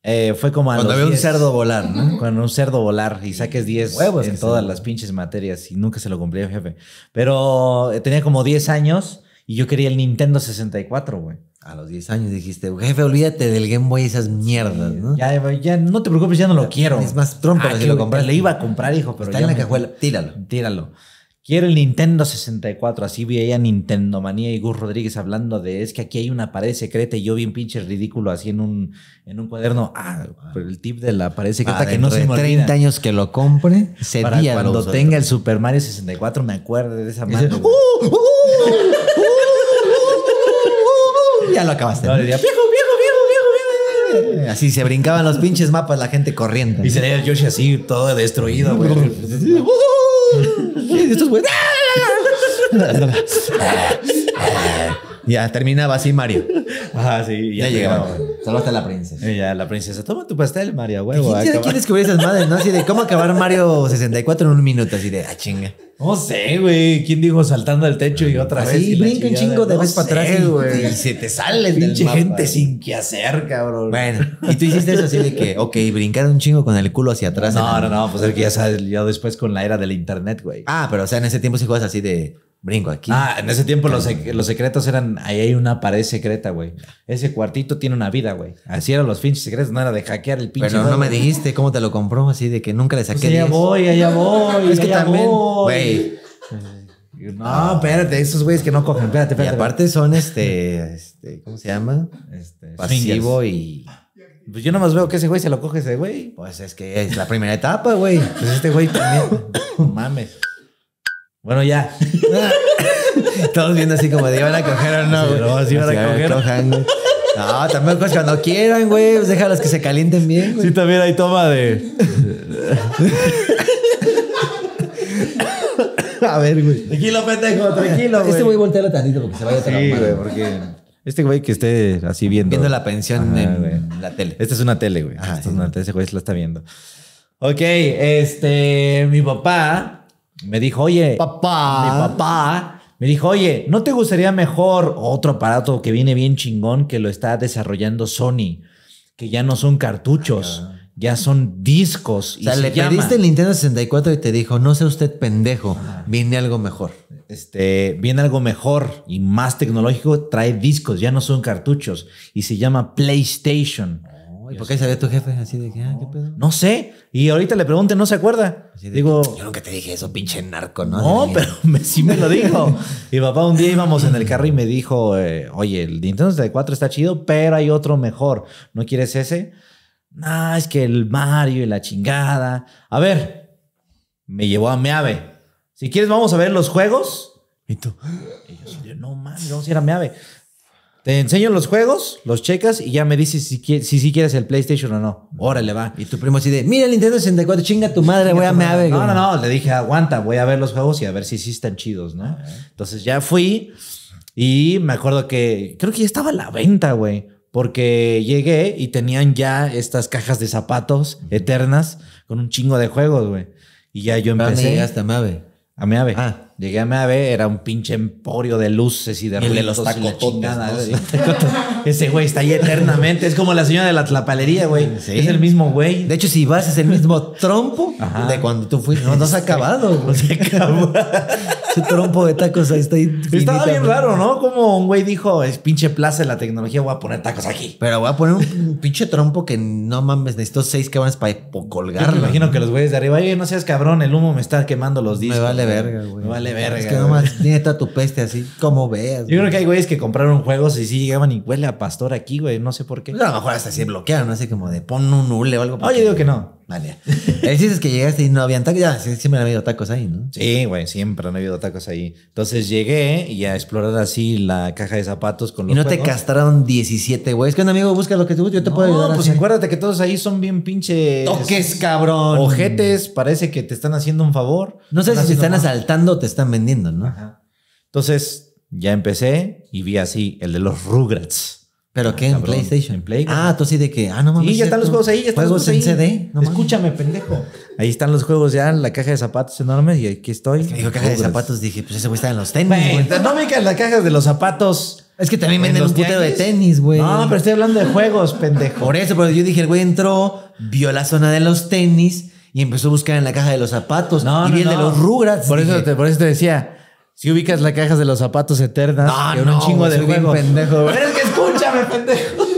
Eh, fue como a Cuando había un cerdo volar, ¿no? Cuando un cerdo volar y saques 10 huevos en todas las pinches materias y nunca se lo cumplí jefe. Pero eh, tenía como 10 años y yo quería el Nintendo 64, güey. A los 10 años dijiste, jefe, olvídate del Game Boy y esas mierdas, ¿no? Ya, ya, no te preocupes, ya no lo quiero. Es más trompa ah, si lo compras. Le iba a comprar, hijo, pero Está en la cajuela, tíralo. Tíralo. Quiero el Nintendo 64. Así veía Nintendo Manía y Gus Rodríguez hablando de es que aquí hay una pared secreta y yo vi un pinche ridículo así en un, en un cuaderno. Ah, ah, pero el tip de la pared secreta que no se me 30 años que lo compre, sería Para cuando tenga el Super Mario 64 me acuerde de esa madre ya lo acabaste. No, diría, viejo, viejo, viejo, viejo, viejo. Así se brincaban los pinches mapas, la gente corriendo. Y sería el Yoshi así, todo destruido, güey. Estos güeyes. Ya terminaba así Mario. Ah, sí. Ya, llegaba. solo a la princesa. ya, la princesa. Toma tu pastel, Mario, huevo. ¿Quién, ¿Quién descubrió esas madres, no? Así de cómo acabar Mario 64 en un minuto, así de, ah, chinga. No sé, güey. ¿Quién dijo saltando al techo y otra vez? Sí, brinca un chingo de vez para atrás, güey. Y se te sale Pinche gente sin que hacer, cabrón. Bueno, y tú hiciste eso así de que, ok, brincar un chingo con el culo hacia atrás. No, no, no, pues es que ya sabes, ya después con la era del internet, güey. Ah, pero o sea, en ese tiempo sí juegas así de, Bringo, aquí. Ah, en ese tiempo los, secretos eran, ahí hay una pared secreta, güey. Ese cuartito tiene una vida, güey. Así eran los pinches secretos, no era de hackear el pinche. Pero no, me dijiste cómo te lo compró, así de que nunca le saqué. Pues allá voy, allá voy. Es que también, güey. No, espérate, esos güeyes que no cogen, espérate, espérate. Y aparte son este, este, ¿cómo se llama? Este, Pasivo y... Pues yo nomás veo que ese güey se lo coge ese güey. Pues es que es la primera etapa, güey. Pues este güey también, mames. Bueno, ya. Todos viendo así como de iban a coger o no. No, así van oh, a, coger. No, también cuando quieran, güey. Pues déjalos que se calienten bien, güey. Sí, también hay toma de. a ver, güey. Tranquilo, pendejo, tranquilo, güey. Este güey voltea tantito porque se vaya a tomar. Sí, güey, porque. Este güey que esté así viendo. Viendo la pensión en la tele. Esta es una tele, güey. Ah, es una tele. Ese güey se la está viendo. Ok, este. Mi papá me dijo, oye, papá. mi papá me dijo, oye, ¿no te gustaría mejor otro aparato que viene bien chingón que lo está desarrollando Sony? Que ya no son cartuchos, ya son discos. O le pediste el Nintendo 64 y te dijo, no sea usted pendejo, viene algo mejor. Este, viene algo mejor y más tecnológico, trae discos, ya no son cartuchos. Y se llama PlayStation por pues, qué sabía tu jefe? Así de que, ah, qué pedo. No sé. Y ahorita le pregunté, no se acuerda. Digo. Yo nunca te dije eso, pinche narco, ¿no? No, pero me, sí me lo dijo. Y papá un día íbamos en el carro y me dijo, eh, oye, el Nintendo 64 está chido, pero hay otro mejor. ¿No quieres ese? Ah, es que el Mario y la chingada. A ver, me llevó a Meave. Si quieres, vamos a ver los juegos. Y tú. Ah, yo, no mames, vamos a ir a Meave. Te enseño los juegos, los checas y ya me dices si, si, quieres el PlayStation o no. Órale, va. Y tu primo así de, mira el Nintendo 64, chinga tu madre, voy a me ave, No, no, no, le dije, aguanta, voy a ver los juegos y a ver si sí están chidos, ¿no? Entonces ya fui y me acuerdo que creo que ya estaba a la venta, güey. Porque llegué y tenían ya estas cajas de zapatos eternas con un chingo de juegos, güey. Y ya yo empecé. hasta mí hasta a Mave? A Ah. Llegué a ver, era un pinche emporio de luces y de, Y de los tacos. Ese güey está ahí eternamente. Es como la señora de la tlapalería, güey. Es el mismo güey. De hecho, si vas, es el mismo trompo de cuando tú fuiste. No, no se ha acabado. No se acabó. trompo de tacos ahí está Estaba bien raro, ¿no? Como un güey dijo, es pinche plaza de la tecnología, voy a poner tacos aquí. Pero voy a poner un pinche trompo que no mames, necesito seis cabrones para colgarlo. me imagino que los güeyes de arriba, oye, no seas cabrón, el humo me está quemando los discos. Me vale verga, güey verga. Es que nomás tiene toda tu peste así, como veas. Yo creo que hay güeyes que compraron juegos y sí llegaban y huele a pastor aquí, güey. No sé por qué. Pues a lo mejor hasta se bloquearon, no sé, como de pon un hule o algo. Oye, yo digo que no. Vale. El chiste es que llegaste y no habían tacos. Ya, siempre han habido tacos ahí, ¿no? Sí, güey, siempre han habido tacos ahí. Entonces llegué y a explorar así la caja de zapatos con los. Y no te castraron 17, güey. Es que un amigo busca lo que te guste, yo te puedo ayudar. Pues acuérdate que todos ahí son bien pinches. Toques, cabrón. Ojetes, parece que te están haciendo un favor. No sé si te están asaltando o te están vendiendo, ¿no? Entonces ya empecé y vi así el de los Rugrats. ¿Pero ah, qué? ¿En PlayStation? En Play. Ah, tú sí de que. Ah, no mames. Sí, ya están los juegos ahí. Ya están juegos, los juegos en CD. No Escúchame, pendejo. Ahí están los juegos ya, la caja de zapatos enorme y aquí estoy. dijo caja de zapatos, dije, pues ese güey está en los tenis. güey. no me caen las cajas de los zapatos. Es que también venden los putero de tenis, güey. No, pero estoy hablando de juegos, pendejo. Por eso, porque yo dije, el güey entró, vio la zona de los tenis y empezó a buscar en la caja de los zapatos. No, y no, de los Rugrats. por eso te decía, si ubicas las cajas de los zapatos eternas, con un chingo de juegos, pendejo. es que escúchame, pendejo.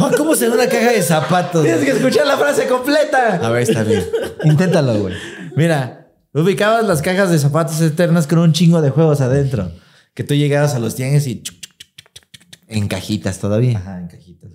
Ah, ¿Cómo se ve una caja de zapatos? Tienes que escuchar la frase completa. A ver, está bien. Inténtalo, güey. Mira, ubicabas las cajas de zapatos eternas con un chingo de juegos adentro. Que tú llegabas a los tianguis y... En cajitas todavía. Ajá, en cajitas.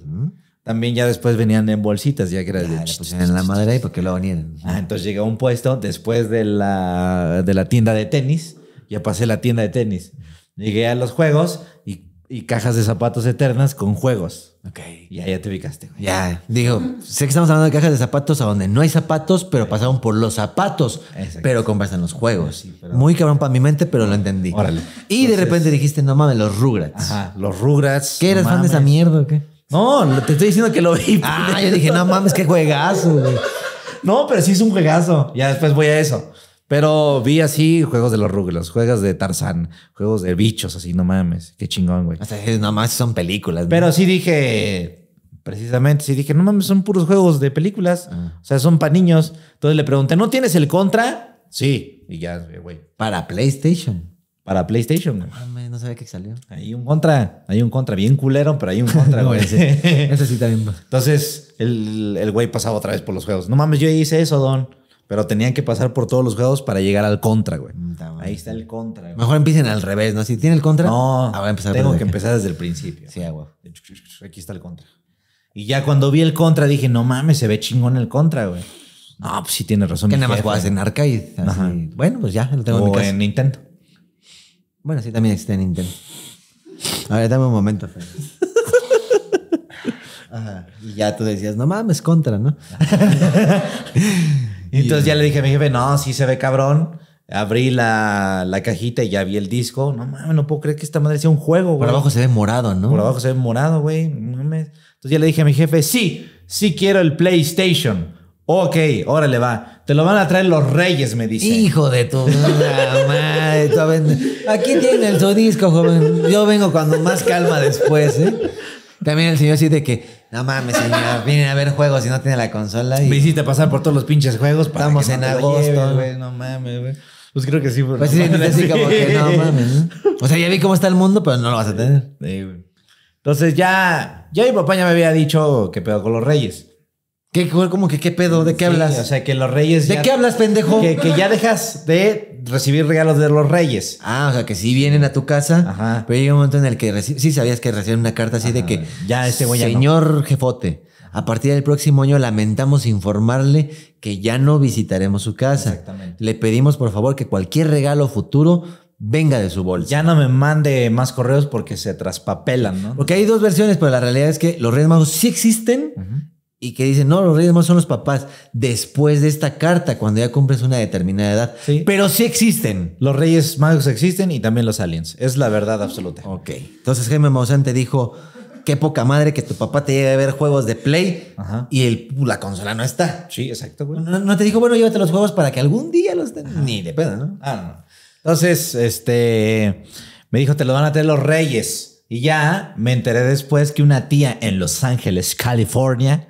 También ya después venían en bolsitas, ya que era de... Pues, en la madera y porque lo venían. Ah, entonces llega un puesto después de la, de la tienda de tenis ya pasé la tienda de tenis. Llegué a los juegos y, cajas de zapatos eternas con juegos. Ok. Ya, ya te ubicaste. Ya, digo, sé que estamos hablando de cajas de zapatos a donde no hay zapatos, pero pasaron por los zapatos, pero pero en los juegos. Muy cabrón para mi mente, pero lo entendí. Y de repente dijiste, no mames, los Rugrats. Ajá, los Rugrats. ¿Qué eras fan de esa mierda o qué? No, te estoy diciendo que lo vi. Ah, yo dije, no mames, qué juegazo, No, pero sí es un juegazo. Ya después voy a eso. Pero vi así juegos de los ruglos, juegos de Tarzán, juegos de bichos, así, no mames. Qué chingón, güey. O sea, nomás son películas. Pero sí dije, precisamente, sí dije, no mames, son puros juegos de películas. Ah. O sea, son para niños. Entonces le pregunté, ¿no tienes el contra? Sí. Y ya, güey. Para PlayStation. Para PlayStation, güey. No, mames, no sabía salió. Hay un contra, hay un contra, bien culero, pero hay un contra, güey. ese, sí también. Entonces, el, el güey pasaba otra vez por los juegos. No mames, yo hice eso, Don. Pero tenían que pasar por todos los juegos para llegar al contra, güey. Mm, Ahí está el contra. Mejor empiecen al revés, ¿no? Si tiene el contra, no, ah, tengo que empezar desde el principio. Sí, güey. Aquí está el contra. Y ya cuando vi el contra dije, no mames, se ve chingón el contra, güey. No, pues sí tienes razón. Que nada más juegas en arcade. Así. Bueno, pues ya, lo tengo en mi casa. en Nintendo. Bueno, sí, también existe en Nintendo. A ver, dame un momento, Y ya tú decías, no mames, contra, ¿no? entonces ya le dije a mi jefe, no, sí se ve cabrón. Abrí la, cajita y ya vi el disco. No mames, no puedo creer que esta madre sea un juego, güey. Por abajo se ve morado, ¿no? Por abajo se ve morado, güey. Entonces ya le dije a mi jefe, sí, sí quiero el PlayStation. Ok, órale, va. Te lo van a traer los reyes, me dice. Hijo de tu madre. Aquí tiene el su disco, joven. Yo vengo cuando más calma después, ¿eh? También el señor sí de que, no mames, señor, vienen a ver juegos y no tiene la consola. Y... Me hiciste pasar por todos los pinches juegos. Para Estamos en agosto. güey, no mames, güey. Pues creo que sí, pero Pues no sí, mames, sí, no mames. O sea, ya vi cómo está el mundo, pero no lo vas a tener. Entonces ya, ya mi papá ya me había dicho que pedo con los reyes. ¿Qué, como que qué pedo? ¿De qué hablas? O sea, que los reyes. ¿De qué hablas, pendejo? Que, ya dejas de recibir regalos de los reyes. Ah, o sea, que sí vienen a tu casa. Ajá. Pero llega un momento en el que sí sabías que recibían una carta así de que. Ya, este güey Señor jefote, a partir del próximo año lamentamos informarle que ya no visitaremos su casa. Exactamente. Le pedimos, por favor, que cualquier regalo futuro venga de su bolsa. Ya no me mande más correos porque se traspapelan, ¿no? Porque hay dos versiones, pero la realidad es que los Reyes Magos sí existen y que dicen, no, los reyes más son los papás después de esta carta, cuando ya cumples una determinada edad. Sí. Pero sí existen. Los reyes magos existen y también los aliens. Es la verdad absoluta. Ok. Entonces Jaime Maussan te dijo, qué poca madre que tu papá te lleve a ver juegos de Play y el, la consola no está. Sí, exacto, No, te dijo, bueno, llévate los juegos para que algún día los tengas. Ni de pedo, ¿no? Ah, no. Entonces, este, me dijo, te lo van a tener los reyes. Y ya me enteré después que una tía en Los Ángeles, California,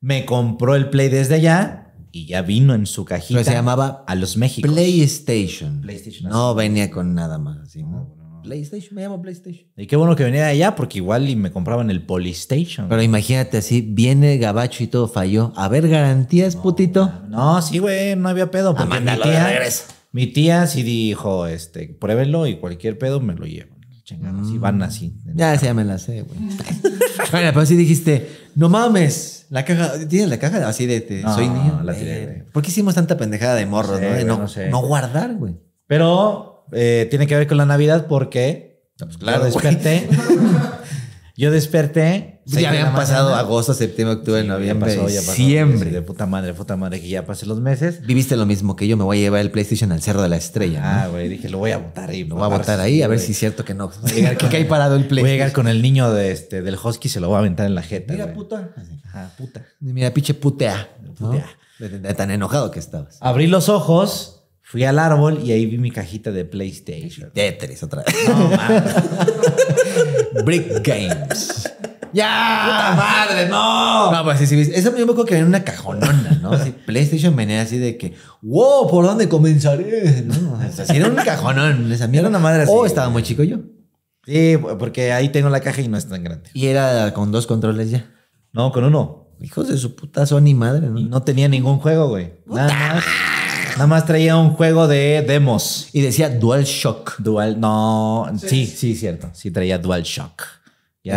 me compró el Play desde allá y ya vino en su cajita. se llamaba a los México. PlayStation. PlayStation. No venía con nada más PlayStation, me llamo PlayStation. Y qué bueno que venía de allá porque igual y me compraban el Polystation. Pero imagínate así, viene Gabacho y todo falló. A ver, garantías, putito. No, sí, güey, no había pedo. mi tía, mi tía sí dijo, este, pruébelo y cualquier pedo me lo llevo. Chingados, y van mm. así. Ya, se me güey. pero sí dijiste, no mames. La caja, tienes la caja así de, soy niño. La ¿Por qué hicimos tanta pendejada de morros, no, no, guardar, güey. Pero eh, tiene que ver con la Navidad porque pues claro, yo desperté. yo desperté ya habían pasado agosto, septiembre, octubre, no noviembre, pasado. diciembre. De puta madre, puta madre, que ya pasé los meses. Viviste lo mismo que yo, me voy a llevar el PlayStation al Cerro de la Estrella. Ah, güey, dije, lo voy a votar ahí. Lo voy a votar ahí, a ver si es cierto que no. Voy a llegar, que cae parado el PlayStation. Voy a llegar con el niño de este, del Husky y se lo voy a aventar en la jeta. Mira, puta. Ajá, puta. Mira, pinche putea. Putea. De, tan enojado que estabas. Abrí los ojos. Fui al árbol y ahí vi mi cajita de PlayStation. Tetris otra vez. No, Brick Games. ¡Ya! ¡Puta madre, no! No, pues sí, sí. Esa yo me acuerdo que era una cajonona, ¿no? Así, PlayStation venía así de que, wow, ¿por dónde comenzaré? ¿No? O era un cajonón, esa mierda. una madre así. Oh, estaba muy chico yo. Sí, porque ahí tengo la caja y no es tan grande. Y era con dos controles ya. No, con uno. Hijos de su puta Sony madre, ¿no? no tenía ningún juego, güey. Nada más. Nada más traía un juego de demos. Y decía Dual Shock. Dual. No. Sí, sí, sí cierto. Sí traía Dual Shock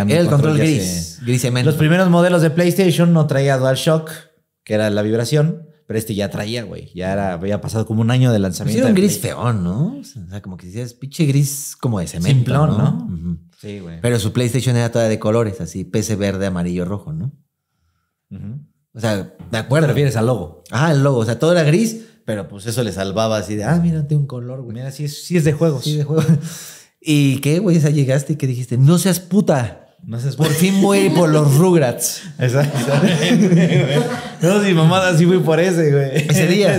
el control, gris, gris, se... Los primeros modelos de PlayStation no traía DualShock, que era la vibración, pero este ya traía, güey. Ya era, había pasado como un año de pues lanzamiento. Era un gris feón, ¿no? O sea, como que decías, pinche gris como de cemento. ¿no? Sí, güey. Pero su PlayStation era toda de colores, así, PC verde, amarillo, rojo, ¿no? O sea, de acuerdo. ¿Te refieres al logo? Ah, el logo. O sea, todo era gris, pero pues eso le salvaba así de, ah, mira, tengo un color, güey. Mira, sí es, sí es de juegos. Sí, de juegos. ¿Y qué, güey? O llegaste y que dijiste, no seas puta. Por fin voy por los Rugrats. Exacto. no, si mamada sí fui por ese, güey. Ese día.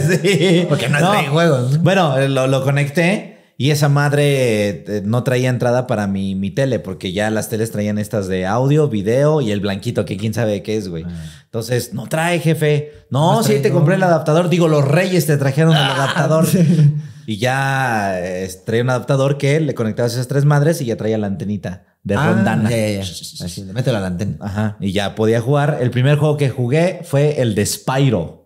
Porque no, no. juegos. Bueno, lo conecté y esa madre eh, no traía entrada para mi, mi, tele, porque ya las teles traían estas de audio, video y el blanquito, que quién sabe qué es, güey. Ah. Entonces, no trae, jefe. No, si sí, te compré el adaptador. Digo, los reyes te trajeron el ah. adaptador. y ya eh, traía un adaptador que le a esas tres madres y ya traía la antenita de ah, rondana. Así, la antena. Y ya podía jugar. El primer juego que jugué fue el de Spyro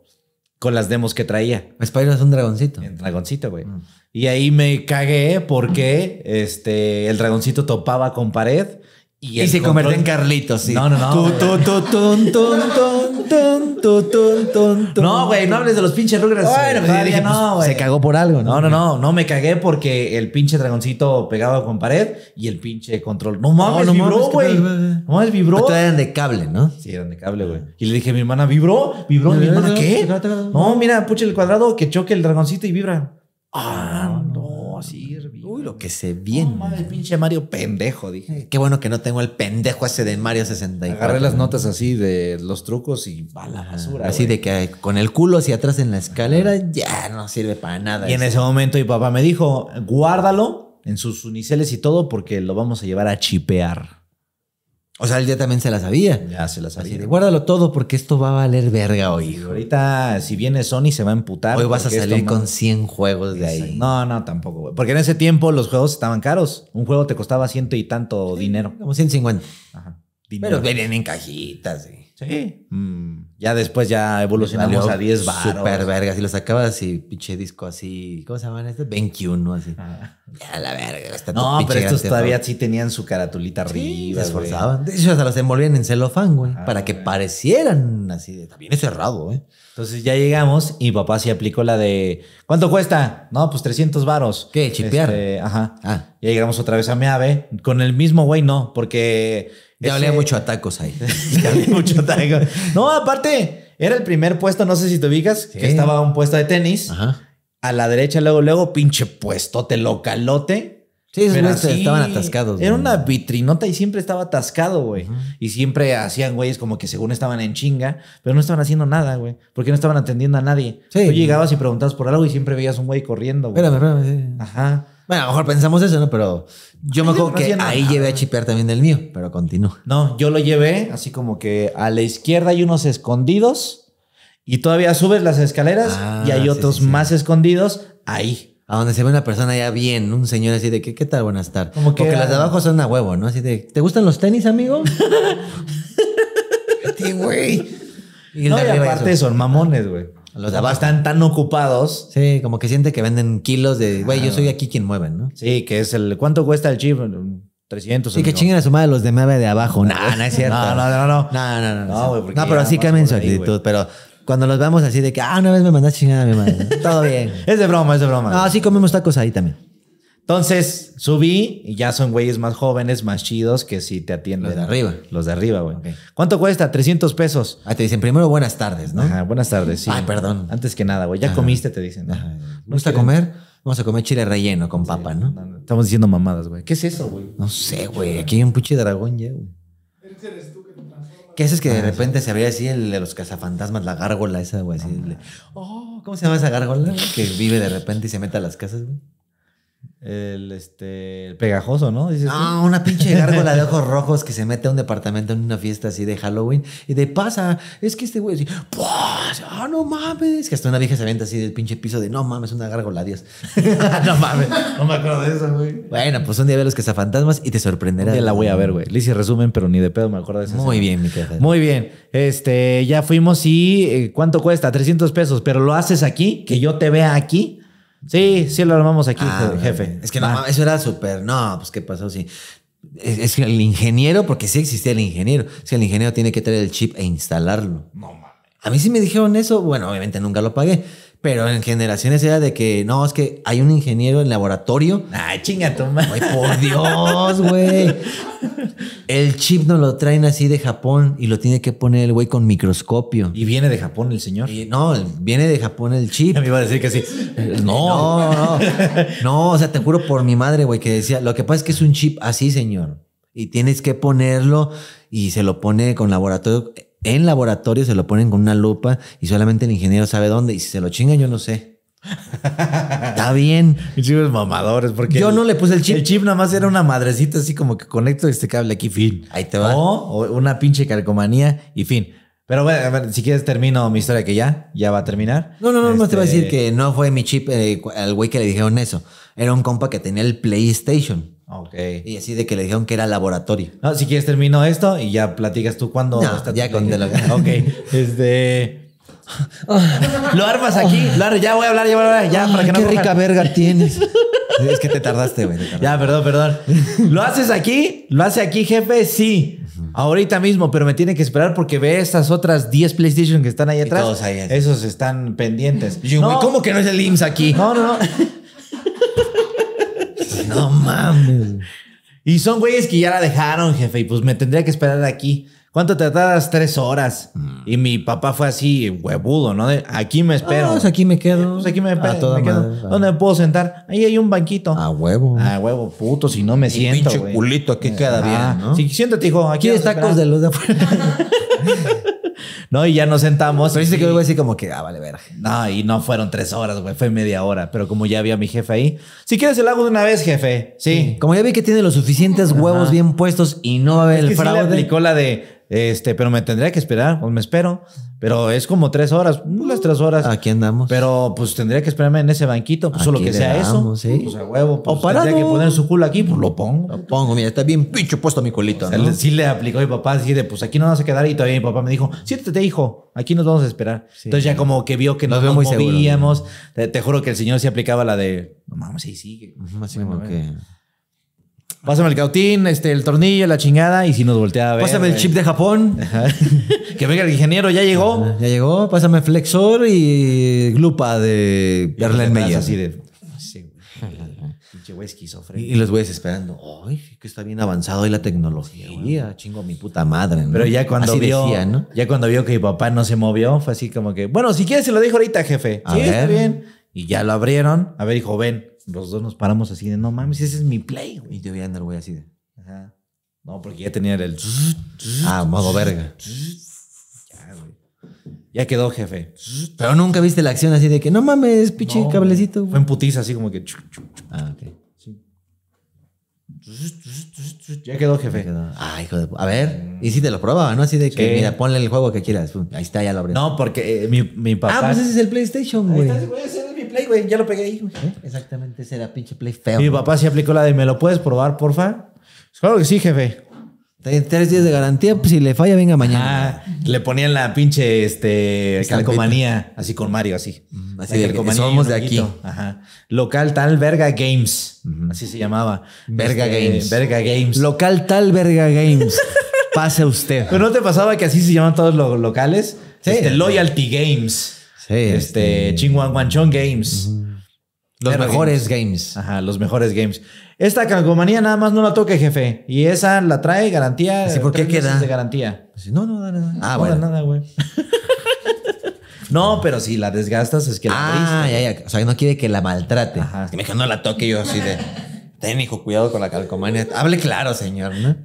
con las demos que traía. Spyro es un dragoncito. dragoncito, güey. Mm. Y ahí me cagué porque este, el dragoncito topaba con pared. Y, se convertía en Carlitos, No, no, no. No, güey, no hables de los pinches Rugrats. Bueno, pues, pues, güey. Se cagó por algo, ¿no? No, no, no, me cagué porque el pinche dragoncito pegaba con pared y el pinche control. No mames, no, vibró, güey. No mames, vibró. Pero eran de cable, ¿no? Sí, eran de cable, güey. Y le dije a mi hermana, ¿vibró? ¿Vibró? ¿Mi hermana qué? No, mira, pucha el cuadrado que choque el dragoncito y vibra. Ah, lo que se viene. No, madre, pinche Mario pendejo. Dije, qué bueno que no tengo el pendejo ese de Mario 64. Agarré las notas así de los trucos y va la basura. Así de que con el culo hacia atrás en la escalera ya no sirve para nada. Y en ese momento mi papá me dijo, guárdalo en sus uniceles y todo porque lo vamos a llevar a chipear. O sea, él ya también se la sabía. Ya se las sabía. guárdalo todo porque esto va a valer verga hoy. ahorita, si viene Sony, se va a emputar. Hoy vas a salir con 100 juegos de ahí. No, no, tampoco, güey. Porque en ese tiempo los juegos estaban caros. Un juego te costaba ciento y tanto dinero. Como 150. Ajá. Dinero. Pero venían en cajitas, güey. Sí. Mm. Ya después ya evolucionamos a 10 varos, Super verga. Si lo sacabas y pinche disco así. ¿Cómo se llaman este? 21, Así. Ah. Ya la verga. no, pero estos todavía sí tenían su caratulita arriba. Sí, se esforzaban. De los envolvían en celofán, güey. Ah, para que parecieran así. De, también es cerrado, ¿eh? Entonces ya llegamos y papá sí aplicó la de. ¿Cuánto cuesta? No, pues 300 varos. ¿Qué? ¿Chipear? Este, ajá. Ah. Ya llegamos otra vez a Meave. Con el mismo güey, no, porque Ya hablé mucho atacos ahí. mucho No, aparte, era el primer puesto, no sé si te ubicas, que estaba un puesto de tenis. A la derecha, luego, luego, pinche puestote localote. Sí, calote. estaban atascados. Era una vitrinota y siempre estaba atascado, güey. Y siempre hacían güeyes como que según estaban en chinga, pero no estaban haciendo nada, güey. Porque no estaban atendiendo a nadie. Sí, Tú llegabas y preguntabas por algo y siempre veías un güey corriendo, güey. Espérame, Ajá. Bueno, a lo mejor pensamos eso, ¿no? Pero yo me acuerdo que ahí llevé a chipear también el mío, pero continúa. No, yo lo llevé así como que a la izquierda hay unos escondidos y todavía subes las escaleras ah, y hay otros más escondidos ahí. A donde se ve una persona ya bien, un señor así de que, ¿qué tal? Buenas tardes. Como que Porque las de abajo son a huevo, ¿no? Así de, ¿te gustan los tenis, amigo? güey. no, y aparte son mamones, güey. Los de abajo están tan ocupados. Sí, como que siente que venden kilos de, güey, yo ah. soy aquí quien mueven, ¿no? Sí, que es el, ¿cuánto cuesta el chip? 300. Sí, que chinguen a su madre los de Mave de abajo. No, no es cierto. No, no, no, no. No, no, no. No, pero así en su actitud, pero cuando los vemos así de que, ah, una vez me mandaste chingada a mi madre. Todo bien. es de broma, es de broma. No, así comemos tacos ahí también. Entonces subí y ya son güeyes más jóvenes, más chidos que si te atienden. Los de arriba. Los de arriba, güey. ¿Cuánto cuesta? 300 pesos. Ah, te dicen primero buenas tardes, ¿no? Ajá, buenas tardes, sí. Ay, perdón. Antes que nada, güey. Ya comiste, te dicen. Ajá. ¿No gusta comer? Vamos a comer chile relleno con papa, ¿no? No, Estamos diciendo mamadas, güey. ¿Qué es eso, güey? No sé, güey. Aquí hay un puche dragón ya, güey. ¿Qué haces que de ah, repente se había así el de los cazafantasmas, la gárgola esa, güey? oh, ¿cómo se llama esa gárgola? Que vive de repente y se mete a las casas, güey el, este, pegajoso, ¿no? Ah, una pinche gárgola de ojos rojos que se mete a un departamento en una fiesta así de Halloween y de pasa, es que este güey así, pues, ¡ah, no mames! Que hasta una vieja se venta así del pinche piso de, no mames, una gárgola, Dios. no mames, no me acuerdo de eso, güey. Bueno, pues un día ve los cazafantasmas y te sorprenderá. Ya la voy a ver, güey. Le hice resumen, pero ni de pedo me acuerdo de eso. Muy bien, mi queja Muy bien. Este, ya fuimos y eh, ¿cuánto cuesta? 300 pesos, pero lo haces aquí, que yo te vea aquí Sí, sí lo armamos aquí, ah, jefe. Es que no, eso era súper. No, pues qué pasó, si Es, que el ingeniero, porque sí existía el ingeniero. Si el ingeniero tiene que traer el chip e instalarlo. No mames. A mí sí me dijeron eso. Bueno, obviamente nunca lo pagué. Pero en generaciones era de que, no, es que hay un ingeniero en laboratorio. Ay, chinga toma. por Dios, güey. El chip no lo traen así de Japón y lo tiene que poner el güey con microscopio. Y viene de Japón el señor. Y no, viene de Japón el chip. Me iba a decir que sí. no, no. No, o sea, te juro por mi madre, güey, que decía, lo que pasa es que es un chip así, señor. Y tienes que ponerlo y se lo pone con laboratorio en laboratorio, se lo ponen con una lupa y solamente el ingeniero sabe dónde. Y si se lo chingan, yo no sé. Está bien. chivos mamadores, porque. Yo no le puse el chip. El chip nada más era una madrecita así como que conecto este cable aquí, fin. Ahí te va. O una pinche carcomanía y fin. Pero bueno, a ver, si quieres termino mi historia que ya, ya va a terminar. No, no, no, no te voy a decir este, que no fue mi chip eh, al güey que le dijeron eso. Era un compa que tenía el PlayStation. Ok. Y así de que le dijeron que era laboratorio. No, si quieres termino esto y ya platicas tú cuando... No, está ya con de lo que... Ok, este... lo armas aquí, lo ya voy a hablar, ya voy a hablar, ya, para que no... Qué rica verga tienes. es que te tardaste, güey. Ya, perdón, perdón. ¿Lo haces aquí? ¿Lo hace aquí, jefe? Sí. Ahorita mismo, pero me tiene que esperar porque ve estas otras 10 PlayStation que están ahí atrás. todos ahí. Esos están pendientes. ¿Cómo que no es el IMSS aquí? No, no, no. No mames. Y son güeyes que ya la dejaron, jefe, y pues me tendría que esperar aquí. ¿Cuánto te tardas? Tres horas. Y mi papá fue así, huevudo, ¿no? aquí me espero. Ah, pues aquí me quedo. Pues aquí me, espero. ¿Dónde me puedo sentar? Ahí hay un banquito. A huevo. A huevo, puto, si no me siento. siento. Pinche culito, aquí queda bien, siéntate, hijo. Aquí hay tacos de los de afuera? ¿no? Y ya nos sentamos. Pero dice que a así como que, ah, vale, ver. No, y no fueron tres horas, güey, fue media hora. Pero como ya había mi jefe ahí, si quieres el hago de una vez, jefe. Sí. Como ya vi que tiene los suficientes huevos bien puestos y no va a haber el fraude. Sí le la de, este, pero me tendría que esperar, pues me espero. Pero es como tres horas, unas tres horas. Aquí andamos. Pero pues tendría que esperarme en ese banquito, pues que sea eso. ¿eh? Pues a huevo, pues, o tendría que poner su culo aquí, pues lo pongo. Lo pongo, mira, está bien pincho puesto mi colito. Sí le aplicó a mi papá, así de pues aquí no vamos a quedar. Y todavía mi papá me dijo, siéntate, hijo, aquí nos vamos a esperar. Entonces ya como que vio que nos, nos movíamos. te, juro que el señor se aplicaba la de, no mames, sí, sigue. Así bueno, que... Pásame el cautín, este, el tornillo, la chingada, y si nos voltea a ver. Pásame el eh. chip de Japón. que venga el ingeniero, ya llegó. Ya llegó, pásame flexor y glupa de en Meyer. Así de. Pinche güey esquizofrénico. Y los güeyes esperando. Ay, que está bien avanzado ahí la tecnología. Chingo mi puta madre. Pero ya cuando vio. Ya cuando vio que mi papá no se movió, fue así como que. Bueno, si quieres se lo dejo ahorita, jefe. sí, está bien. Y ya lo abrieron. A ver, hijo, ven los dos nos paramos así de, no mames, ese es mi play, güey. Y yo a andar, güey así de, ajá. No, porque ya tenía el. ah, modo verga. ya, güey. Ya quedó, jefe. Pero nunca viste la acción así de que, no mames, pinche cablecito. Fue en putiza, así como que. Ah, ok. Sí. Ya quedó, jefe. Ah, hijo de. A ver, y si te lo probaba, ¿no? Así de que, mira, ponle el juego que quieras. Ahí está, ya lo abrí. No, porque eh, mi, mi, papá. Ah, pues ese es el PlayStation, güey play, güey. Ya lo pegué ahí, ¿Eh? Exactamente, ese era pinche play feo. Mi papá sí aplicó la de, ¿me lo puedes probar, porfa? Pues, claro que sí, jefe. Tres días de garantía, pues, si le falla, venga mañana. Ah, le ponían la pinche este, calcomanía, así con Mario, así. así somos de aquí. Ajá. Local tal Verga Games, así se llamaba. Verga este, Games. Verga Games. Local tal Verga Games. Pase usted. Pero no te pasaba que así se llaman todos los locales? Sí. Este, Loyalty Games este, este chinguan Games. Los mejores games. Ajá, los mejores games. Esta calcomanía nada más no la toque, jefe. Y esa la trae garantía. Así, ¿Por qué queda? De garantía. Pues no, no da nada. Ah, no bueno. nada, güey. No, pero si la desgastas es que la Ah, ya, ya. O sea, no quiere que la maltrate. Ajá. que me dijo, no la toque yo así de. técnico, cuidado con la calcomanía. Hable claro, señor, ¿no?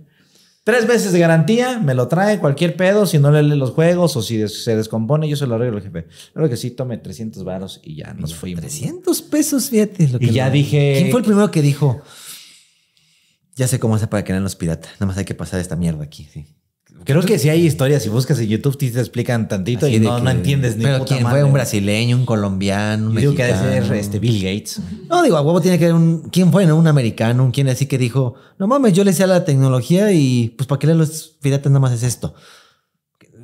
Tres veces de garantía, me lo trae cualquier pedo, si no le lee los juegos o si se descompone, yo se lo arreglo al jefe. Claro que sí, tome 300 varos y ya nos fuimos. 300 pesos, fíjate. Lo que y ya dije... ¿Quién fue el primero que dijo? Ya sé cómo hacer para que no los piratas, nada más hay que pasar esta mierda aquí, sí. Creo que si hay historias. y buscas en YouTube, te explican tantito y no, entiendes ni Pero quién fue un brasileño, un colombiano, un Digo que debe ser este, Bill Gates. No, digo, a huevo tiene que haber un. ¿Quién fue? Un americano, un quien así que dijo: No mames, yo le sé a la tecnología y pues para qué le los fíjate nada más es esto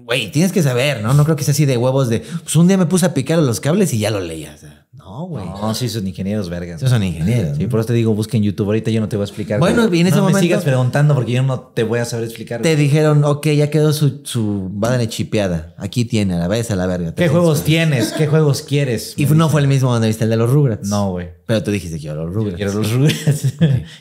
güey, tienes que saber, ¿no? No creo que sea así de huevos de, pues un día me puse a picar a los cables y ya lo leías. No, güey. No, sí, son ingenieros, verga. son ingenieros. Y por eso te digo, busquen YouTube. Ahorita yo no te voy a explicar. Bueno, y en ese no me sigas preguntando porque yo no te voy a saber explicar. Te dijeron, ok, ya quedó su, su badane chipeada. Aquí tiene, a la vez a la verga. ¿Qué juegos tienes? ¿Qué juegos quieres? Y no fue el mismo donde viste el de los Rugrats. No, güey. Pero tú dijiste, que quiero los Rugrats. quiero los Rugrats.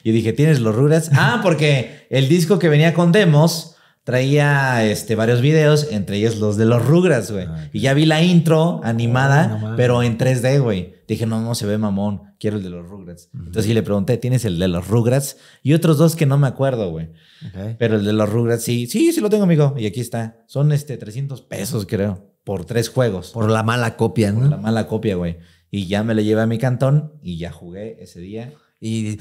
Y dije, ¿tienes los Rugrats? Ah, porque el disco que venía con demos traía este, varios videos, entre ellos los de los Rugrats, güey. Ah, y ya vi la intro animada, pero en 3D, güey. Dije, no, no se ve mamón, quiero el de los Rugrats. Entonces, le pregunté, ¿tienes el de los Rugrats? Y otros dos que no me acuerdo, güey. Pero el de los Rugrats sí, sí, sí lo tengo, amigo. Y aquí está. Son este 300 pesos, creo, por tres juegos. Por la mala copia, ¿no? Por la mala copia, güey. Y ya me lo llevé a mi cantón y ya jugué ese día. Y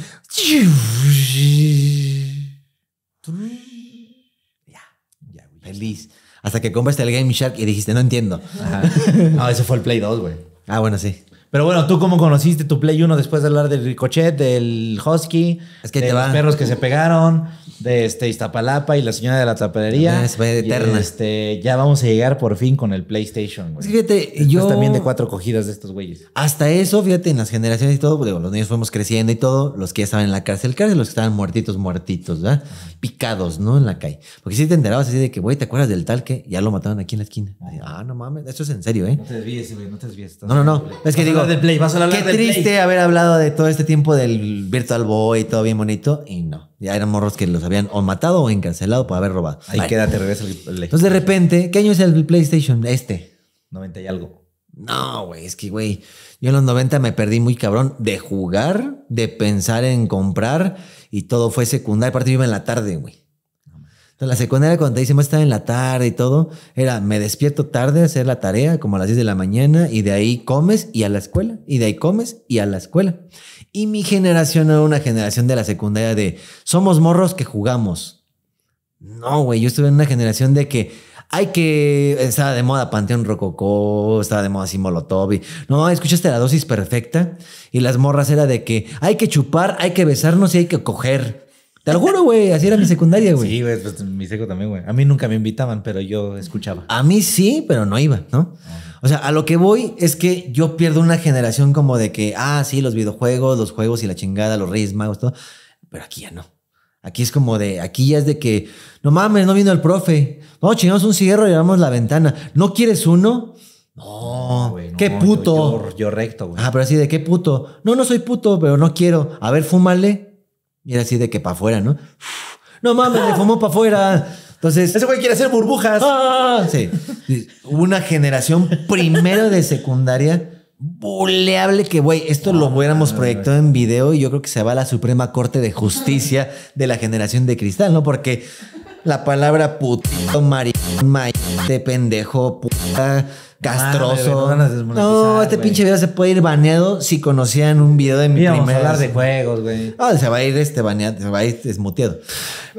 feliz. Hasta que compraste el Game Shark y dijiste, no entiendo. Ajá. no, eso fue el Play 2, güey. Ah, bueno, sí. Pero bueno, ¿tú cómo conociste tu Play 1 después de hablar del Ricochet, del Husky, es que de te los perros que se pegaron, de este Iztapalapa y la señora de la taperería? eterna. Este, ya vamos a llegar por fin con el PlayStation, güey. Fíjate, yo... también de cuatro cogidas de estos güeyes. Hasta eso, fíjate, en las generaciones y todo, pues, los niños fuimos creciendo y todo, los que ya estaban en la cárcel, cárcel, los que estaban muertitos, muertitos, ¿verdad? Picados, ¿no? En la calle. Porque si te enterabas así de que, güey, ¿te acuerdas del tal que ya lo mataron aquí en la esquina? Ah, no mames, esto es en serio, ¿eh? No te desvíes, güey, no te desvíes. No, no, no. Es que digo, de Play, qué triste haber hablado de todo este tiempo del Virtual Boy, y todo bien bonito, y no. Ya eran morros que los habían o matado o encarcelado por haber robado. Ahí quédate, regresa Entonces, de repente, ¿qué año es el PlayStation? Este. 90 y algo. No, güey, es que, güey, yo en los 90 me perdí muy cabrón de jugar, de pensar en comprar, y todo fue secundario. Aparte, yo iba en la tarde, güey la secundaria, cuando te hicimos en la tarde y todo, era, me despierto tarde a hacer la tarea, como a las 10 de la mañana, y de ahí comes y a la escuela, y de ahí comes y a la escuela. Y mi generación era una generación de la secundaria de, somos morros que jugamos. No, güey, yo estuve en una generación de que hay que. Estaba de moda Panteón Rococó, estaba de moda así Molotov. Y, no, escuchaste la dosis perfecta. Y las morras era de que hay que chupar, hay que besarnos y hay que coger. Te lo juro, güey. Así era mi secundaria, güey. Sí, güey. Pues mi seco también, güey. A mí nunca me invitaban, pero yo escuchaba. A mí sí, pero no iba, ¿no? Ah. O sea, a lo que voy es que yo pierdo una generación como de que, ah, sí, los videojuegos, los juegos y la chingada, los reyes magos, todo. Pero aquí ya no. Aquí es como de, aquí ya es de que, no mames, no vino el profe. No, chingamos un cierro y llevamos la ventana. ¿No quieres uno? No, güey, qué puto. Yo, recto, güey. Ah, pero así de qué puto. No, no soy puto, pero no quiero. A ver, fúmale. Y era así de que para afuera, ¿no? no mames, le fumó para afuera. Entonces. Ese güey quiere hacer burbujas. Ah, ah, ah, sí. Una generación primero de secundaria buleable que, güey, esto lo hubiéramos proyectado en video y yo creo que se va a la Suprema Corte de Justicia de la generación de cristal, ¿no? Porque la palabra puto, maricón, de pendejo, puta castroso. no, este pinche video se puede ir baneado si conocían un video de mi primer. a hablar de juegos, güey. Ah, se va a ir este baneado, se va a ir desmuteado.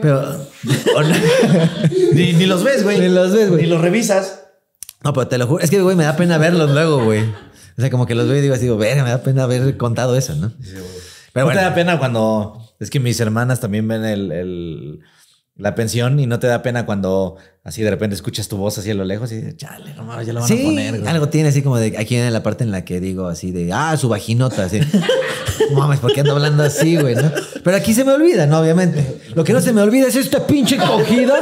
Pero. ni, los ves, güey. Ni los ves, güey. Ni los revisas. No, pero te lo juro. Es que, güey, me da pena verlos luego, güey. O sea, como que los veo y digo así, me da pena haber contado eso, ¿no? pero bueno. da pena cuando. Es que mis hermanas también ven el, el la pensión y no te da pena cuando así de repente escuchas tu voz así a lo lejos y dices, chale, no ya lo van a poner. Güey. Algo tiene así como de aquí viene la parte en la que digo así de ah, su vaginota, así. mames, ¿por qué ando hablando así, güey? Pero aquí se me olvida, ¿no? Obviamente. Lo que no se me olvida es esta pinche cogida.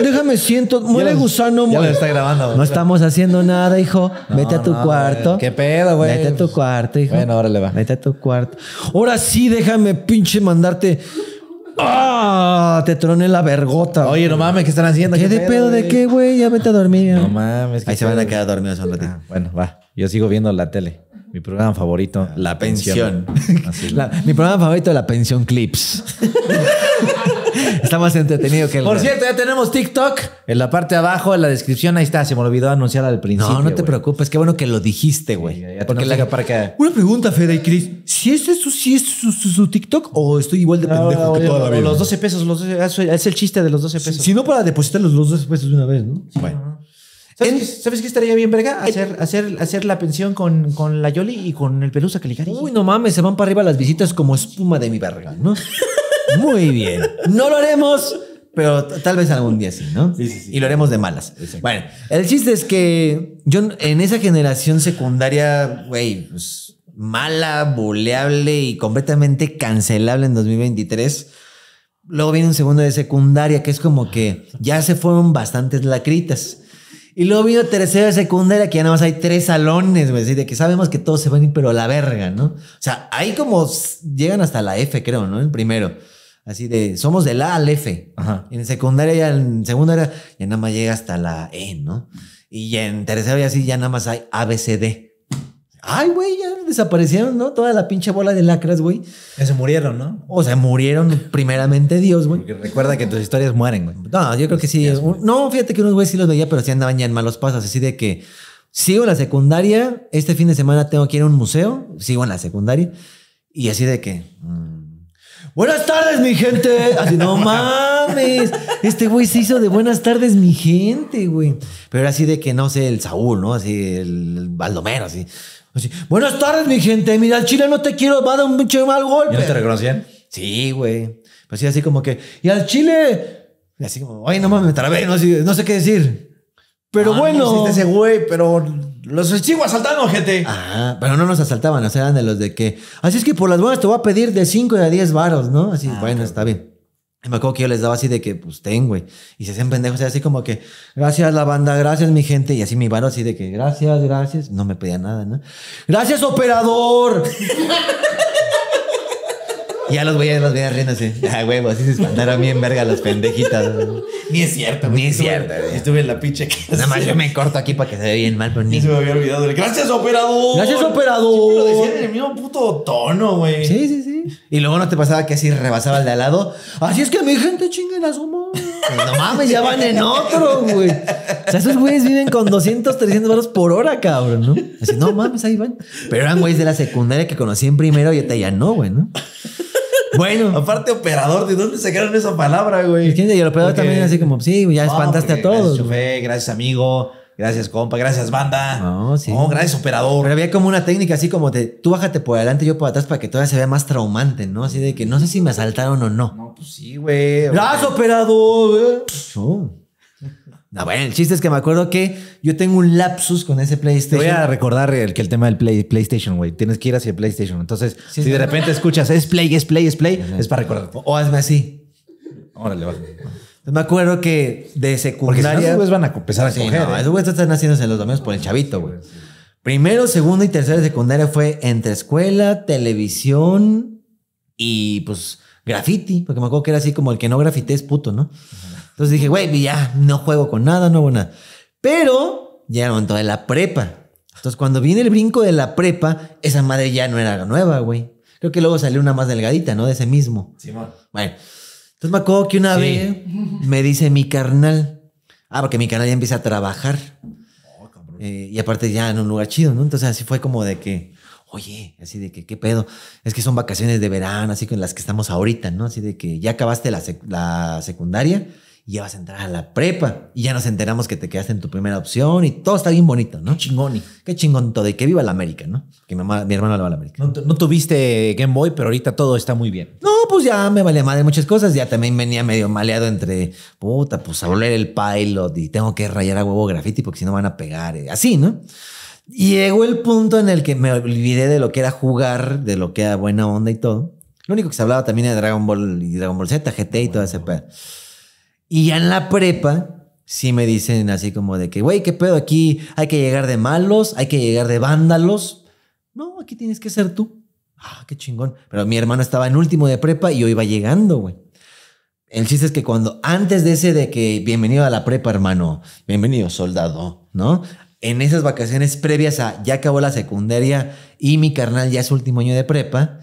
déjame siento. Muere gusano, muere. está grabando. No estamos haciendo nada, hijo. Vete a tu cuarto. ¿Qué pedo, güey? Vete a tu cuarto, hijo. Bueno, ahora le va. Vete a tu cuarto. Ahora sí, déjame pinche mandarte ¡Ah! Te troné la vergota. Oye, no mames, ¿qué están haciendo? ¿Qué, de pedo de qué, güey? Ya vete a dormir. No mames. Ahí se van a quedar dormidos un ah, bueno, va. Yo sigo viendo la tele. Mi programa favorito, ah, La, Pensión. mi programa favorito, La Pensión Clips. Está más entretenido que el. Por cierto, ya tenemos TikTok. En la parte de abajo, en la descripción, ahí está. Se me olvidó anunciar al principio. No, no te preocupes. Qué bueno que lo dijiste, güey. la... Una pregunta, Fede y Cris. ¿Si es si su, TikTok o estoy igual de pendejo que toda Los 12 pesos, es el chiste de los 12 pesos. Si, no, para depositar los 12 pesos de una vez, ¿no? Bueno. ¿Sabes, qué, estaría bien, verga? Hacer, hacer, la pensión con, con, la Yoli y con el Pelusa Caligari. Uy, no mames, se van para arriba las visitas como espuma de mi verga, ¿no? Muy bien. No lo haremos, pero tal vez algún día sí, ¿no? Sí, sí, Y lo haremos de malas. Bueno, el chiste es que yo en esa generación secundaria, güey, pues, mala, buleable y completamente cancelable en 2023. Luego viene un segundo de secundaria, que es como que ya se fueron bastantes lacritas. Y luego vino tercero de secundaria, que ya nada más hay tres salones, güey, de que sabemos que todos se van a ir, pero a la verga, ¿no? O sea, ahí como llegan hasta la F, creo, ¿no? El primero. Así de, somos del A al F. En secundaria ya en segunda era, ya nada más llega hasta la E, ¿no? Y en tercero ya sí, ya nada más hay ABCD. Ay, güey, ya desaparecieron, ¿no? Toda la pinche bola de lacras, güey. Se murieron, ¿no? O sea, murieron primeramente Dios, güey. recuerda que tus historias mueren, güey. No, yo creo que sí. No, fíjate que unos güeyes sí los veía, pero sí andaban ya en malos pasos. Así de que sigo la secundaria, este fin de semana tengo que ir a un museo, sigo en la secundaria. Y así de que... Mm, Buenas tardes, mi gente. Así, no mames. Este güey se hizo de buenas tardes, mi gente, güey. Pero era así de que, no sé, el Saúl, ¿no? Así, el Baldomero, así. así. Buenas tardes, mi gente. Mira, al chile no te quiero, va a dar un pinche mal golpe. no te reconocían? Sí, güey. Pues sí, así como que, y al chile. Y así como, ay, no mames, me trabé, no, sé qué decir. Pero ah, bueno. ese güey, pero los sigo asaltando, gente. Ah, pero no nos asaltaban, o sea, eran de los de que. Así es que por las buenas te voy a pedir de 5 a 10 varos, ¿no? Así, ah, bueno, está bien. me acuerdo que yo les daba así de que, pues ten, güey. Y se hacían pendejos, así como que, gracias la banda, gracias mi gente. Y así mi varo así de que, gracias, gracias. No me pedía nada, ¿no? Gracias, operador. ya los veía, los veía riendo así. Ah, huevo, así se espantaron bien verga los pendejitas. Ni es cierto, Ni es cierto. Estuve en la pinche Nada más yo me corto aquí para que se vea bien mal, pero ni. se me había olvidado. Gracias, operador. Gracias, operador. lo decía en el mismo puto tono, güey. Sí, sí, sí. Y luego no te pasaba que así rebasaba el de al lado. Así es que mi gente chinguen la su pues, No mames, ya van en otro, güey. O sea, esos güeyes viven con 200, 300 balas por hora, cabrón, ¿no? Así, no mames, ahí van. Pero eran güeyes de la secundaria que conocí en primero y te ya no, güey, ¿no? Bueno. Aparte, operador, ¿de dónde sacaron esa palabra, güey? ¿Quién y el operador también así como, sí, ya espantaste a todos. Gracias, chofe, gracias, amigo. Gracias, compa. Gracias, banda. No, sí. No, gracias, operador. Pero había como una técnica así como de tú bájate por adelante, yo por atrás para que todavía se vea más traumante, ¿no? Así de que no sé si me asaltaron o no. No, pues sí, güey. Gracias, operador. Eh. Pues, No, bueno, el chiste es que me acuerdo que yo tengo un lapsus con ese PlayStation. voy a recordar el, que el tema del PlayStation, güey. Tienes que ir hacia el PlayStation. Entonces, si de repente escuchas es play, es play, es play, es para recordar. O, hazme así. Órale, Me acuerdo que de secundaria. Porque si van a empezar a No, ¿eh? esos güeyes están haciéndose los domingos por el chavito, güey. Primero, segundo y tercero de secundaria fue entre escuela, televisión y pues graffiti. Porque me acuerdo que era así como el que no grafite es puto, ¿no? Entonces dije, güey, ya no juego con nada, no hago nada. Pero llegaron toda la prepa. Entonces cuando viene el brinco de la prepa, esa madre ya no era nueva, güey. Creo que luego salió una más delgadita, ¿no? De ese mismo. Sí, Bueno. Entonces me acuerdo que una vez me dice mi carnal. Ah, porque mi carnal ya empieza a trabajar. Oh, eh, y aparte ya en un lugar chido, ¿no? Entonces así fue como de que, oye, así de que, ¿qué pedo? Es que son vacaciones de verano, así con las que estamos ahorita, ¿no? Así de que ya acabaste la, la secundaria y ya vas a entrar a la prepa y ya nos enteramos que te quedaste en tu primera opción y todo está bien bonito, ¿no? Chingón. Qué chingón todo y que viva la América, ¿no? Que mi, hermano le va a la América. No, tuviste Game Boy, pero ahorita todo está muy bien. No, pues ya me vale madre muchas cosas. Ya también venía medio maleado entre, puta, pues a volver el pilot y tengo que rayar a huevo graffiti porque si no van a pegar. Eh, así, ¿no? Llegó el punto en el que me olvidé de lo que era jugar, de lo que era buena onda y todo. Lo único que se hablaba también era Dragon Ball y Dragon Ball Z, GT y todo ese pedo. Y ya en la prepa, sí me dicen así como de que, güey, ¿qué pedo aquí? Hay que llegar de malos, hay que llegar de vándalos. No, aquí tienes que ser tú. Ah, qué chingón. Pero mi hermano estaba en último de prepa y yo iba llegando, güey. El chiste es que cuando antes de ese de que bienvenido a la prepa, hermano, bienvenido soldado, ¿no? En esas vacaciones previas a ya acabó la secundaria y mi carnal ya es último año de prepa,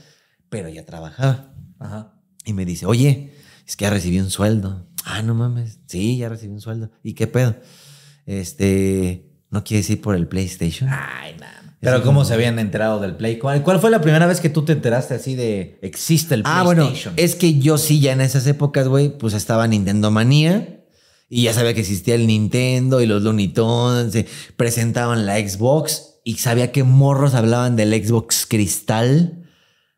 pero ya trabajaba. Ajá. Y me dice, oye, es que ya recibí un sueldo. Ah, no mames, sí, ya recibí un sueldo. ¿Y qué pedo? Este, ¿no quieres ir por el PlayStation? Ay, no. Pero ¿cómo se habían enterado del Play? ¿Cuál, fue la primera vez que tú te enteraste así de existe el PlayStation? Ah, bueno, es que yo sí ya en esas épocas, güey, pues estaba Nintendo Manía y ya sabía que existía el Nintendo y los Looney presentaban la Xbox y sabía que morros hablaban del Xbox Cristal.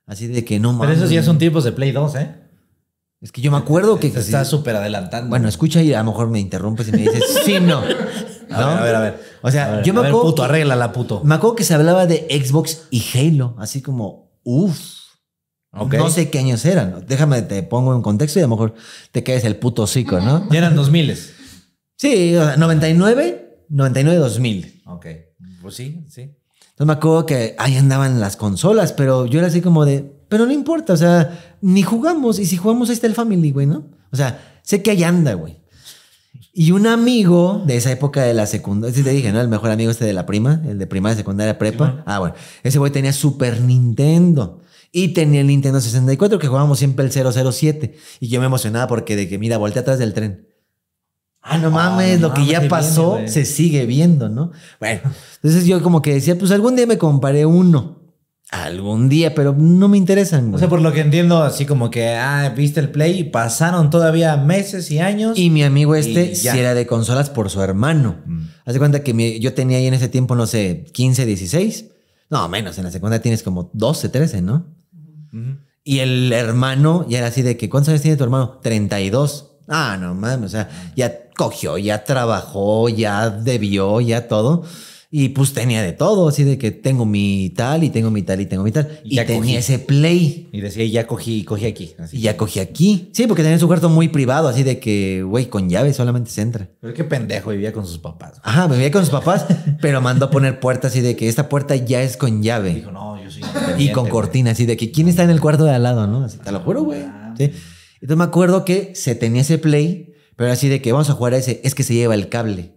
Así de que no mames. Pero esos ya son tipos de Play 2, ¿eh? Es que yo me acuerdo que. Está súper adelantando. Bueno, escucha y a lo mejor me interrumpes y me dices, sí, no. A, ver, a ver, O sea, yo me acuerdo. puto, arregla la puto. Me acuerdo que se hablaba de Xbox y Halo, así como, uff. No sé qué años eran. Déjame, te pongo en contexto y a lo mejor te quedes el puto hocico, ¿no? Ya eran 2000 Sí, o sea, 99, 99, 2000. Ok. Pues sí, sí. Entonces me acuerdo que ahí andaban las consolas, pero yo era así como de, pero no importa, o sea, ni jugamos. Y si jugamos, ahí está el Family, güey, ¿no? O sea, sé que ahí anda, güey. Y un amigo de esa época de la secundaria, sí te dije, ¿no? El mejor amigo este de la prima, el de prima de secundaria, prepa. Ah, bueno, ese güey tenía Super Nintendo. Y tenía el Nintendo 64, que jugábamos siempre el 007. Y yo me emocionaba porque de que, mira, volteé atrás del tren. Ah, no mames, lo que ya pasó se sigue viendo, ¿no? Bueno, entonces yo como que decía, pues algún día me comparé uno. Algún día, pero no me interesan. Güey. O sea, por lo que entiendo, así como que, ah, viste el Play y pasaron todavía meses y años. Y mi amigo este si era de consolas por su hermano. Mm. Haz de cuenta que yo tenía ahí en ese tiempo, no sé, 15, 16. No, menos, en la secundaria tienes como 12, 13, ¿no? Y el hermano ya era así de que, ¿cuántos años tiene tu hermano? 32. Ah, no mames, o sea, ya cogió, ya trabajó, ya debió, ya todo. Y pues tenía de todo, así de que tengo mi tal y tengo mi tal y tengo mi tal. Y, ya tenía ese play. Y decía, ya cogí, cogí aquí. Y ya cogí aquí. Sí, porque tenía su cuarto muy privado, así de que, güey, con llave solamente se entra. Pero qué pendejo, vivía con sus papás. Ajá, vivía con sus papás, pero mandó a poner puertas así de que esta puerta ya es con llave. Dijo, no, yo soy Y con cortinas así de que, ¿quién está en el cuarto de al lado, no? Así, te lo juro, güey. Ah, sí. Entonces me acuerdo que se tenía ese play, pero así de que vamos a jugar a ese, es que se lleva el cable.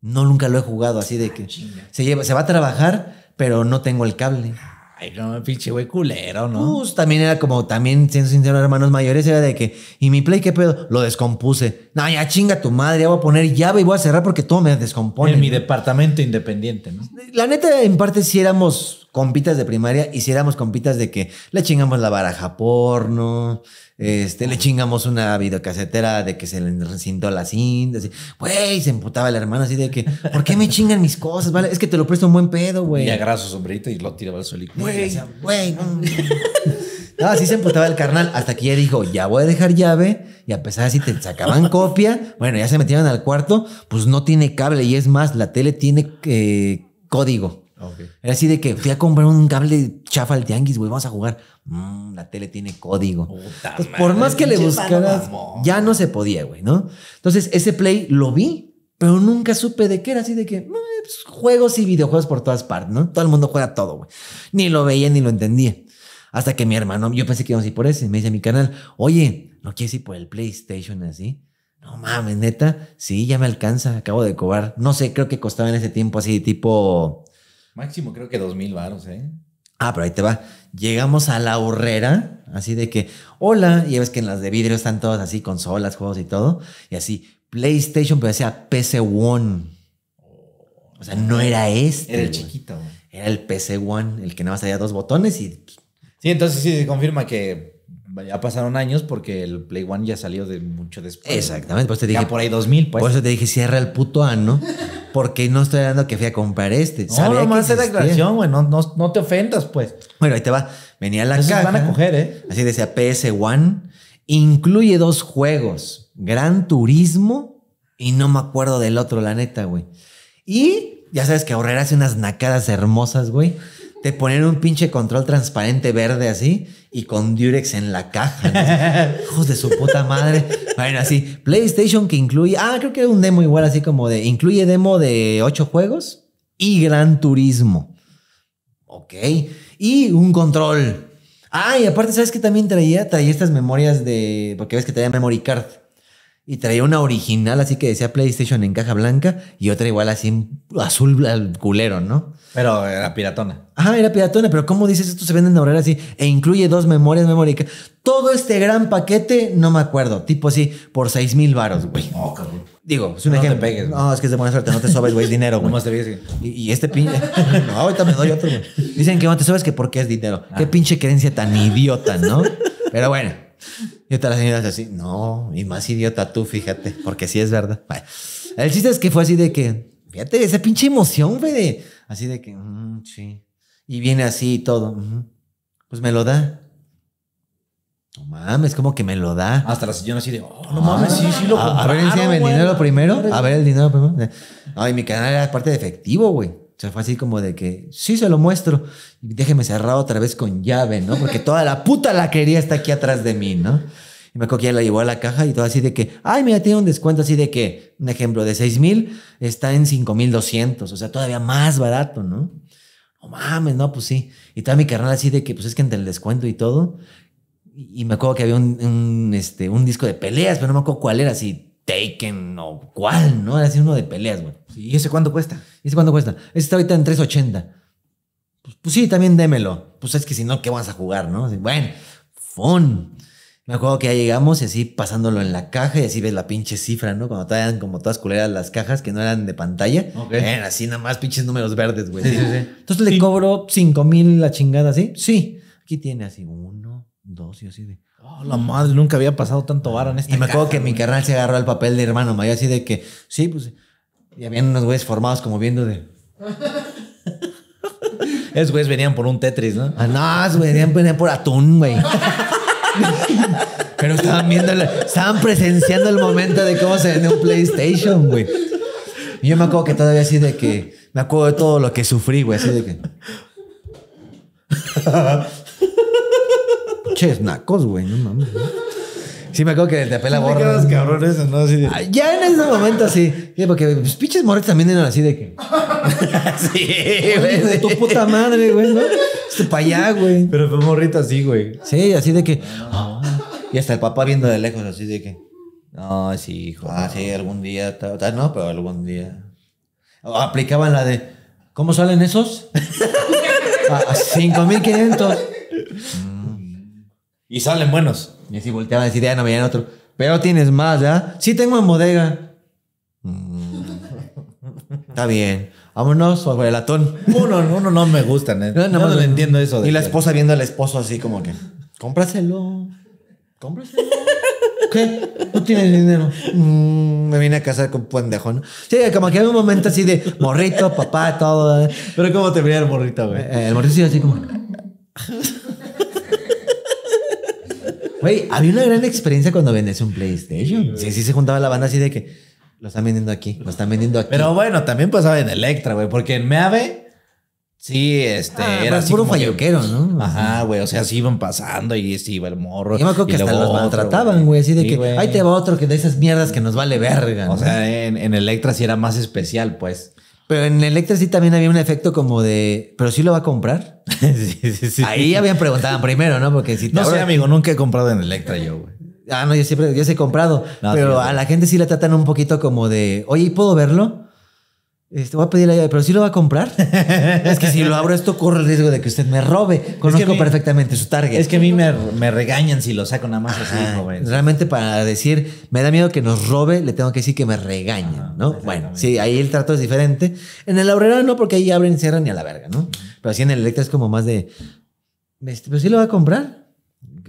No, nunca lo he jugado así de que ah, se, lleva, se va a trabajar, pero no tengo el cable. Ay, no, pinche güey culero, ¿no? Pues, también era como, también, siendo sincero, hermanos mayores, era de que, ¿y mi play qué pedo? Lo descompuse. No, ya chinga tu madre, ya voy a poner llave y voy a cerrar porque todo me descompone. En mi departamento independiente, ¿no? La neta, en parte sí éramos compitas de primaria hiciéramos compitas de que le chingamos la baraja porno, este, le chingamos una videocasetera de que se le recintó la cinta, así, güey, se emputaba la hermana así de que, ¿por qué me chingan mis cosas? Vale, es que te lo presto un buen pedo, güey. Y agarraba su sombrerito y lo tiraba al suelo. Güey, güey. No, así se emputaba el carnal hasta que ya dijo, ya voy a dejar llave. Y a pesar de si te sacaban copia, bueno, ya se metieron al cuarto, pues no tiene cable. Y es más, la tele tiene eh, código. Era así de que fui a comprar un cable chafa al tianguis, güey, vamos a jugar. Mm, la tele tiene código. por más que le buscara ya no se podía, güey, ¿no? Entonces, ese play lo vi, pero nunca supe de qué era, así de que mm, pues, juegos y videojuegos por todas partes, ¿no? Todo el mundo juega todo, güey. Ni lo veía ni lo entendía. Hasta que mi hermano, yo pensé que íbamos a ir por ese, me dice mi canal, oye, ¿no quieres ir por el PlayStation así? No mames, neta, sí, ya me alcanza, acabo de cobrar. No sé, creo que costaba en ese tiempo así tipo Máximo creo que dos mil varos, ¿eh? Ah, pero ahí te va. Llegamos a la horrera, así de que, hola, y ves que en las de vidrio están todas así, consolas, juegos y todo, y así, PlayStation, pero decía PC One. O sea, no era este. Era el chiquito. Era el PC One, el que nada más había dos botones y... Sí, entonces sí se confirma que ya pasaron años porque el Play One ya salió de mucho después. Exactamente, eso te dije. Ya por ahí 2000, pues. Por eso te dije, cierra el puto ano, porque no estoy dando que fui a comprar este. No, declaración, güey, no, no, te ofendas, pues. Bueno, ahí te va. Venía la Entonces van a coger, ¿eh? Así decía PS One, incluye dos juegos, Gran Turismo y no me acuerdo del otro, la neta, güey. Y ya sabes que ahorrarás unas nacadas hermosas, güey te ponen un pinche control transparente verde así y con Durex en la caja. Hijos de su puta madre. Bueno, así. PlayStation que incluye. Ah, creo que era un demo igual, así como de. Incluye demo de ocho juegos y Gran Turismo. Ok. Y un control. Ah, y aparte, ¿sabes qué también traía? Traía estas memorias de. Porque ves que traía memory card. Y traía una original así que decía PlayStation en caja blanca y otra igual así azul al culero, ¿no? Pero era piratona. Ah, era piratona, pero ¿cómo dices esto? Se venden ahora así e incluye dos memorias memoria Todo este gran paquete, no me acuerdo, tipo así, por seis mil varos, güey. cabrón. Digo, es un ejemplo. No pegues. No, es que es de buena suerte, no te sobes, güey, es dinero, güey. te y, y este pinche. no, ahorita me doy otro, Dicen que no te sobes que porque es dinero. Qué ah. pinche creencia tan idiota, ¿no? Pero bueno. Y otra la señora así, no, y más idiota tú, fíjate, porque sí es verdad. el chiste es que fue así de que, fíjate, esa pinche emoción, güey, así de que, mm, sí. Y viene así y todo. pues me lo da. No mames, como que me lo da. Hasta la señora así de, oh, no ah, mames, sí, sí lo compraron, A ver, el dinero primero. A ver el dinero primero. Ay, mi canal era parte de efectivo, güey. O sea, fue así como de que, sí, se lo muestro. déjeme cerrado otra vez con llave, ¿no? Porque toda la puta laquería está aquí atrás de mí, ¿no? Y me acuerdo que ella la llevó a la caja y todo así de que, ay, mira, tiene un descuento así de que, un ejemplo, de 6000 mil está en 5,200. O sea, todavía más barato, ¿no? No mames, no, pues sí. Y todo mi carnal así de que, pues es que entre el descuento y todo. Y me acuerdo que había un, este, un disco de peleas, pero no me acuerdo cuál era, así... Taken o cual, ¿no? Era así uno de peleas, güey. ¿Y ese cuánto cuesta? ¿Y ese cuánto cuesta? Ese está ahorita en 380. Pues, pues, sí, también démelo. Pues es que si no, ¿qué vas a jugar, no? bueno, fun. Me acuerdo que ya llegamos y así pasándolo en la caja y así ves la pinche cifra, ¿no? Cuando estaban como todas culeras las cajas que no eran de pantalla. Ok. así nada más pinches números verdes, güey. Sí, sí, sí. Entonces le cobro 5000 mil la chingada, ¿sí? Sí. Aquí tiene así uno, dos y así de... Oh, la madre, nunca había pasado tanto vara en este Y me acuerdo que mi carnal se agarró al papel de hermano mayor, así de que, sí, pues, y habían unos güeyes formados como viendo de. Esos güeyes venían por un Tetris, ¿no? Ah, no, venían, por atún, güey. Pero estaban viendo, estaban presenciando el momento de cómo se vendió un PlayStation, güey. Y yo me acuerdo que todavía así de que, me acuerdo de todo lo que sufrí, güey, así de que. Chesnacos, güey, no mames. Sí, me acuerdo que te apela la borra. Ah, ya en ese momento sí. sí porque pues, pinches moretes también eran así de que. sí, güey. De tu puta madre, güey, ¿no? Este para allá, güey. Pero fue morrito así, güey. Sí, así de que. Y hasta el papá viendo de lejos, así de que. No, sí, hijo. Ah, sí, ah. algún día. no, pero algún día. aplicaban la de. ¿Cómo salen esos? A 5500. Y salen buenos. Y así volteaba a decir, ya ah, no veían otro. Pero tienes más, ¿ya? Sí tengo en bodega. Mm. Está bien. Vámonos o el atón. Uno, uno no me gusta, ¿eh? No, no, no, entiendo eso. y la esposa viendo al esposo así como que, cómpraselo. Cómpraselo. ¿Qué? No tienes dinero. Mm, me vine a casar con pendejón. Sí, como que había un momento así de morrito, papá, todo. ¿eh? Pero ¿cómo te veía el morrito, güey? Eh, el morrito sí, así como había una gran experiencia cuando vendes un PlayStation. Sí, sí, se juntaba la banda así de que lo están vendiendo aquí, lo están vendiendo aquí. Pero bueno, también pasaba en Electra, güey, porque en Meave... Sí, este, ah, era así puro falloquero, ¿no? Ajá, güey, o sea, sí iban pasando y sí iba el morro. Yo me acuerdo que hasta los maltrataban, güey, así de que ay te va otro que de esas mierdas que nos vale verga. O sea, en, en, Electra sí era más especial, pues. Pero en Electra sí también había un efecto como de, pero sí lo va a comprar. Ahí habían preguntado primero, ¿no? Porque si No soy sé, amigo, nunca he comprado en Electra yo, güey. Ah, no, yo siempre, yo sí he comprado. pero a la gente sí la tratan un poquito como de, oye, ¿puedo verlo? Este, voy a pedir la llave, pero si lo va a comprar. es que si lo abro esto, corre el riesgo de que usted me robe. Conozco perfectamente su target. Es que a mí me, regañan si lo saco nada más Realmente para decir, me da miedo que nos robe, le tengo que decir que me regañan, ¿no? Bueno, sí, ahí el trato es diferente. En el obrero no, porque ahí abren, cierran y a la verga, ¿no? Pero así en el Electra es como más de, este, pero si lo va a comprar.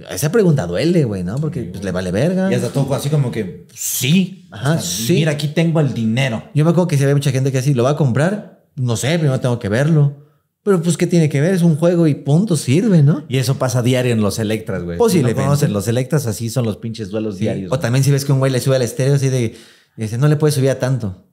Esa pregunta duele, güey, ¿no? Porque pues, le vale verga. Y hasta todo así como que, sí. Ajá, sí. Mira, aquí tengo el dinero. Yo me acuerdo que si había mucha gente que así, ¿lo va a comprar? No sé, primero tengo que verlo. Pero pues, ¿qué tiene que ver? Es un juego y punto, sirve, ¿no? Y eso pasa diario en los Electras, güey. posible Si no conocen los Electras, así son los pinches duelos diarios. O también si ves que un güey le sube al estéreo así de... Y dice, no le puede subir a tanto.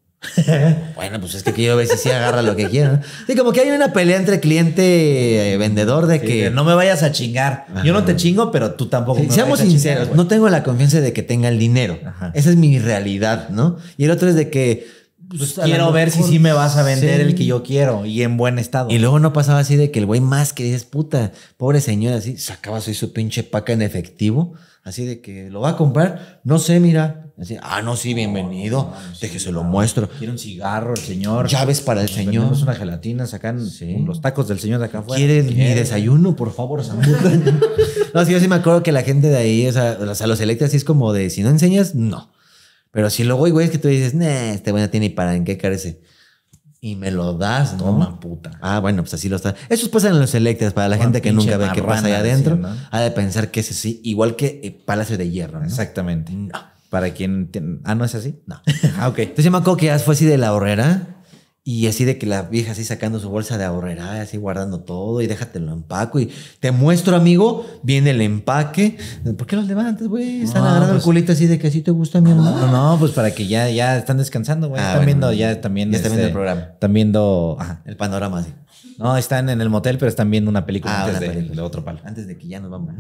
bueno, pues es que yo veces sí agarra lo que quiero Sí, como que hay una pelea entre cliente y eh, vendedor de que. no me vayas a chingar. Yo no te chingo, pero tú tampoco. seamos sinceros, no tengo la confianza de que tenga el dinero. Esa es mi realidad, ¿no? Y el otro es de que pues, pues quiero ver si sí me vas a vender el que yo quiero y en buen estado. Y luego no pasaba así de que el güey más que dices, puta, pobre señor, así sacaba su pinche paca en efectivo, así de que lo va a comprar, no sé, mira. Así, ah, no, sí, bienvenido. déjese se lo muestro. Quiero un cigarro, el señor. Llaves para el señor. una gelatina, sacan los tacos del señor de acá afuera. ¿Quiere mi desayuno, por favor, No, sí, yo sí me acuerdo que la gente de ahí, o sea, a los electas así es como de, si no enseñas, no. Pero si luego hay güeyes que tú dices, nah, este güey no tiene y para en qué carece. Y me lo das, Toma, ¿no? puta. Ah, bueno, pues así lo está. Eso pasa en los electras, para la gente que nunca ve qué pasa ahí adentro. Ha de pensar que es así, igual que eh, Palacio de Hierro. Exactamente. No. Para quien. Ah, no es así. No. ah, ok. Entonces me acuerdo que fue así de la horrera y así de que la vieja así sacando su bolsa de ahorrera, así guardando todo y déjatelo empaco. Y te muestro, amigo, viene el empaque. ¿Por qué los levantas, güey? Están agarrando el pues culito así de que así te gusta mi hermano. No, no, pues para que ya, ya están descansando, güey. Ah, están viendo, ya también. están viendo el este, programa. Están viendo el panorama, No, están en el motel, pero están viendo una película ah, antes de, otro palo. Antes de que ya nos vamos.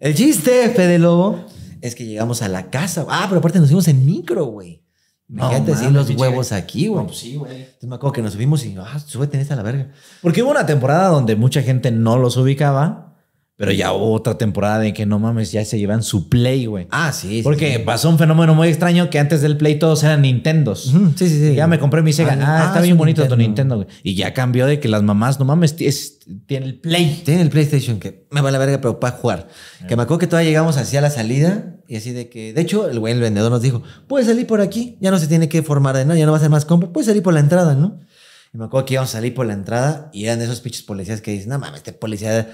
El chiste, Fede Lobo, es que llegamos a la casa. Ah, pero aparte nos fuimos en micro, güey. Me no, sin los huevos aquí, güey. pues sí, güey. Entonces me acuerdo que nos subimos y, ah, súbete en esta la verga. Porque hubo una temporada donde mucha gente no los ubicaba pero ya otra temporada de que no mames, ya se llevan su Play, güey. Ah, sí. Porque pasó un fenómeno muy extraño que antes del Play todos eran Nintendos. Sí, sí, sí. Ya me compré mi Sega. Ah, ah está bien bonito tu Nintendo, güey. Y ya cambió de que las mamás, no mames, tienen tiene el Play. Tiene el PlayStation, que me va la verga, pero para jugar. Que me acuerdo que todavía llegamos hacia la salida y así de que, de hecho, el güey, el vendedor nos dijo, puedes salir por aquí, ya no se tiene que formar de nada, ya no va a ser más compra, puedes salir por la entrada, ¿no? Y me acuerdo que íbamos a salir por la entrada y eran esos pinches policías que dicen, no mames, este policía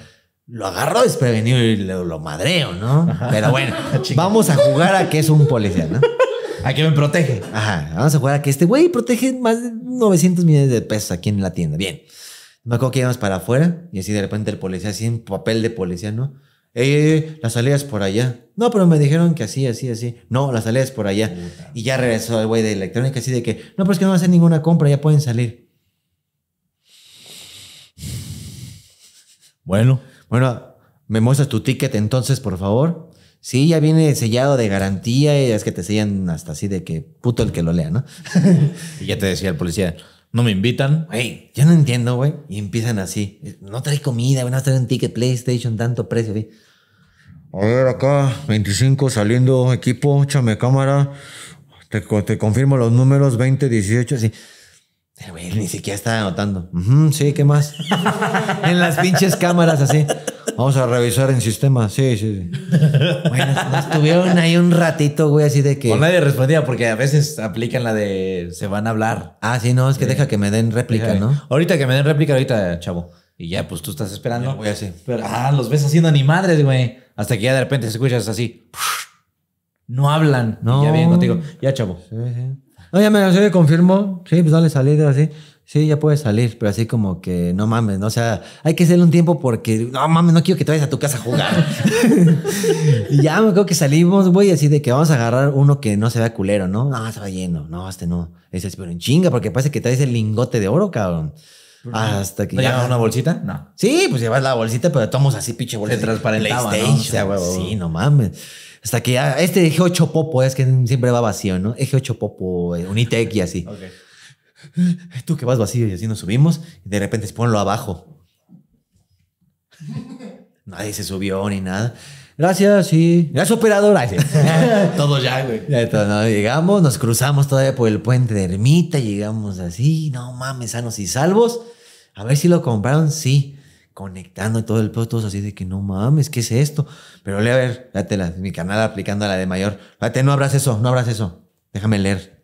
lo agarro desprevenido y lo, madreo, ¿no? Pero bueno, vamos a jugar a que es un policía, ¿no? A que me protege. Ajá, vamos a jugar a que este güey protege más de 900 millones de pesos aquí en la tienda. Bien. Me acuerdo que íbamos para afuera y así de repente el policía, así en papel de policía, ¿no? Eh, las salidas por allá. No, pero me dijeron que así, así, así. No, las es por allá. Y ya regresó el güey de electrónica así de que, no, pero es que no hacen ninguna compra, ya pueden salir. Bueno bueno, me muestras tu ticket entonces, por favor. Sí, ya viene sellado de garantía y es que te sellan hasta así de que puto el que lo lea, ¿no? y ya te decía el policía, no me invitan. Güey, ya no entiendo, güey. Y empiezan así, no trae comida, van a traer un ticket PlayStation, tanto precio, güey. A ver, acá, 25 saliendo equipo, échame cámara. Te, confirmo los números, 20, 18, así. El güey ni siquiera está anotando. sí, ¿qué más? en las pinches cámaras así. Vamos a revisar en sistema. Sí, sí, sí. Bueno, estuvieron ahí un ratito, güey, así de que. O pues nadie respondía porque a veces aplican la de se van a hablar. Ah, sí, no, es que deja que me den réplica, ¿no? Ahorita que me den réplica, ahorita, chavo. Y ya, pues tú estás esperando. Voy así. Pero, ah, los ves haciendo ni madres, güey. Hasta que ya de repente escuchas así. No hablan. No. ya bien contigo. Ya, chavo. Sí, sí. No, ya me lo confirmó. Sí, pues dale salida así. Sí, ya puedes salir, pero así como que no mames, ¿no? O sea, hay que hacerle un tiempo porque no mames, no quiero que te vayas a tu casa a jugar. y ya me creo que salimos, güey, así de que vamos a agarrar uno que no se vea culero, ¿no? Ah se va lleno, no, este no. Ese es pero en chinga, porque parece que traes el lingote de oro, cabrón. Hasta que. ¿No ya una bolsita? No. Sí, pues llevas la bolsita, pero tomamos así, pinche bolsita. Se transparentaba, ¿no? sí, no mames. Hasta que ah, este eje 8 popo, es que siempre va vacío, ¿no? Eje 8 popo, eh, Unitec y así. Okay. Eh, tú que vas vacío y así nos subimos y de repente se ponlo abajo. Nadie se subió ni nada. Gracias, sí. Gracias, operador Sí. ya, güey. llegamos, nos cruzamos todavía por el puente de Ermita, llegamos así, no mames, sanos y salvos. A ver si lo compraron, sí conectando todo el todo, así de que no mames, ¿qué es esto? Pero le a ver, mi canal aplicando a la de mayor. Date, no abras eso, no abras eso. Déjame leer.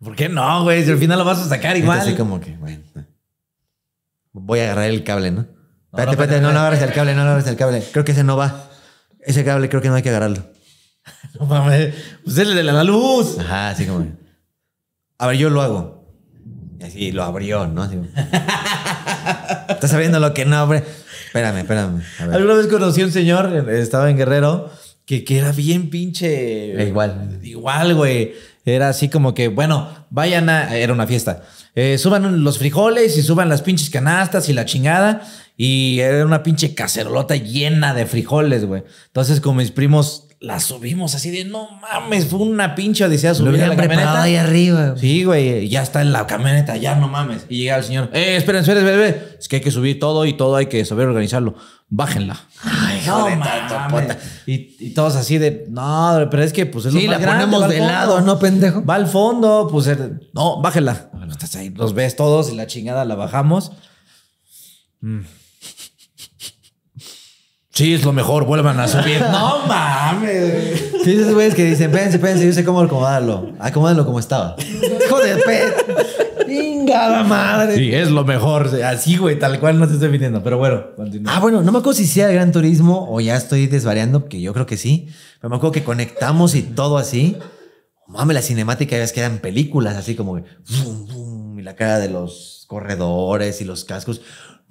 ¿Por qué no, güey? Si al final lo vas a sacar igual. Así como que, bueno. Voy a agarrar el cable, ¿no? Espérate, espérate, no, no, abras el cable, no, no abras el cable. Creo que ese no va. Ese cable creo que no hay que agarrarlo. no mames. Pues es el de la luz. Ajá, así como. A ver, yo lo hago. Y lo abrió, ¿no? Estás sabiendo lo que no abre. Espérame, espérame. Alguna vez conocí a un señor, eh, estaba en Guerrero, que, que era bien pinche. Eh, igual. Igual, güey. Era así como que, bueno, vayan a. Era una fiesta. Eh, suban los frijoles y suban las pinches canastas y la chingada. Y era una pinche cacerolota llena de frijoles, güey. Entonces, con mis primos la subimos así de no mames, fue una pinche odisea subir la camioneta. ahí arriba. Sí, güey, ya está en la camioneta, ya no mames. Y llega el señor, eh, esperen, esperen, es que hay que subir todo y todo hay que saber organizarlo. Bájenla. no mames. Y, todos así de, no, pero es que pues es la ponemos de lado, ¿no, pendejo? Va al fondo, pues no, bájenla. estás ahí, los ves todos y la chingada la bajamos. Mm. Sí, es lo mejor, vuelvan a subir. no mames. Sí, esos güeyes que dicen, espérense, espérense, yo sé cómo acomodarlo. Acomódalo como estaba. Hijo de pet. la madre. Sí, es lo mejor. Así, güey, tal cual no te estoy viniendo. Pero bueno, continúa. Ah, bueno, no me acuerdo si sea el gran turismo o ya estoy desvariando, que yo creo que sí. Pero me acuerdo que conectamos y todo así. Oh, Mame, la cinemática ya es que películas, así como boom, y la cara de los corredores y los cascos.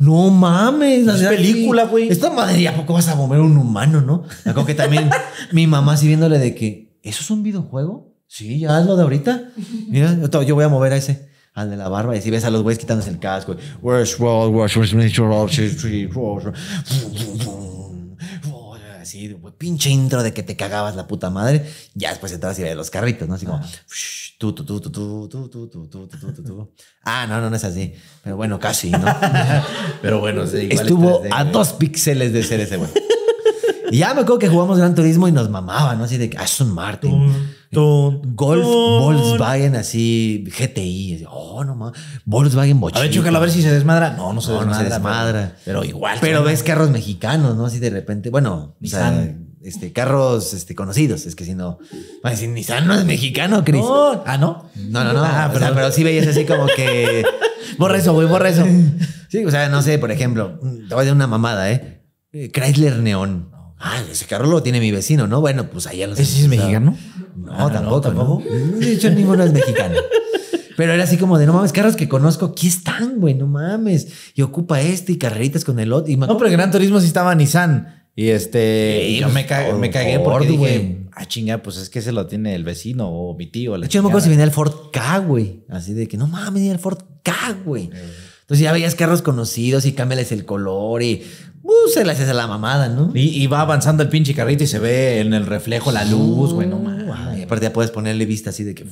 No mames. Es película, güey. Esta madre, ¿a poco vas a mover un humano, no? como que también mi mamá así viéndole de que, ¿eso es un videojuego? Sí, ya es lo de ahorita. Mira, yo voy a mover a ese al de la barba y si ves a los güeyes quitándose el casco pinche intro de que te cagabas la puta madre. Ya después entrabas y veías los carritos, ¿no? Así como, tú, tú, tú, tú, tú, tú, tú, tú, tú, tú, tú, tú. Ah, no, no, no es así. Pero bueno, casi, ¿no? Pero bueno, sí, igual Estuvo a dos píxeles de ser ese, güey. Y ya me acuerdo que jugamos Gran Turismo y nos mamaban ¿no? Así de que un Martin. Golf Volkswagen así, GTI. Oh, no más Volkswagen Bochito. A ver, a ver si se desmadra. No, no se, desmadra, Pero, igual. Pero ves carros mexicanos, ¿no? Así de repente. Bueno, Nissan. O sea, este, carros este, conocidos. Es que si no. Van pues, a Nissan no es mexicano, Chris. Ah, no. No, no, no. pero, ah, ah, o pero sí veías así como que. borra eso, güey, borra eso. Sí, o sea, no sé, por ejemplo, te voy a dar una mamada, ¿eh? eh Chrysler Neon. Ah, ese carro lo tiene mi vecino, ¿no? Bueno, pues allá los. ¿Ese es mexicano? Ah, no, tampoco, no, tampoco. ¿no? De hecho, ninguno es mexicano. Pero era así como de, no mames, carros que conozco, aquí están, güey, no mames. Y ocupa este y carreritas con el otro. Y no, pero el Gran Turismo sí estaba Nissan. Y este, y yo me, pues, me cagué porque dije, ah, chinga, pues es que ese lo tiene el vecino o mi tío. de hecho, yo me acuerdo si viene el Ford K, güey. Así de que, no mames, viene el Ford K, güey. Eh. Entonces ya veías carros conocidos y cámbiales el color y uh, se le haces a la mamada, ¿no? Y, va avanzando el pinche carrito y se ve en el reflejo la luz, güey, no mames. aparte ya puedes ponerle vista así de que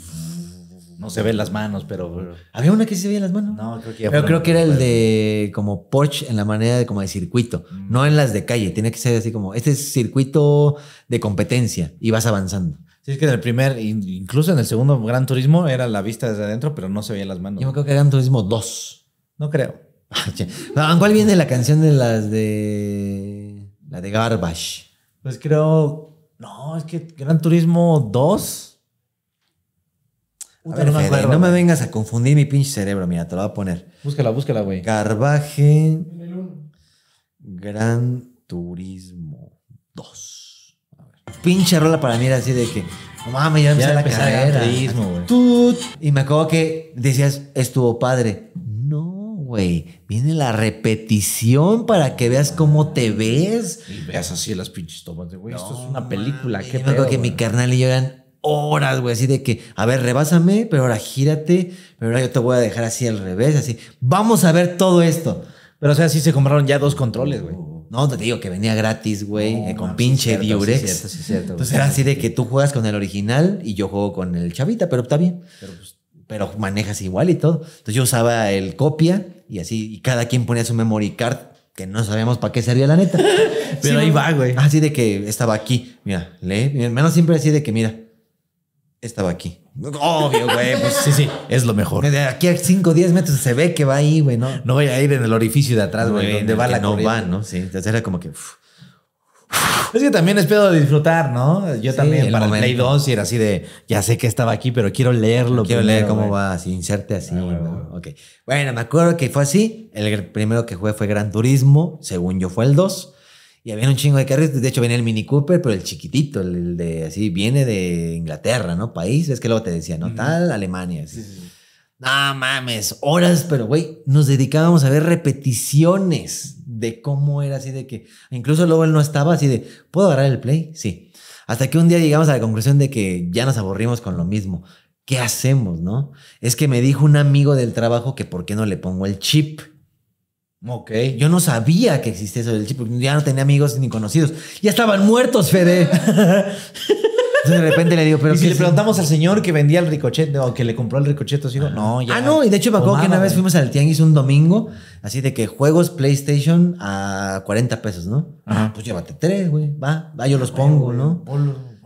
no se ven las manos, pero. ¿Había una que se veía las manos? No, creo que ya Pero creo que era el de como Porsche en la manera de como de circuito, mm. no en las de calle. Tiene que ser así como: este es circuito de competencia y vas avanzando. Sí, es que en el primer, incluso en el segundo Gran Turismo, era la vista desde adentro, pero no se veía las manos. Yo creo que Gran Turismo dos... No creo. ¿Cuál viene la canción de las de. La de Garbage? Pues creo. No, es que Gran Turismo 2. no, me vengas a confundir mi pinche cerebro, mira, te lo voy a poner. Búscala, búscala, güey. Garbaje. Gran Turismo 2. A ver. Pinche rola para mí así de que. No ya empecé ya la carrera. Turismo, güey. Y me acuerdo que decías, estuvo padre güey. Viene la repetición para que veas cómo te ves. Y veas así las pinches tomas de, güey, esto es una película. que qué que mi carnal y yo horas, güey, así de que, a ver, rebásame, pero ahora gírate, pero ahora yo te voy a dejar así al revés, así. Vamos a ver todo esto. Pero o sea, sí se compraron ya dos controles, güey. no, te digo que venía gratis, güey, eh, con pinche sí Diurex. cierto, sí cierto, Entonces era así de que tú juegas con el original y yo juego con el chavita, pero está bien. Pero pues pero manejas igual y todo. Entonces yo usaba el copia y así, y cada quien ponía su memory card, que no sabíamos para qué servía la neta. pero ahí va, güey. Así de que estaba aquí. Mira, lee. Menos siempre así de que, mira, estaba aquí. Obvio, güey. Pues, sí, sí, es lo mejor. De aquí a 5 o 10 metros se ve que va ahí, güey, ¿no? No voy a ir en el orificio de atrás, güey, donde va la No va, ¿no? Sí, entonces era como que... Es que también espero disfrutar, ¿no? Yo también para el Play 2 y era así de, ya sé que estaba aquí, pero quiero leerlo. Quiero leer cómo va, así, inserte así. Ah, bueno, me acuerdo que fue así. El primero que jugué fue Gran Turismo, según yo fue el 2. Y había un chingo de carros De hecho, venía el Mini Cooper, pero el chiquitito, el de así, viene de Inglaterra, ¿no? País, es que luego te decía, ¿no? Tal, Alemania. No mames, horas, pero güey, nos dedicábamos a ver repeticiones de cómo era así de que, incluso luego él no estaba así de, ¿puedo agarrar el play? Sí. Hasta que un día llegamos a la conclusión de que ya nos aburrimos con lo mismo. ¿Qué hacemos, no? Es que me dijo un amigo del trabajo que por qué no le pongo el chip. Ok. Yo no sabía que existía eso del chip, ya no tenía amigos ni conocidos. Ya estaban muertos, Fede. de repente le digo, pero. si le preguntamos al señor que vendía el ricochet o que le compró el ricochet os digo ah. no, ya. Ah, no, y de hecho me acuerdo que una vez fuimos al Tianguis un domingo, así de que juegos PlayStation a 40 pesos, ¿no? Pues llévate tres, güey. Va, va, yo los pongo, ¿no?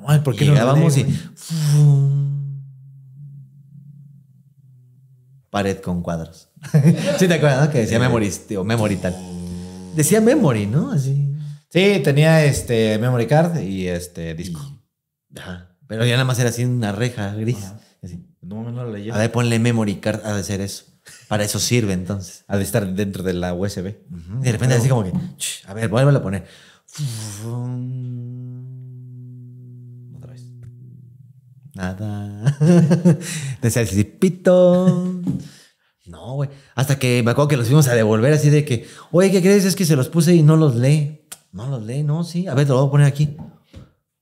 Ay, ¿por qué y. Pared con cuadros. ¿Sí te acuerdas, no? Que decía memory, tío. memory tal. Decía memory, ¿no? Así. Sí, tenía este memory card y este disco. Pero ya nada más era así una reja gris. No, no la A ver, ponle memory card, ha de ser eso. Para eso sirve entonces. Ha de estar dentro de la USB. De repente, así como que, a ver, vuélvelo a poner. Otra vez. Nada. Decía No, güey. Hasta que me acuerdo que los fuimos a devolver así de que, oye, ¿qué crees? Es que se los puse y no los lee. No los lee, no, sí. A ver, lo voy a poner aquí.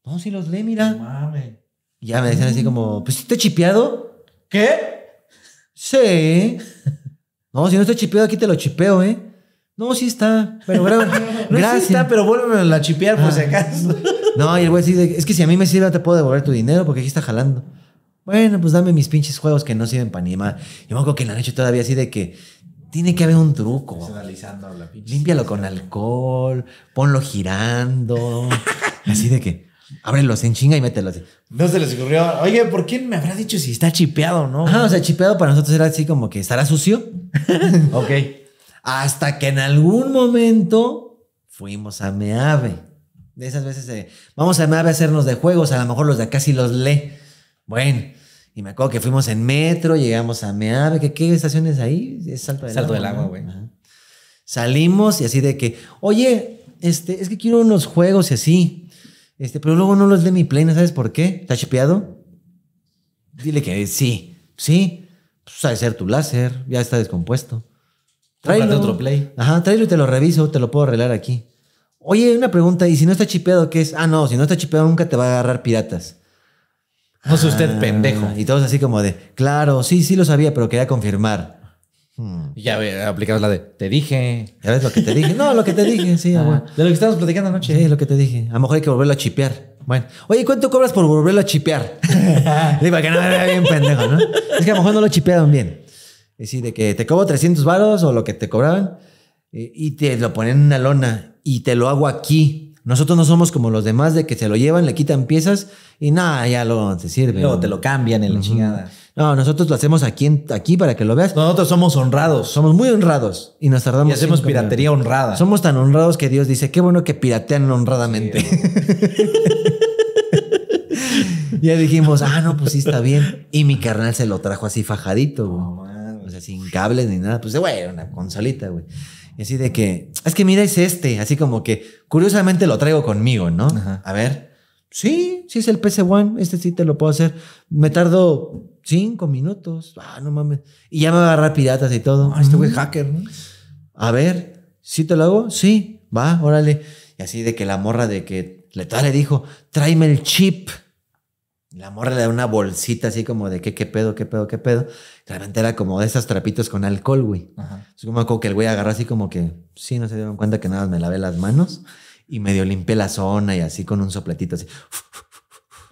No, si los lee, mira. mames. ya me decían así como, pues si está chipeado. ¿Qué? Sí. No, si no estoy chipeado, aquí te lo chipeo, ¿eh? No, sí está. Pero bueno, no, gracias. Sí está, pero vuélveme a chipear por si ah. acaso. no, y el güey dice, es que si a mí me sirve, te puedo devolver tu dinero porque aquí está jalando. Bueno, pues dame mis pinches juegos que no sirven para ni más. Yo me acuerdo que la han hecho todavía así de que tiene que haber un truco. Límpialo con alcohol, ponlo girando. así de que ábrelos en chinga y mételos. No se les ocurrió, oye, ¿por quién me habrá dicho si está chipeado no? Ah, o sea, chipeado para nosotros era así como que estará sucio. ok. Hasta que en algún momento fuimos a Meave. De esas veces, eh, vamos a Meave a hacernos de juegos, a lo mejor los de acá sí los lee. Bueno. Y me acuerdo que fuimos en metro, llegamos a Meave, que qué estación ahí? Es Salto del Agua. del Agua, güey. Salimos y así de que, oye, este, es que quiero unos juegos y así. Este, pero luego no los de mi Play, sabes por qué? ¿Está chipeado? Dile que sí, sí. Pues sabe ser tu láser, ya está descompuesto. Tráelo. otro Play. Ajá, tráelo y te lo reviso, te lo puedo arreglar aquí. Oye, una pregunta, ¿y si no está chipeado qué es? Ah, no, si no está chipeado nunca te va a agarrar piratas. No es usted, ah, pendejo. Y todos así como de, claro, sí, sí lo sabía, pero quería confirmar. Hmm. ya he aplicado la de, te dije. Ya ves lo que te dije. No, lo que te dije, sí, agua. Ah, de lo que estábamos platicando anoche. Sí, lo que te dije. A lo mejor hay que volverlo a chipear. Bueno, oye, ¿cuánto cobras por volverlo a chipear? Digo, que no era bien pendejo, ¿no? Es que a lo mejor no lo chipearon bien. Y sí, de que te cobro 300 varos o lo que te cobraban eh, y te lo ponen en una lona y te lo hago aquí nosotros no somos como los demás de que se lo llevan, le quitan piezas y nada, ya lo te sirve. Luego no, te lo cambian en la chingada. No, nosotros lo hacemos aquí, aquí para que lo veas. Nosotros somos honrados. Somos muy honrados y nos tardamos. Y hacemos piratería honrada. Somos tan honrados que Dios dice, qué bueno que piratean honradamente. ya dijimos, ah, no, pues sí está bien. Y mi carnal se lo trajo así fajadito, o sea, sin cables ni nada. Pues, güey, una consolita, güey. Y así de que, es que mira, es este. Así como que, curiosamente lo traigo conmigo, ¿no? A ver, sí, sí es el PC One, este sí te lo puedo hacer. Me tardo cinco minutos. Ah, no mames. Y ya me va a agarrar piratas y todo. Ah, este güey hacker, ¿no? A ver, ¿sí te lo hago? Sí, va, órale. Y así de que la morra de que le, le dijo, tráeme el chip. La morra le da una bolsita así como de qué, qué pedo, qué pedo, qué pedo. Realmente era como de esas trapitos con alcohol, güey. Es como, que el güey agarra así como que, sí, no se dieron cuenta que nada, me lavé las manos y medio limpié la zona y así con un sopletito así.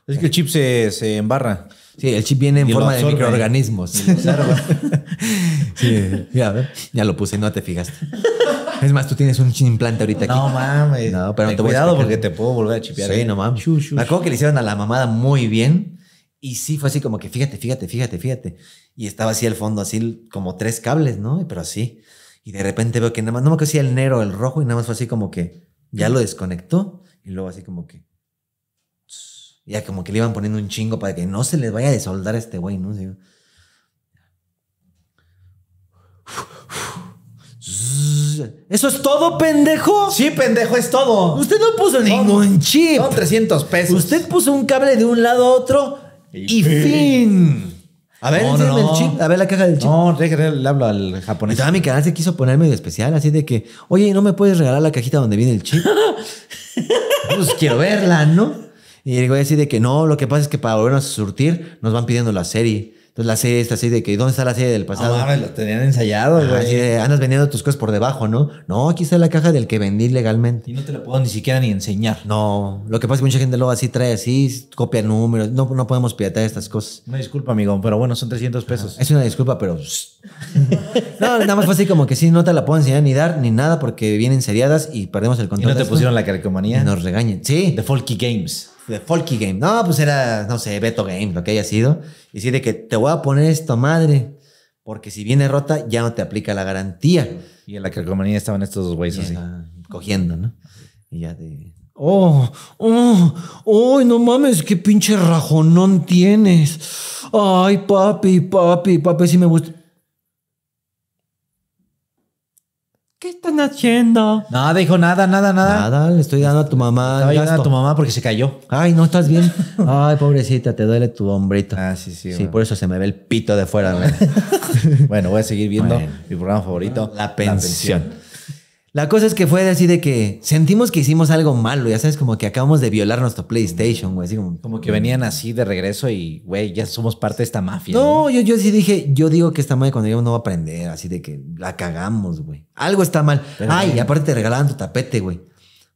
Es que el chip se, se embarra. Sí, el chip viene en forma de microorganismos. sí, ya lo puse, no te fijaste. Es más, tú tienes un implante ahorita aquí. No mames. No, pero cuidado porque te puedo volver a chipear. Sí, ¿eh? no mames. Me acuerdo que le hicieron a la mamada muy bien. Y sí, fue así como que fíjate, fíjate, fíjate, fíjate. Y estaba así al fondo, así como tres cables, ¿no? Pero así. Y de repente veo que nada más, no me acuerdo si el negro el rojo, y nada más fue así como que ya mm. lo desconectó. Y luego así como que ya como que le iban poniendo un chingo para que no se les vaya a desoldar a este güey, ¿no? ¿Eso es todo, pendejo? Sí, pendejo, es todo. Usted no puso ningún chip. Son 300 pesos. Usted puso un cable de un lado a otro y, fin. A ver, a ver la caja del chip. No, le hablo al japonés. mi canal se quiso poner medio especial, así de que, oye, ¿no me puedes regalar la cajita donde viene el chip? pues quiero verla, ¿no? Y digo así de que no, lo que pasa es que para volvernos a surtir nos van pidiendo la serie. Entonces la serie esta así de que ¿dónde está la serie del ah, pasado? No lo tenían ensayado, güey. andas vendiendo tus cosas por debajo, ¿no? No, aquí está la caja del que vendí legalmente. Y no te la puedo ni siquiera ni enseñar. No, lo que pasa es que mucha gente luego así trae así, copia números, no, no podemos piratear estas cosas. Una disculpa, amigo, pero bueno, son 300 pesos. es una disculpa, pero... no, nada más fue así como que sí, no te la puedo enseñar ni dar ni nada porque vienen seriadas y perdemos el control. Y no te pusieron la carcomanía. Y nos regañen, sí. The Folky Games de Folky Game. No, pues era, no sé, Beto Game, lo que haya sido. Y sí, de que te voy a poner esto, madre, porque si viene rota, ya no te aplica la garantía. Y en la cracomanía estaban estos dos güeyes así. Cogiendo, ¿no? Y ya de Oh, oh, oh, no mames, qué pinche rajonón tienes. Ay, papi, papi, papi, sí me gusta. ¿Qué están haciendo? Nada, dijo nada, nada, nada. Nada, le estoy dando a tu mamá. estoy dando a tu mamá porque se cayó. Ay, no estás bien. Ay, pobrecita, te duele tu hombrito. Ah, sí, sí. Sí, por eso se me ve el pito de fuera. bueno, voy a seguir viendo mi programa favorito, La pensión. La cosa es que fue así de que sentimos que hicimos algo malo, ya sabes, como que acabamos de violar nuestro PlayStation, güey. como, que venían así de regreso y, güey, ya somos parte de esta mafia. No, Yo, yo sí dije, yo digo que esta madre cuando yo no va a aprender, así de que la cagamos, güey. Algo está mal. Ay, y aparte te regalaban tu tapete, güey.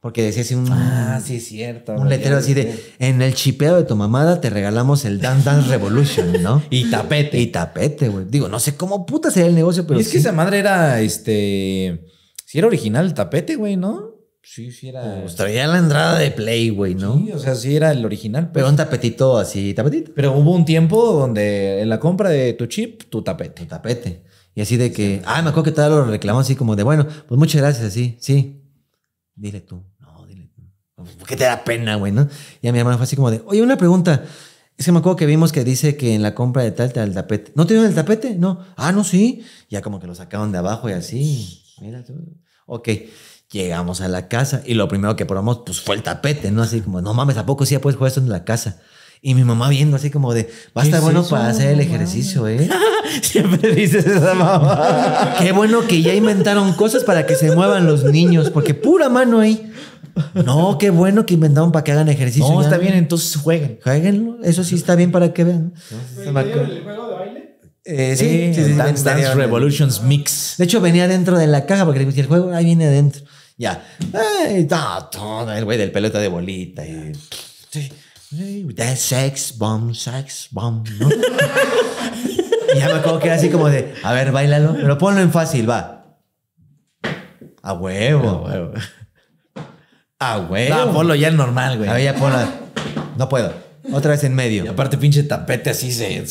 Porque decías así un. Ah, sí, es cierto. Un letrero así de. En el chipeo de tu mamada te regalamos el Dan Dan Revolution, ¿no? y tapete. Y tapete, güey. Digo, no sé cómo puta sería el negocio, pero. es que esa madre era este era original el tapete, güey, ¿no? Sí, sí era. Pues traía la entrada de Play, güey, ¿no? Sí, o sea, sí era el original. Pero pues. un tapetito así, tapetito. Pero hubo un tiempo donde en la compra de tu chip, tu tapete. Tu tapete. Y así de que, ah, me acuerdo que tal lo reclamó así como de, bueno, pues muchas gracias, así, sí. Dile tú, no, dile tú. ¿Por pues, qué te da pena, güey, no? Y a mi hermano fue así como de, oye, una pregunta. Es que me acuerdo que vimos que dice que en la compra de tal te da el tapete. ¿No te dieron el tapete? No. Ah, no, sí. Ya como que lo sacaron de abajo y así. Mira tú. Ok, llegamos a la casa y lo primero que probamos pues, fue el tapete, ¿no? Así como, no mames, ¿a poco sí ya puedes jugar Eso en la casa? Y mi mamá viendo así como de, va a estar bueno para hacer el ejercicio, ¿eh? Siempre dices esa mamá. Qué bueno que ya inventaron cosas para que se muevan los niños, porque pura mano ahí. No, qué bueno que inventaron para que hagan ejercicio. No, está bien, entonces jueguen. Jueguenlo, eso sí está bien para que vean. Eh, sí, eh, Dance, Revolutions Mix. De hecho, venía dentro de la caja porque el juego ahí viene dentro. Ya. Ay, el güey del pelota de bolita. Y, sí. sex, bomb, sex, bomb. y ya me acuerdo que era así como de, a ver, bailalo, pero ponlo en fácil, va. A huevo. A huevo. A huevo. No, ponlo ya normal, güey. A ya ponlo. No puedo. Otra vez en medio. Y aparte, pinche tapete así se,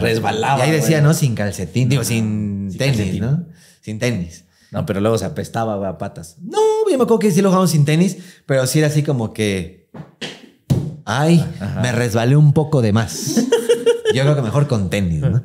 resbalaba. Y ahí decía, ¿no? Sin calcetín, digo, sin, tenis, ¿no? Sin tenis. No, pero luego se apestaba a patas. No, yo me acuerdo que sí lo jugábamos sin tenis, pero sí era así como que. Ay, me resbalé un poco de más. yo creo que mejor con tenis, ¿no?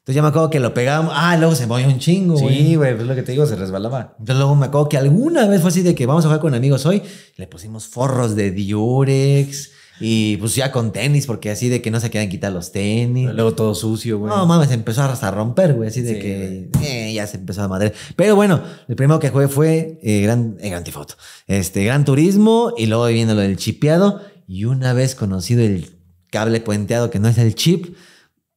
Entonces ya me acuerdo que lo pegábamos. Ah, luego se movió un chingo, Sí, güey, pues lo que te digo, se resbalaba. Entonces luego me acuerdo que alguna vez fue así de que vamos a jugar con amigos hoy. Le pusimos forros de diurex y pues ya con tenis, porque así de que no se quedan quitar los tenis. luego todo sucio, güey. No mames, empezó a romper, güey. Así de que eh, ya se empezó a madre. Pero bueno, el primero que jugué fue eh, Gran, eh, Este, Gran Turismo y luego viendo lo del chipeado. Y una vez conocido el cable puenteado que no es el chip,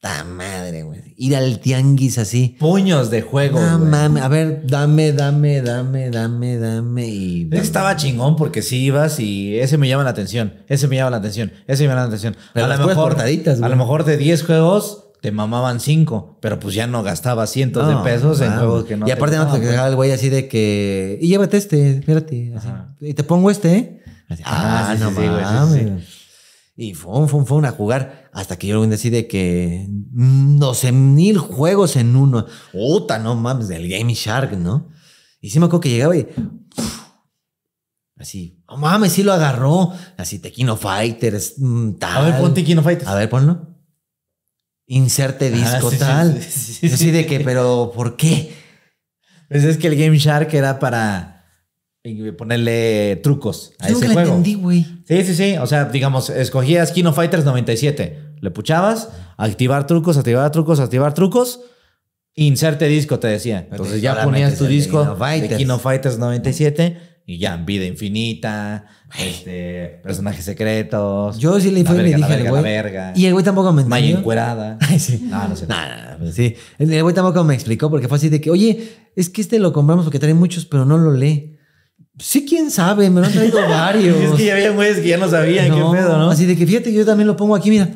Ta madre, güey. Ir al tianguis así. Puños de juego. a ver, dame, dame, dame, dame, dame. Y Estaba chingón porque sí ibas y ese me llama la atención, ese me llama la atención, ese me llama la atención. Pero a lo mejor, güey. a lo mejor de 10 juegos te mamaban 5, pero pues ya no gastaba cientos de pesos en juegos que no. Y aparte no te dejaba el güey así de que. Y llévate este, espérate. Así. Y te pongo este, ¿eh? ah, ah no mames. y fue, fum, fum a jugar. Hasta que yo decide que 12 mil juegos en uno. Puta, no mames, del Game Shark, ¿no? Y sí me acuerdo que llegaba y. así, mames, sí lo agarró. Así, Tequino Fighters, mm, tal. A ver, pon Tequino Fighters. A ver, ponlo. Inserte ah, disco tal. Decide de que, pero ¿por qué? Pues es que el Game Shark era para y ponerle trucos a Yo ese juego. entendí, güey. Sí, sí, sí. O sea, digamos, escogías Kino Fighters 97. Le puchabas, activar trucos, activar trucos, activar trucos. Inserte disco, te decía. Entonces ya ponías tu disco de Kino Fighters 97 y ya, vida infinita, este, personajes secretos. Yo sí le fui y le dije güey. Y el güey tampoco me entendió. Maya encuerada. Ay, sí. No, sé. Nada, pues El güey tampoco me explicó porque fue así de que, oye, es que este lo compramos porque trae muchos, pero no lo lee. Sí, quién sabe, me lo han traído varios. es que ya había güeyes que ya no sabían qué pedo, ¿no? Así de que fíjate, que yo también lo pongo aquí, mira.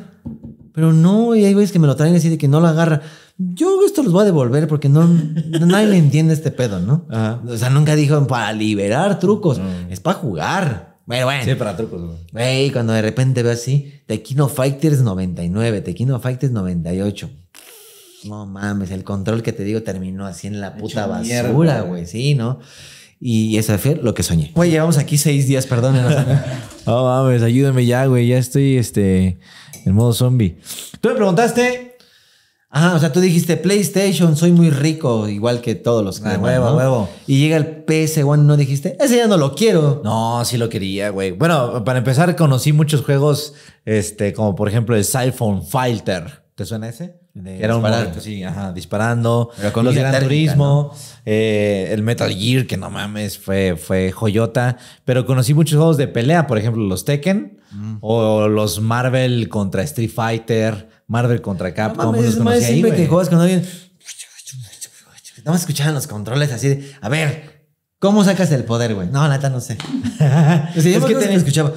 Pero no, y hay güeyes que me lo traen así de que no lo agarra. Yo esto los voy a devolver porque no, nadie le entiende este pedo, ¿no? O sea, nunca dijo para liberar trucos, es para jugar. Bueno, bueno. Sí, para trucos. Güey, cuando de repente veo así, Tequino Fighters 99, Tequino Fighters 98. No mames, el control que te digo terminó así en la puta basura, güey, sí, ¿no? Y esa fue lo que soñé. Güey, llevamos aquí seis días, perdónenos. no mames, ayúdame ya, güey. Ya estoy este, en modo zombie. Tú me preguntaste. Ah, o sea, tú dijiste PlayStation, soy muy rico, igual que todos los que. Ah, huevo, huevo. Y llega el PS1, ¿no dijiste? Ese ya no lo quiero. No, sí lo quería, güey. Bueno, para empezar, conocí muchos juegos, este, como por ejemplo el Siphon Filter. ¿Te suena ese? era un sí, disparando. Pero Turismo, eh, el Metal Gear, que no mames, fue, fue joyota. Pero conocí muchos juegos de pelea, por ejemplo, los Tekken mm. o los Marvel contra Street Fighter, Marvel contra Capcom. No mames, los me escuchaban los controles así de, a ver, ¿Cómo sacas el poder, güey? No, neta, no sé. es que te escuchaba.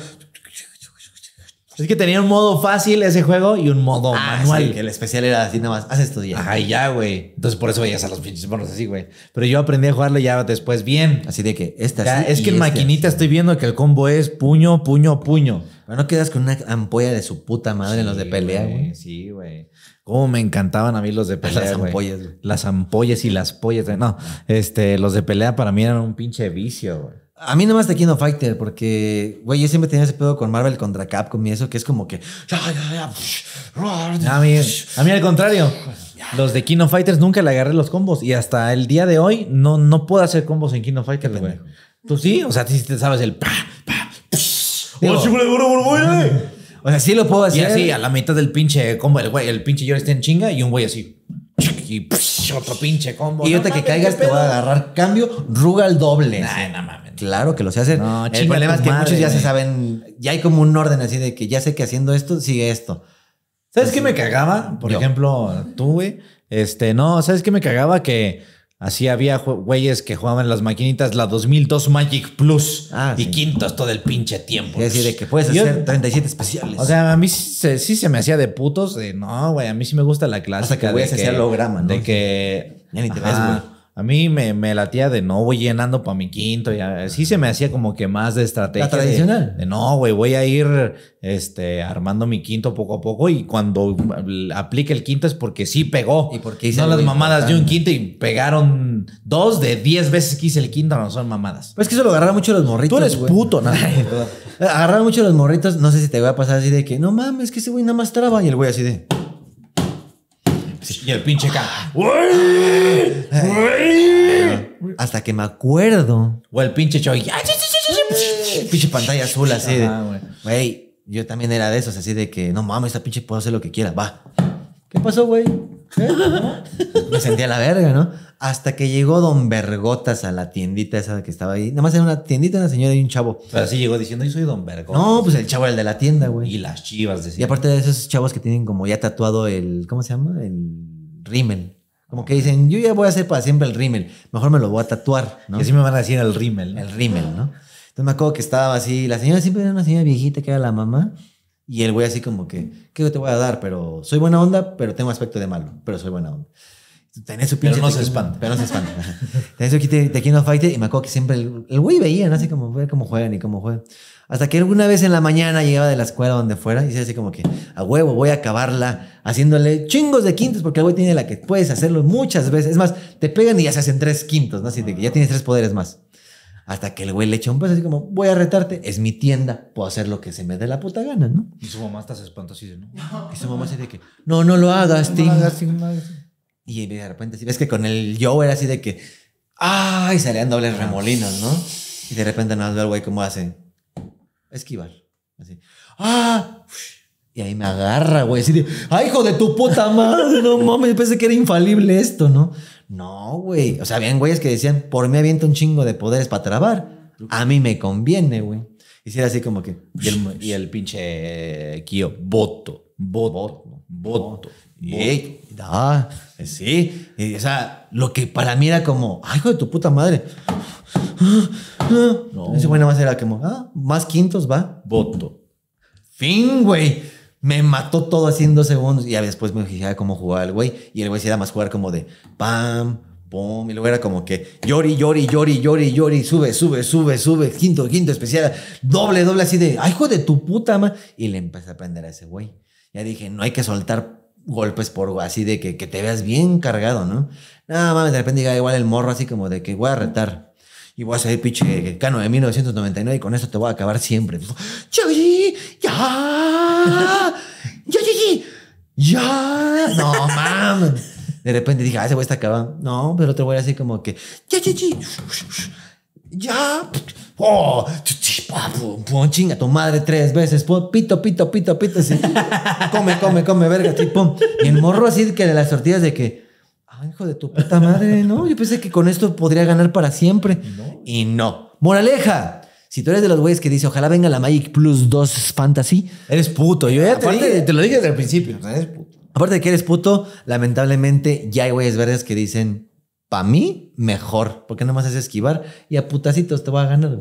Es que tenía un modo fácil ese juego y un modo ah, manual. el especial era así nada más, haz esto ya. Ajá, ya, güey. Entonces por eso veías a los pinches monos así, güey. Pero yo aprendí a jugarlo ya después bien. Así de que esta es sí Es que en este maquinita estoy viendo que el combo es puño, puño, puño. Pero no quedas con una ampolla de su puta madre en los de pelea, güey. Sí, güey. Cómo me encantaban a mí los de pelea, Las ampollas, Las ampollas y las pollas. No, este, los de pelea para mí eran un pinche vicio, güey. A mí nomás de Kino Fighter, porque, güey, yo siempre tenía ese pedo con Marvel contra Capcom y eso, que es como que. A mí, a mí al contrario. Los de Kino Fighters nunca le agarré los combos. Y hasta el día de hoy no, no puedo hacer combos en Kino Fighter. güey. Tú sí, o sea, sí te sabes el. Eh. o sea, sí lo puedo hacer. Y así, a la mitad del pinche combo, el güey, el pinche yo está en chinga y un güey así y otro pinche combo. Y yo que caigas te voy a agarrar cambio, ruga el doble. No, no mames. Claro que lo se hace. No, el problema es que muchos ya se saben, ya hay como un orden así de que ya sé que haciendo esto sigue esto. ¿Sabes pues qué me cagaba? Por ejemplo, tú, güey. Este, no, ¿sabes qué me cagaba? Que Así había güeyes que jugaban las maquinitas, la 2002 Magic Plus ah, y quintos todo el pinche tiempo. Es decir, de que puedes hacer 37 especiales. O sea, a mí sí se, me hacía de putos. De, no, güey, a mí sí me gusta la clase. O que De que a mí me, latía de no voy llenando para mi quinto y así ah. se me hacía como que más de estrategia. tradicional. De, no, güey, voy a ir este, armando mi quinto poco a poco y cuando aplique el quinto es porque sí pegó. Y porque hice las mamadas de un quinto y pegaron dos de diez veces que hice el quinto, no son mamadas. Pues es que eso lo agarran mucho los morritos. Tú eres puto, nada. mucho los morritos, no sé si te voy a pasar así de que no mames, que ese güey nada más traba y el güey así de. Y el pinche acá. Hasta que me acuerdo. O el pinche Choy. pinche pantalla azul así de. Güey, yo también era de esos, así de que no mames, esta pinche puedo hacer lo que quiera, va. ¿Qué pasó, güey? ¿Eh? me sentía la verga, ¿no? Hasta que llegó Don Vergotas a la tiendita esa que estaba ahí. Nada más era una tiendita, una señora y un chavo. Pero así llegó diciendo, yo soy Don Vergotas. No, pues el chavo era el de la tienda, güey. Y las chivas, decía. Y aparte de esos chavos que tienen como ya tatuado el. ¿Cómo se llama? El rímel. Como que dicen, yo ya voy a hacer para siempre el rímel, mejor me lo voy a tatuar, Que así me van a decir el rímel. El rímel, ¿no? Entonces me acuerdo que estaba así, la señora siempre era una señora viejita que era la mamá, y el güey así como que, ¿qué te voy a dar? Pero soy buena onda, pero tengo aspecto de malo, pero soy buena onda. Tenés su pinche. Pero no se espanta. Pero no se espanta. Tenés su kit de Kino Fighter y me acuerdo que siempre el, güey veía, ¿no? Así como ver cómo juegan y cómo juegan. Hasta que alguna vez en la mañana llegaba de la escuela donde fuera y decía así como que, a huevo, voy a acabarla haciéndole chingos de quintos, porque el güey tiene la que puedes hacerlo muchas veces. Es más, te pegan y ya se hacen tres quintos, ¿no? Así de que ya tienes tres poderes más. Hasta que el güey le echa un beso así como, voy a retarte, es mi tienda, puedo hacer lo que se me dé la puta gana, ¿no? Y su mamá está se espantó así, ¿no? Y su mamá así de que, no, no lo hagas, tío. Y de repente, ves que con el yo era así de que, ay, salían dobles remolinos, ¿no? Y de repente nada más ve al güey cómo hace esquivar. Así. ¡Ah! Y ahí me agarra, güey. Así de, ¡ay, hijo de tu puta madre! No mames, pensé que era infalible esto, ¿no? No, güey. O sea, habían güeyes que decían, por mí aviento un chingo de poderes para trabar. A mí me conviene, güey. Y si era así como que. Y el, pinche Kio, voto, voto, voto. Y, eh, sí, o sea, lo que para mí era como, ay, hijo de tu puta madre. No. Ese güey nada más era como, ah, más quintos va, voto. Fin, güey. Me mató todo así dos segundos. Y ya después me fijaba cómo jugaba el güey. Y el güey se era más jugar como de pam, pum. Y luego era como que llori, llori, llori, llori, llori. Sube, sube, sube, sube. Quinto, quinto especial. Doble, doble así de, ay, hijo de tu puta madre. Y le empecé a aprender a ese güey. Ya dije, no hay que soltar golpes por así de que, que te veas bien cargado, ¿no? Nada mames, de repente llega igual el morro así como de que voy a retar. Y voy a ser pinche cano de 1999 y con eso te voy a acabar siempre. ya, ya! ya ¡No mames! De repente dije, ah, ese güey está acabado. No, pero otro güey así como que, ¡ya, ya, ya! ¡Ya! ¡Oh! Ah, pum, chinga tu madre tres veces, pito, pito, pito, pito, come, come, come, verga, Y el morro así que de las tortillas de que, ah, hijo de tu puta madre, ¿no? Yo pensé que con esto podría ganar para siempre. Y no. Moraleja. Si tú eres de los güeyes que dice, ojalá venga la Magic Plus 2 Fantasy. Eres puto. Yo ya te, lo dije desde el principio. Aparte de que eres puto, lamentablemente ya hay güeyes verdes que dicen, para mí, mejor. Porque nomás es esquivar y a putacitos te va a ganar.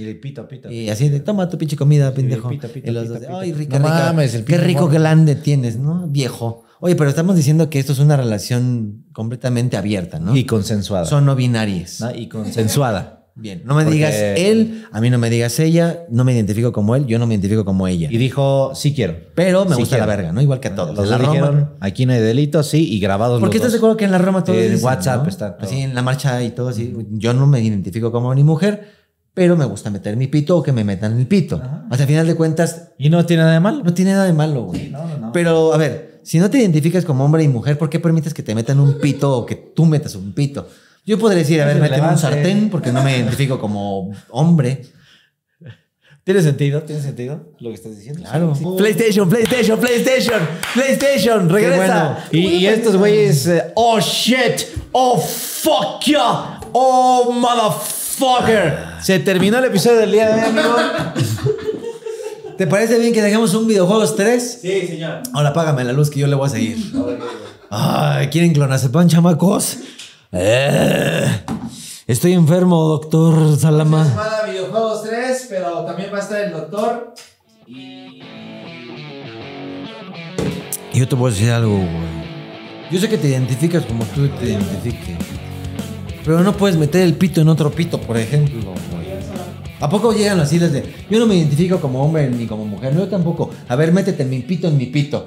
Y Y así de, toma tu pinche comida, pendejo. ay, rica, Qué rico grande tienes, ¿no? Viejo. Oye, pero estamos diciendo que esto es una relación completamente abierta, ¿no? Y consensuada. Son no binarias. Ah, y consensuada. Bien, no me digas él, a mí no me digas ella, no me identifico como él, yo no me identifico como ella. Y dijo, sí quiero. Pero me gusta la verga, ¿no? Igual que a todos. la Roma, aquí no hay delitos, sí, y grabados Porque estás de acuerdo que en la Roma todo WhatsApp Así en la marcha y todo, así. Yo no me identifico como ni mujer, pero me gusta meter mi pito o que me metan el pito. hasta O al final de cuentas. Y no tiene nada de malo. No tiene nada de malo, güey. no, no, no. Pero, a ver, si no te identificas como hombre y mujer, ¿por qué permites que te metan un pito o que tú metas un pito? Yo podría decir, a ver, méteme un sartén porque no me identifico como hombre. ¿Tiene sentido? ¿Tiene sentido lo que estás diciendo? Claro. PlayStation, PlayStation, PlayStation, PlayStation, regresa. Y, y, estos güeyes, eh, oh shit, oh fuck ya. oh motherfucker. Fucker! Se terminó el episodio del día de hoy, amigo. ¿Te parece bien que dejemos un videojuegos 3? Sí, señor. Ahora págame la luz que yo le voy a seguir. Ay, ¿quieren pan chamacos? Eh, estoy enfermo, doctor Salama. es videojuegos 3, pero también va a estar el doctor. Y... Yo te voy a decir algo, güey. Yo sé que te identificas como tú te identifiques. Pero no puedes meter el pito en otro pito, por ejemplo, ¿A poco llegan las islas de yo no me identifico como hombre ni como mujer? No, tampoco. A ver, métete mi pito en mi pito.